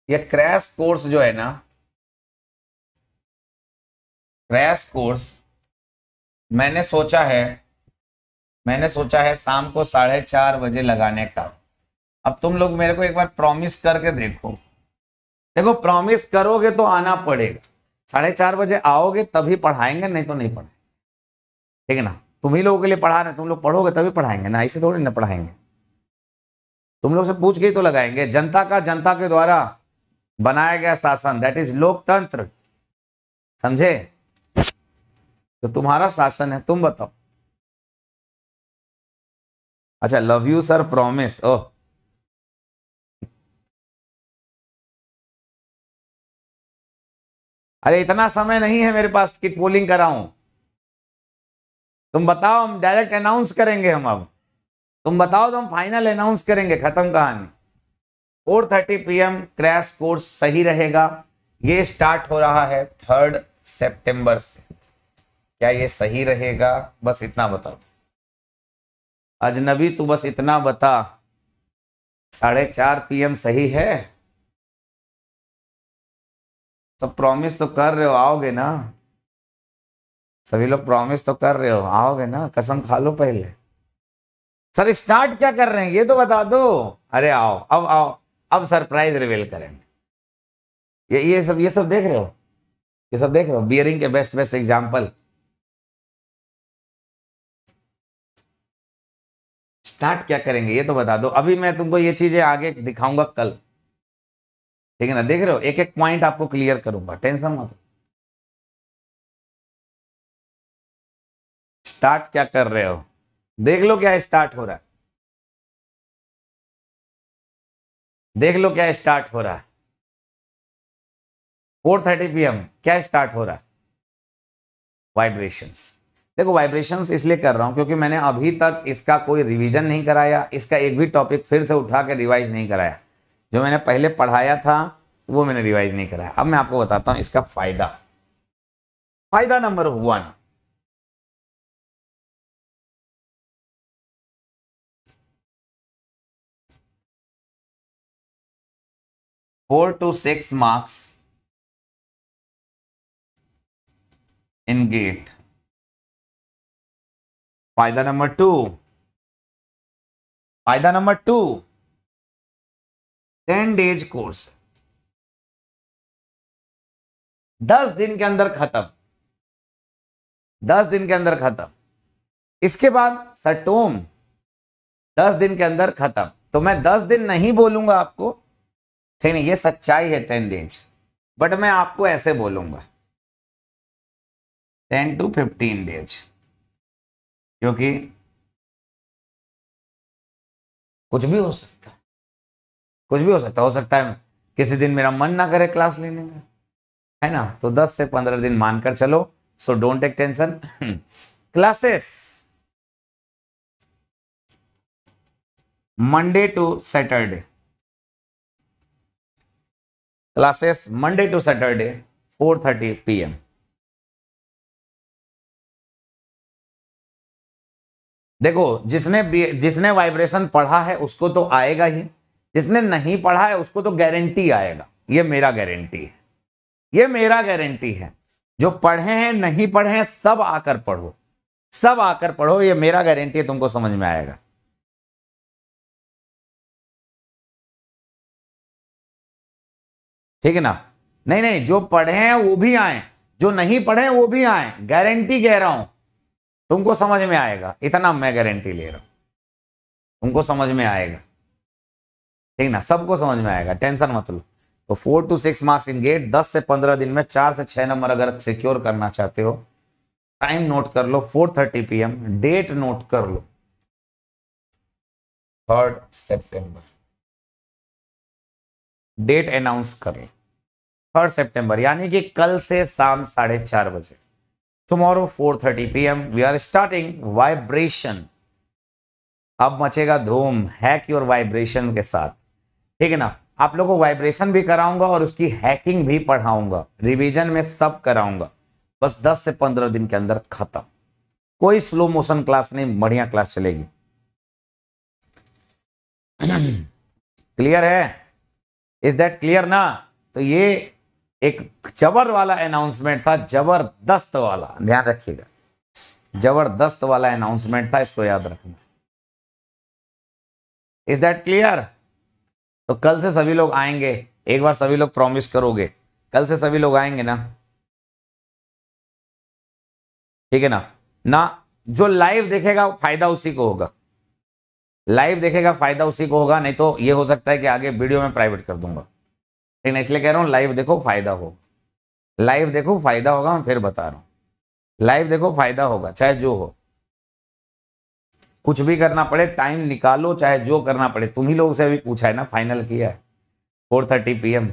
ये क्रैश कोर्स जो है ना क्रैश कोर्स मैंने सोचा है मैंने सोचा है शाम को साढ़े चार बजे लगाने का अब तुम लोग मेरे को एक बार प्रॉमिस करके देखो देखो प्रॉमिस करोगे तो आना पड़ेगा साढ़े चार बजे आओगे तभी पढ़ाएंगे नहीं तो नहीं पढ़ाएंगे ठीक है ना तुम ही लोगों के लिए पढ़ा रहे तुम लोग पढ़ोगे तभी पढ़ाएंगे ना ऐसे थोड़ी ना पढ़ाएंगे तुम लोग से पूछ के ही तो लगाएंगे जनता का जनता के द्वारा बनाया गया शासन दैट इज लोकतंत्र समझे तो तुम्हारा शासन है तुम बताओ अच्छा love you sir promise oh अरे इतना समय नहीं है मेरे पास कि पोलिंग कराऊं तुम बताओ हम डायरेक्ट अनाउंस करेंगे हम अब तुम बताओ तो हम फाइनल अनाउंस करेंगे खत्म कहानी four thirty P crash course सही रहेगा ये स्टार्ट हो रहा है थर्ड सितंबर से क्या ये सही रहेगा बस इतना बताओ अजनबी तू बस इतना बता साढ़े चार पीएम सही है सब प्रॉमिस तो कर रहे हो आओगे ना सभी लोग प्रॉमिस तो कर रहे हो आओगे ना कसम खा लो पहले सर स्टार्ट क्या कर रहे हैं ये तो बता दो अरे आओ अब आओ अब सरप्राइज रिवील करेंगे ये ये सब ये सब देख रहे हो ये सब देख रहे हो बियरिंग के बेस्ट बेस्ट एग्जाम्पल स्टार्ट क्या करेंगे ये तो बता दो अभी मैं तुमको ये चीजें आगे दिखाऊंगा कल ठीक है ना देख रहे हो एक एक पॉइंट आपको क्लियर करूंगा टेंशन मत स्टार्ट क्या कर रहे हो देख लो क्या स्टार्ट हो रहा है देख लो क्या स्टार्ट हो रहा है फोर थर्टी पी क्या स्टार्ट हो रहा है वाइब्रेशंस देखो वाइब्रेशंस इसलिए कर रहा हूं क्योंकि मैंने अभी तक इसका कोई रिवीजन नहीं कराया इसका एक भी टॉपिक फिर से उठा के रिवाइज नहीं कराया जो मैंने पहले पढ़ाया था वो मैंने रिवाइज नहीं कराया अब मैं आपको बताता हूं इसका फायदा फायदा number one four two six marks in GATE फायदा नंबर टू फायदा number two ten days course दस दिन के अंदर खत्म दस दिन के अंदर खत्म इसके बाद सटोम दस दिन के अंदर खत्म तो मैं दस दिन नहीं बोलूंगा आपको ठीक ये सच्चाई है टेन डेज बट मैं आपको ऐसे बोलूंगा टेन टू फिफ्टीन डेज क्योंकि कुछ भी हो सकता कुछ भी हो सकता हो सकता है किसी दिन मेरा मन ना करे क्लास लेने का है ना तो 10 से 15 दिन मानकर चलो so don't take tension classes Monday to Saturday classes Monday to Saturday 4:30 PM देखो जिसने जिसने वाइब्रेशन पढ़ा है उसको तो आएगा ही जिसने नहीं पढ़ा है उसको तो गारंटी आएगा ये मेरा गारंटी है ये मेरा गारंटी है जो पढ़े हैं नहीं पढ़े हैं सब आकर पढ़ो सब आकर पढ़ो ये मेरा गारंटी है तुमको समझ में आएगा ठीक है ना नहीं नहीं जो पढ़े हैं वो भी आए जो नहीं पढ़े वो भी आए गारंटी कह रहा हूं तुमको समझ में आएगा इतना मैं गारंटी ले रहा हूं तुमको समझ में आएगा ठीक ना सबको समझ में आएगा टेंशन मत लो तो four two six marks in GATE दस से पंद्रह दिन में चार से छह नंबर अगर सिक्योर करना चाहते हो टाइम नोट कर लो four thirty P M date note कर लो थर्ड सेप्टेंबर डेट अनाउंस कर लो थर्ड सेप्टेंबर यानी कि कल से शाम साढ़े चार बजे tomorrow four thirty P M we are starting vibration अब मचेगा धूम हैक योर वाइब्रेशन के साथ ठीक है ना आप लोगों को वाइब्रेशन भी कराऊंगा और उसकी हैकिंग भी पढ़ाऊंगा रिवीजन में सब कराऊंगा बस 10 से 15 दिन के अंदर खत्म कोई स्लो मोशन क्लास नहीं बढ़िया क्लास चलेगी क्लियर है इज दैट क्लियर ना तो ये एक जबर वाला अनाउंसमेंट था जबरदस्त वाला ध्यान रखिएगा जबरदस्त वाला अनाउंसमेंट था इसको याद रखना इज दैट क्लियर तो कल से सभी लोग आएंगे एक बार सभी लोग प्रॉमिस करोगे कल से सभी लोग आएंगे ना ठीक है ना ना जो लाइव देखेगा फायदा उसी को होगा लाइव देखेगा फायदा उसी को होगा नहीं तो ये हो सकता है कि आगे वीडियो में प्राइवेट कर दूंगा ठीक ना इसलिए कह रहा हूं लाइव देखो फायदा होगा लाइव देखो फायदा होगा मैं फिर बता रहा हूं लाइव देखो फायदा होगा चाहे जो हो कुछ भी करना पड़े टाइम निकालो चाहे जो करना पड़े तुम ही लोग से अभी पूछा है ना फाइनल किया है फोर थर्टी पी एम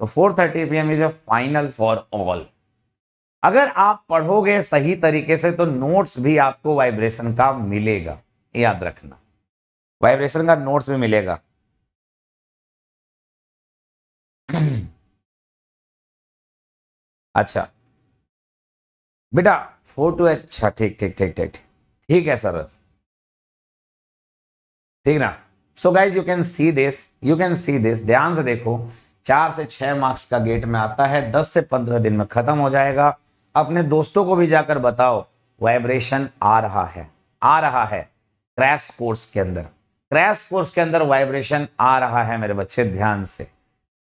तो four thirty P M is a final for all अगर आप पढ़ोगे सही तरीके से तो नोट्स भी आपको वाइब्रेशन का मिलेगा याद रखना वाइब्रेशन का नोट्स भी मिलेगा अच्छा बेटा फोर टू एच अच्छा ठीक ठीक ठीक ठीक ठीक है सरत ठीक ना so guys you can see this you can see this ध्यान से देखो चार से छह मार्क्स का गेट में आता है दस से पंद्रह दिन में खत्म हो जाएगा अपने दोस्तों को भी जाकर बताओ वाइब्रेशन आ रहा है आ रहा है क्रैश कोर्स के अंदर क्रैश कोर्स के अंदर वाइब्रेशन आ रहा है मेरे बच्चे ध्यान से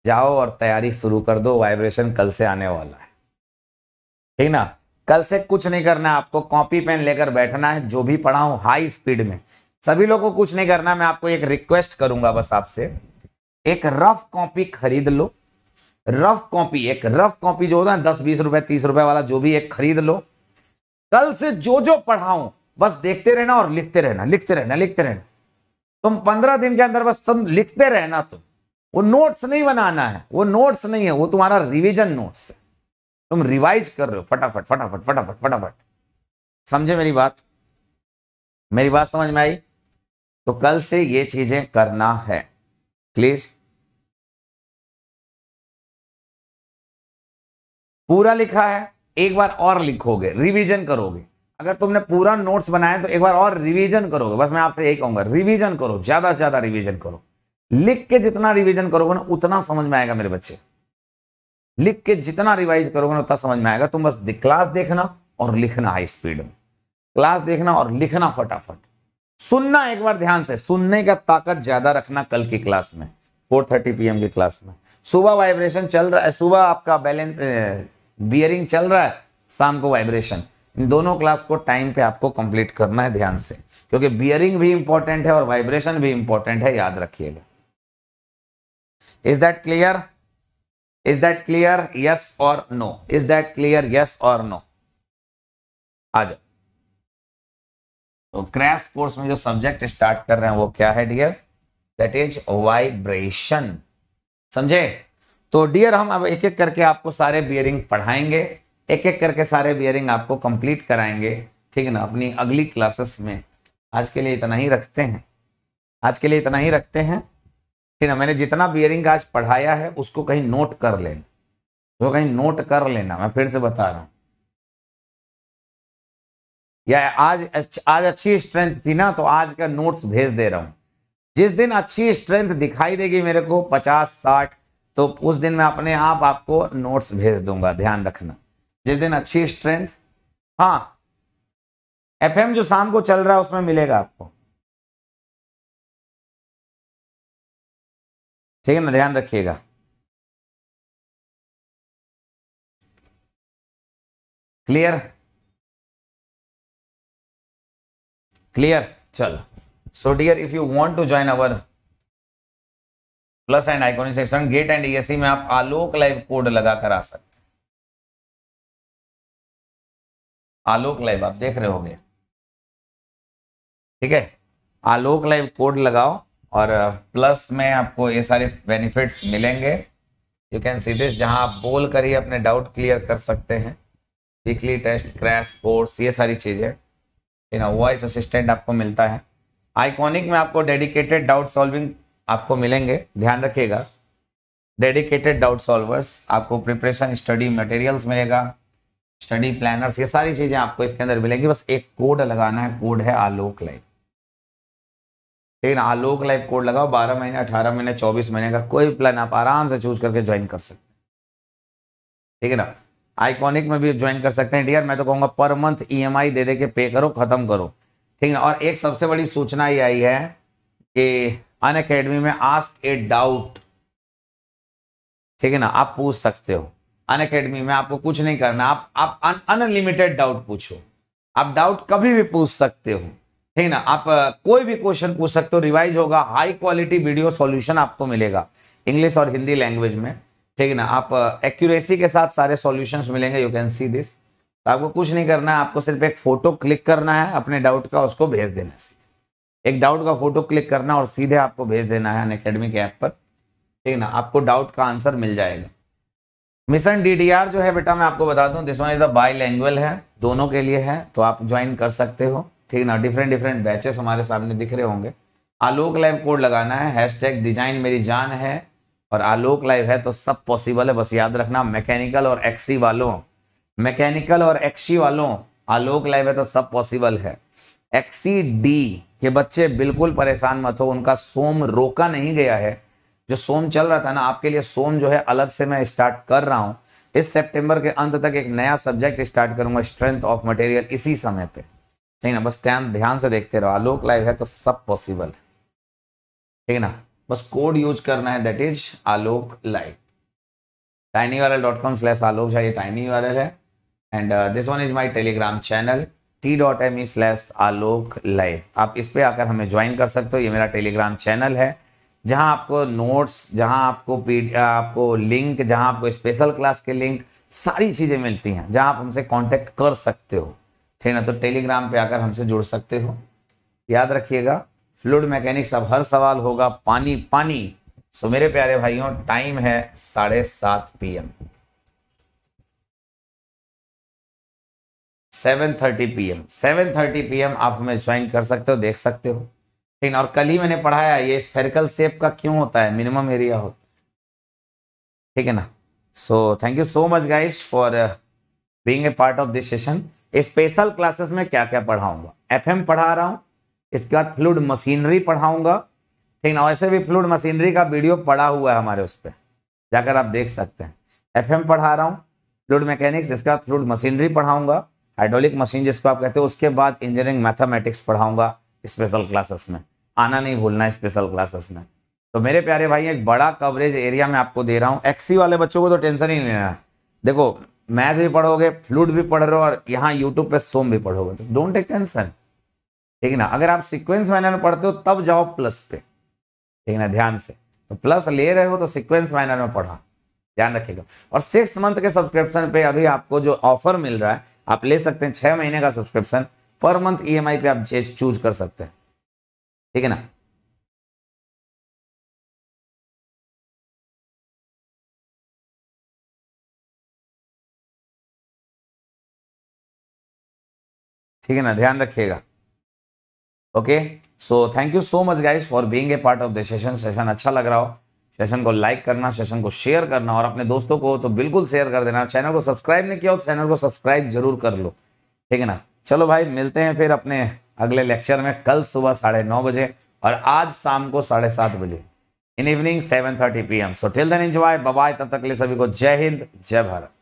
जाओ और तैयारी शुरू कर दो वाइब्रेशन कल से आने वाला है ठीक ना कल से कुछ नहीं करना आपको कॉपी पेन लेकर बैठना है जो भी पढ़ाऊं हाई स्पीड में सभी लोगों को कुछ नहीं करना मैं आपको एक रिक्वेस्ट करूंगा बस आपसे एक रफ कॉपी खरीद लो रफ कॉपी एक रफ कॉपी जो होता है दस बीस रुपए तीस रुपए वाला जो भी एक खरीद लो कल से जो जो पढ़ाऊं बस देखते रहना और लिखते रहना लिखते रहना लिखते रहना तुम पंद्रह दिन के अंदर बस तुम लिखते रहना तुम वो नोट्स नहीं बनाना है वो नोट्स नहीं है वो तुम्हारा रिविजन नोट्स है तुम रिवाइज कर रहे हो फटाफट फटाफट फटाफट फटाफट समझे मेरी बात मेरी बात समझ में आई तो कल से ये चीजें करना है प्लीज पूरा लिखा है एक बार और लिखोगे रिवीजन करोगे अगर तुमने पूरा नोट्स बनाया तो एक बार और रिवीजन करोगे बस मैं आपसे यही कहूंगा रिवीजन करो ज्यादा से ज्यादा रिवीजन करो लिख के जितना रिवीजन करोगे ना उतना समझ में आएगा मेरे बच्चे लिख के जितना रिवाइज करोगे ना उतना समझ में आएगा तुम बस क्लास देखना और लिखना हाई स्पीड में क्लास देखना और लिखना फटाफट सुनना एक बार ध्यान से सुनने का ताकत ज्यादा रखना कल की क्लास में 4:30 पीएम की क्लास में सुबह वाइब्रेशन चल रहा है सुबह आपका बैलेंस बियरिंग चल रहा है शाम को वाइब्रेशन इन दोनों क्लास को टाइम पे आपको कंप्लीट करना है ध्यान से क्योंकि बियरिंग भी इंपॉर्टेंट है और वाइब्रेशन भी इंपॉर्टेंट है याद रखिएगा is that clear is that clear yes और no is that clear yes और नो आ जाओ तो क्रैश कोर्स में जो सब्जेक्ट स्टार्ट कर रहे हैं वो क्या है डियर दैट इज वाइब्रेशन समझे तो डियर हम अब एक एक करके आपको सारे बियरिंग पढ़ाएंगे एक एक करके सारे बियरिंग आपको कंप्लीट कराएंगे ठीक है ना अपनी अगली क्लासेस में आज के लिए इतना ही रखते हैं आज के लिए इतना ही रखते हैं ठीक है मैंने जितना बियरिंग आज पढ़ाया है उसको कहीं नोट कर लेना उसको कहीं नोट कर लेना मैं फिर से बता रहा हूँ या आज आज अच्छी स्ट्रेंथ थी ना तो आज का नोट्स भेज दे रहा हूं जिस दिन अच्छी स्ट्रेंथ दिखाई देगी मेरे को पचास साठ तो उस दिन मैं अपने आप आपको नोट्स भेज दूंगा ध्यान रखना जिस दिन अच्छी स्ट्रेंथ हाँ एफएम जो शाम को चल रहा है उसमें मिलेगा आपको ठीक है ना ध्यान रखिएगा क्लियर क्लियर चलो so dear if you want to join our plus and iconic section GATE and E में आप आलोक लाइव कोड लगाकर आ सकते आलोक लाइव आप देख रहे हो ठीक है आलोक लाइव कोड लगाओ और प्लस uh, में आपको ये सारे बेनिफिट्स मिलेंगे यू कैन सी दिस जहां आप बोल कर ही अपने डाउट क्लियर कर सकते हैं वीकली टेस्ट क्रैश कोर्स ये सारी चीज़ें यू नो वॉइस असिस्टेंट आपको मिलता है आइकॉनिक में आपको डेडिकेटेड डाउट सॉल्विंग आपको मिलेंगे ध्यान रखिएगा डेडिकेटेड डाउट सॉल्वर्स आपको प्रिपरेशन स्टडी मटेरियल्स मिलेगा स्टडी प्लानर्स ये सारी चीज़ें आपको इसके अंदर मिलेंगी बस एक कोड लगाना है कोड है आलोक लाइफ ठीक है आलोक लाइफ कोड लगाओ बारह महीने अठारह महीने चौबीस महीने का कोई प्लान आप आराम से चूज करके ज्वाइन कर सकते हैं ठीक है ना आइकॉनिक में भी ज्वाइन कर सकते हैं डियर मैं तो कहूंगा पर मंथ ई दे दे के पे करो खत्म करो ठीक है और एक सबसे बड़ी सूचना ये आई है कि अन अकेडमी में आस्क ए डाउट ठीक है ना आप पूछ सकते हो अन अकेडमी में आपको कुछ नहीं करना आप आप अनलिमिटेड डाउट पूछो आप डाउट कभी भी पूछ सकते हो ठीक है ना आप कोई भी क्वेश्चन पूछ सकते हो रिवाइज होगा हाई क्वालिटी वीडियो सॉल्यूशन आपको मिलेगा इंग्लिश और हिंदी लैंग्वेज में ठीक है ना आप एक्यूरेसी के साथ सारे सॉल्यूशंस मिलेंगे यू कैन सी दिस तो आपको कुछ नहीं करना है आपको सिर्फ एक फोटो क्लिक करना है अपने डाउट का उसको भेज देना है एक डाउट का फोटो क्लिक करना और सीधे आपको भेज देना है अन के ऐप पर ठीक है ना आपको डाउट का आंसर मिल जाएगा मिशन डी जो है बेटा मैं आपको बता दूँ this one is the bilingual है दोनों के लिए है तो आप ज्वाइन कर सकते हो ठीक ना डिफरेंट डिफरेंट बैचेस हमारे सामने दिख रहे होंगे आलोक लाइव कोड लगाना है हैश टैग डिजाइन मेरी जान है और आलोक लाइव है तो सब पॉसिबल है बस याद रखना मैकेनिकल और एक्सी वालों मैकेनिकल और एक्सी वालों आलोक लाइव है तो सब पॉसिबल है एक्सी डी के बच्चे बिल्कुल परेशान मत हो उनका सोम रोका नहीं गया है जो सोम चल रहा था ना आपके लिए सोम जो है अलग से मैं स्टार्ट कर रहा हूँ इस सेप्टेम्बर के अंत तक एक नया सब्जेक्ट स्टार्ट करूंगा स्ट्रेंथ ऑफ मटेरियल इसी समय पर ठीक ना बस ध्यान से देखते रहो आलोक लाइव है तो सब पॉसिबल है ठीक है ना बस कोड यूज करना है that is Alok live tinyurl dot com slash Alok है ये टाइनी वाले है and this one is my Telegram channel t dot m e slash Alok live आप इस पर आकर हमें ज्वाइन कर सकते हो ये मेरा टेलीग्राम चैनल है जहां आपको नोट्स जहां आपको पी uh, आपको लिंक जहां आपको स्पेशल क्लास के लिंक सारी चीज़ें मिलती हैं जहां आप हमसे कॉन्टैक्ट कर सकते हो ठीक ना तो टेलीग्राम पे आकर हमसे जुड़ सकते हो याद रखिएगा फ्लूड मैकेनिक्स अब हर सवाल होगा पानी पानी सो मेरे प्यारे भाइयों टाइम है साढ़े सात P M seven thirty P M seven thirty P M आप हमें ज्वाइन कर सकते हो देख सकते हो लेकिन और कल ही मैंने पढ़ाया ये स्फेरिकल शेप का क्यों होता है मिनिमम एरिया होता है ठीक है ना so thank you so much guys for being a part of this session special classes में क्या क्या पढ़ाऊंगा एफएम पढ़ा रहा हूँ इसके बाद फ्लूड मशीनरी पढ़ाऊंगा ठीक ना वैसे भी फ्लूड मशीनरी का वीडियो पड़ा हुआ है हमारे उस पर जाकर आप देख सकते हैं एफ पढ़ा रहा हूँ फ्लूड मैकेनिक्स इसके बाद फ्लूड मशीनरी पढ़ाऊंगा हाइड्रोलिक मशीन जिसको आप कहते हो उसके बाद इंजीनियरिंग मैथामेटिक्स पढ़ाऊंगा स्पेशल क्लासेस में आना नहीं भूलना स्पेशल क्लासेस में तो मेरे प्यारे भाई एक बड़ा कवरेज एरिया में आपको दे रहा हूँ एक्सी वाले बच्चों को तो टेंशन ही नहीं है देखो मैथ भी पढ़ोगे फ्लूड भी पढ़ रहे हो और यहाँ यूट्यूब पे सोम भी पढ़ोगे तो डोंट टेक टेंशन ठीक है ना अगर आप सिक्वेंस माइनर में पढ़ते हो तब जाओ प्लस पे ठीक है ना ध्यान से तो प्लस ले रहे हो तो सिक्वेंस माइनर में पढ़ा ध्यान रखिएगा और सिक्स मंथ के सब्सक्रिप्शन पे अभी आपको जो ऑफर मिल रहा है आप ले सकते हैं छह महीने का सब्सक्रिप्शन पर मंथ ईएमआई पे आप चूज कर सकते हैं ठीक है ना ठीक है ना ध्यान रखिएगा okay so thank you so much guys for being a part of the session session अच्छा लग रहा हो सेशन को लाइक करना सेशन को शेयर करना और अपने दोस्तों को तो बिल्कुल शेयर कर देना चैनल को सब्सक्राइब नहीं किया हो तो चैनल को सब्सक्राइब जरूर कर लो ठीक है ना चलो भाई मिलते हैं फिर अपने अगले लेक्चर में कल सुबह साढ़े नौ बजे और आज शाम को साढ़े सात बजे in evening seven thirty P M so till then enjoy bye तब तक के लिए सभी को जय हिंद जय भारत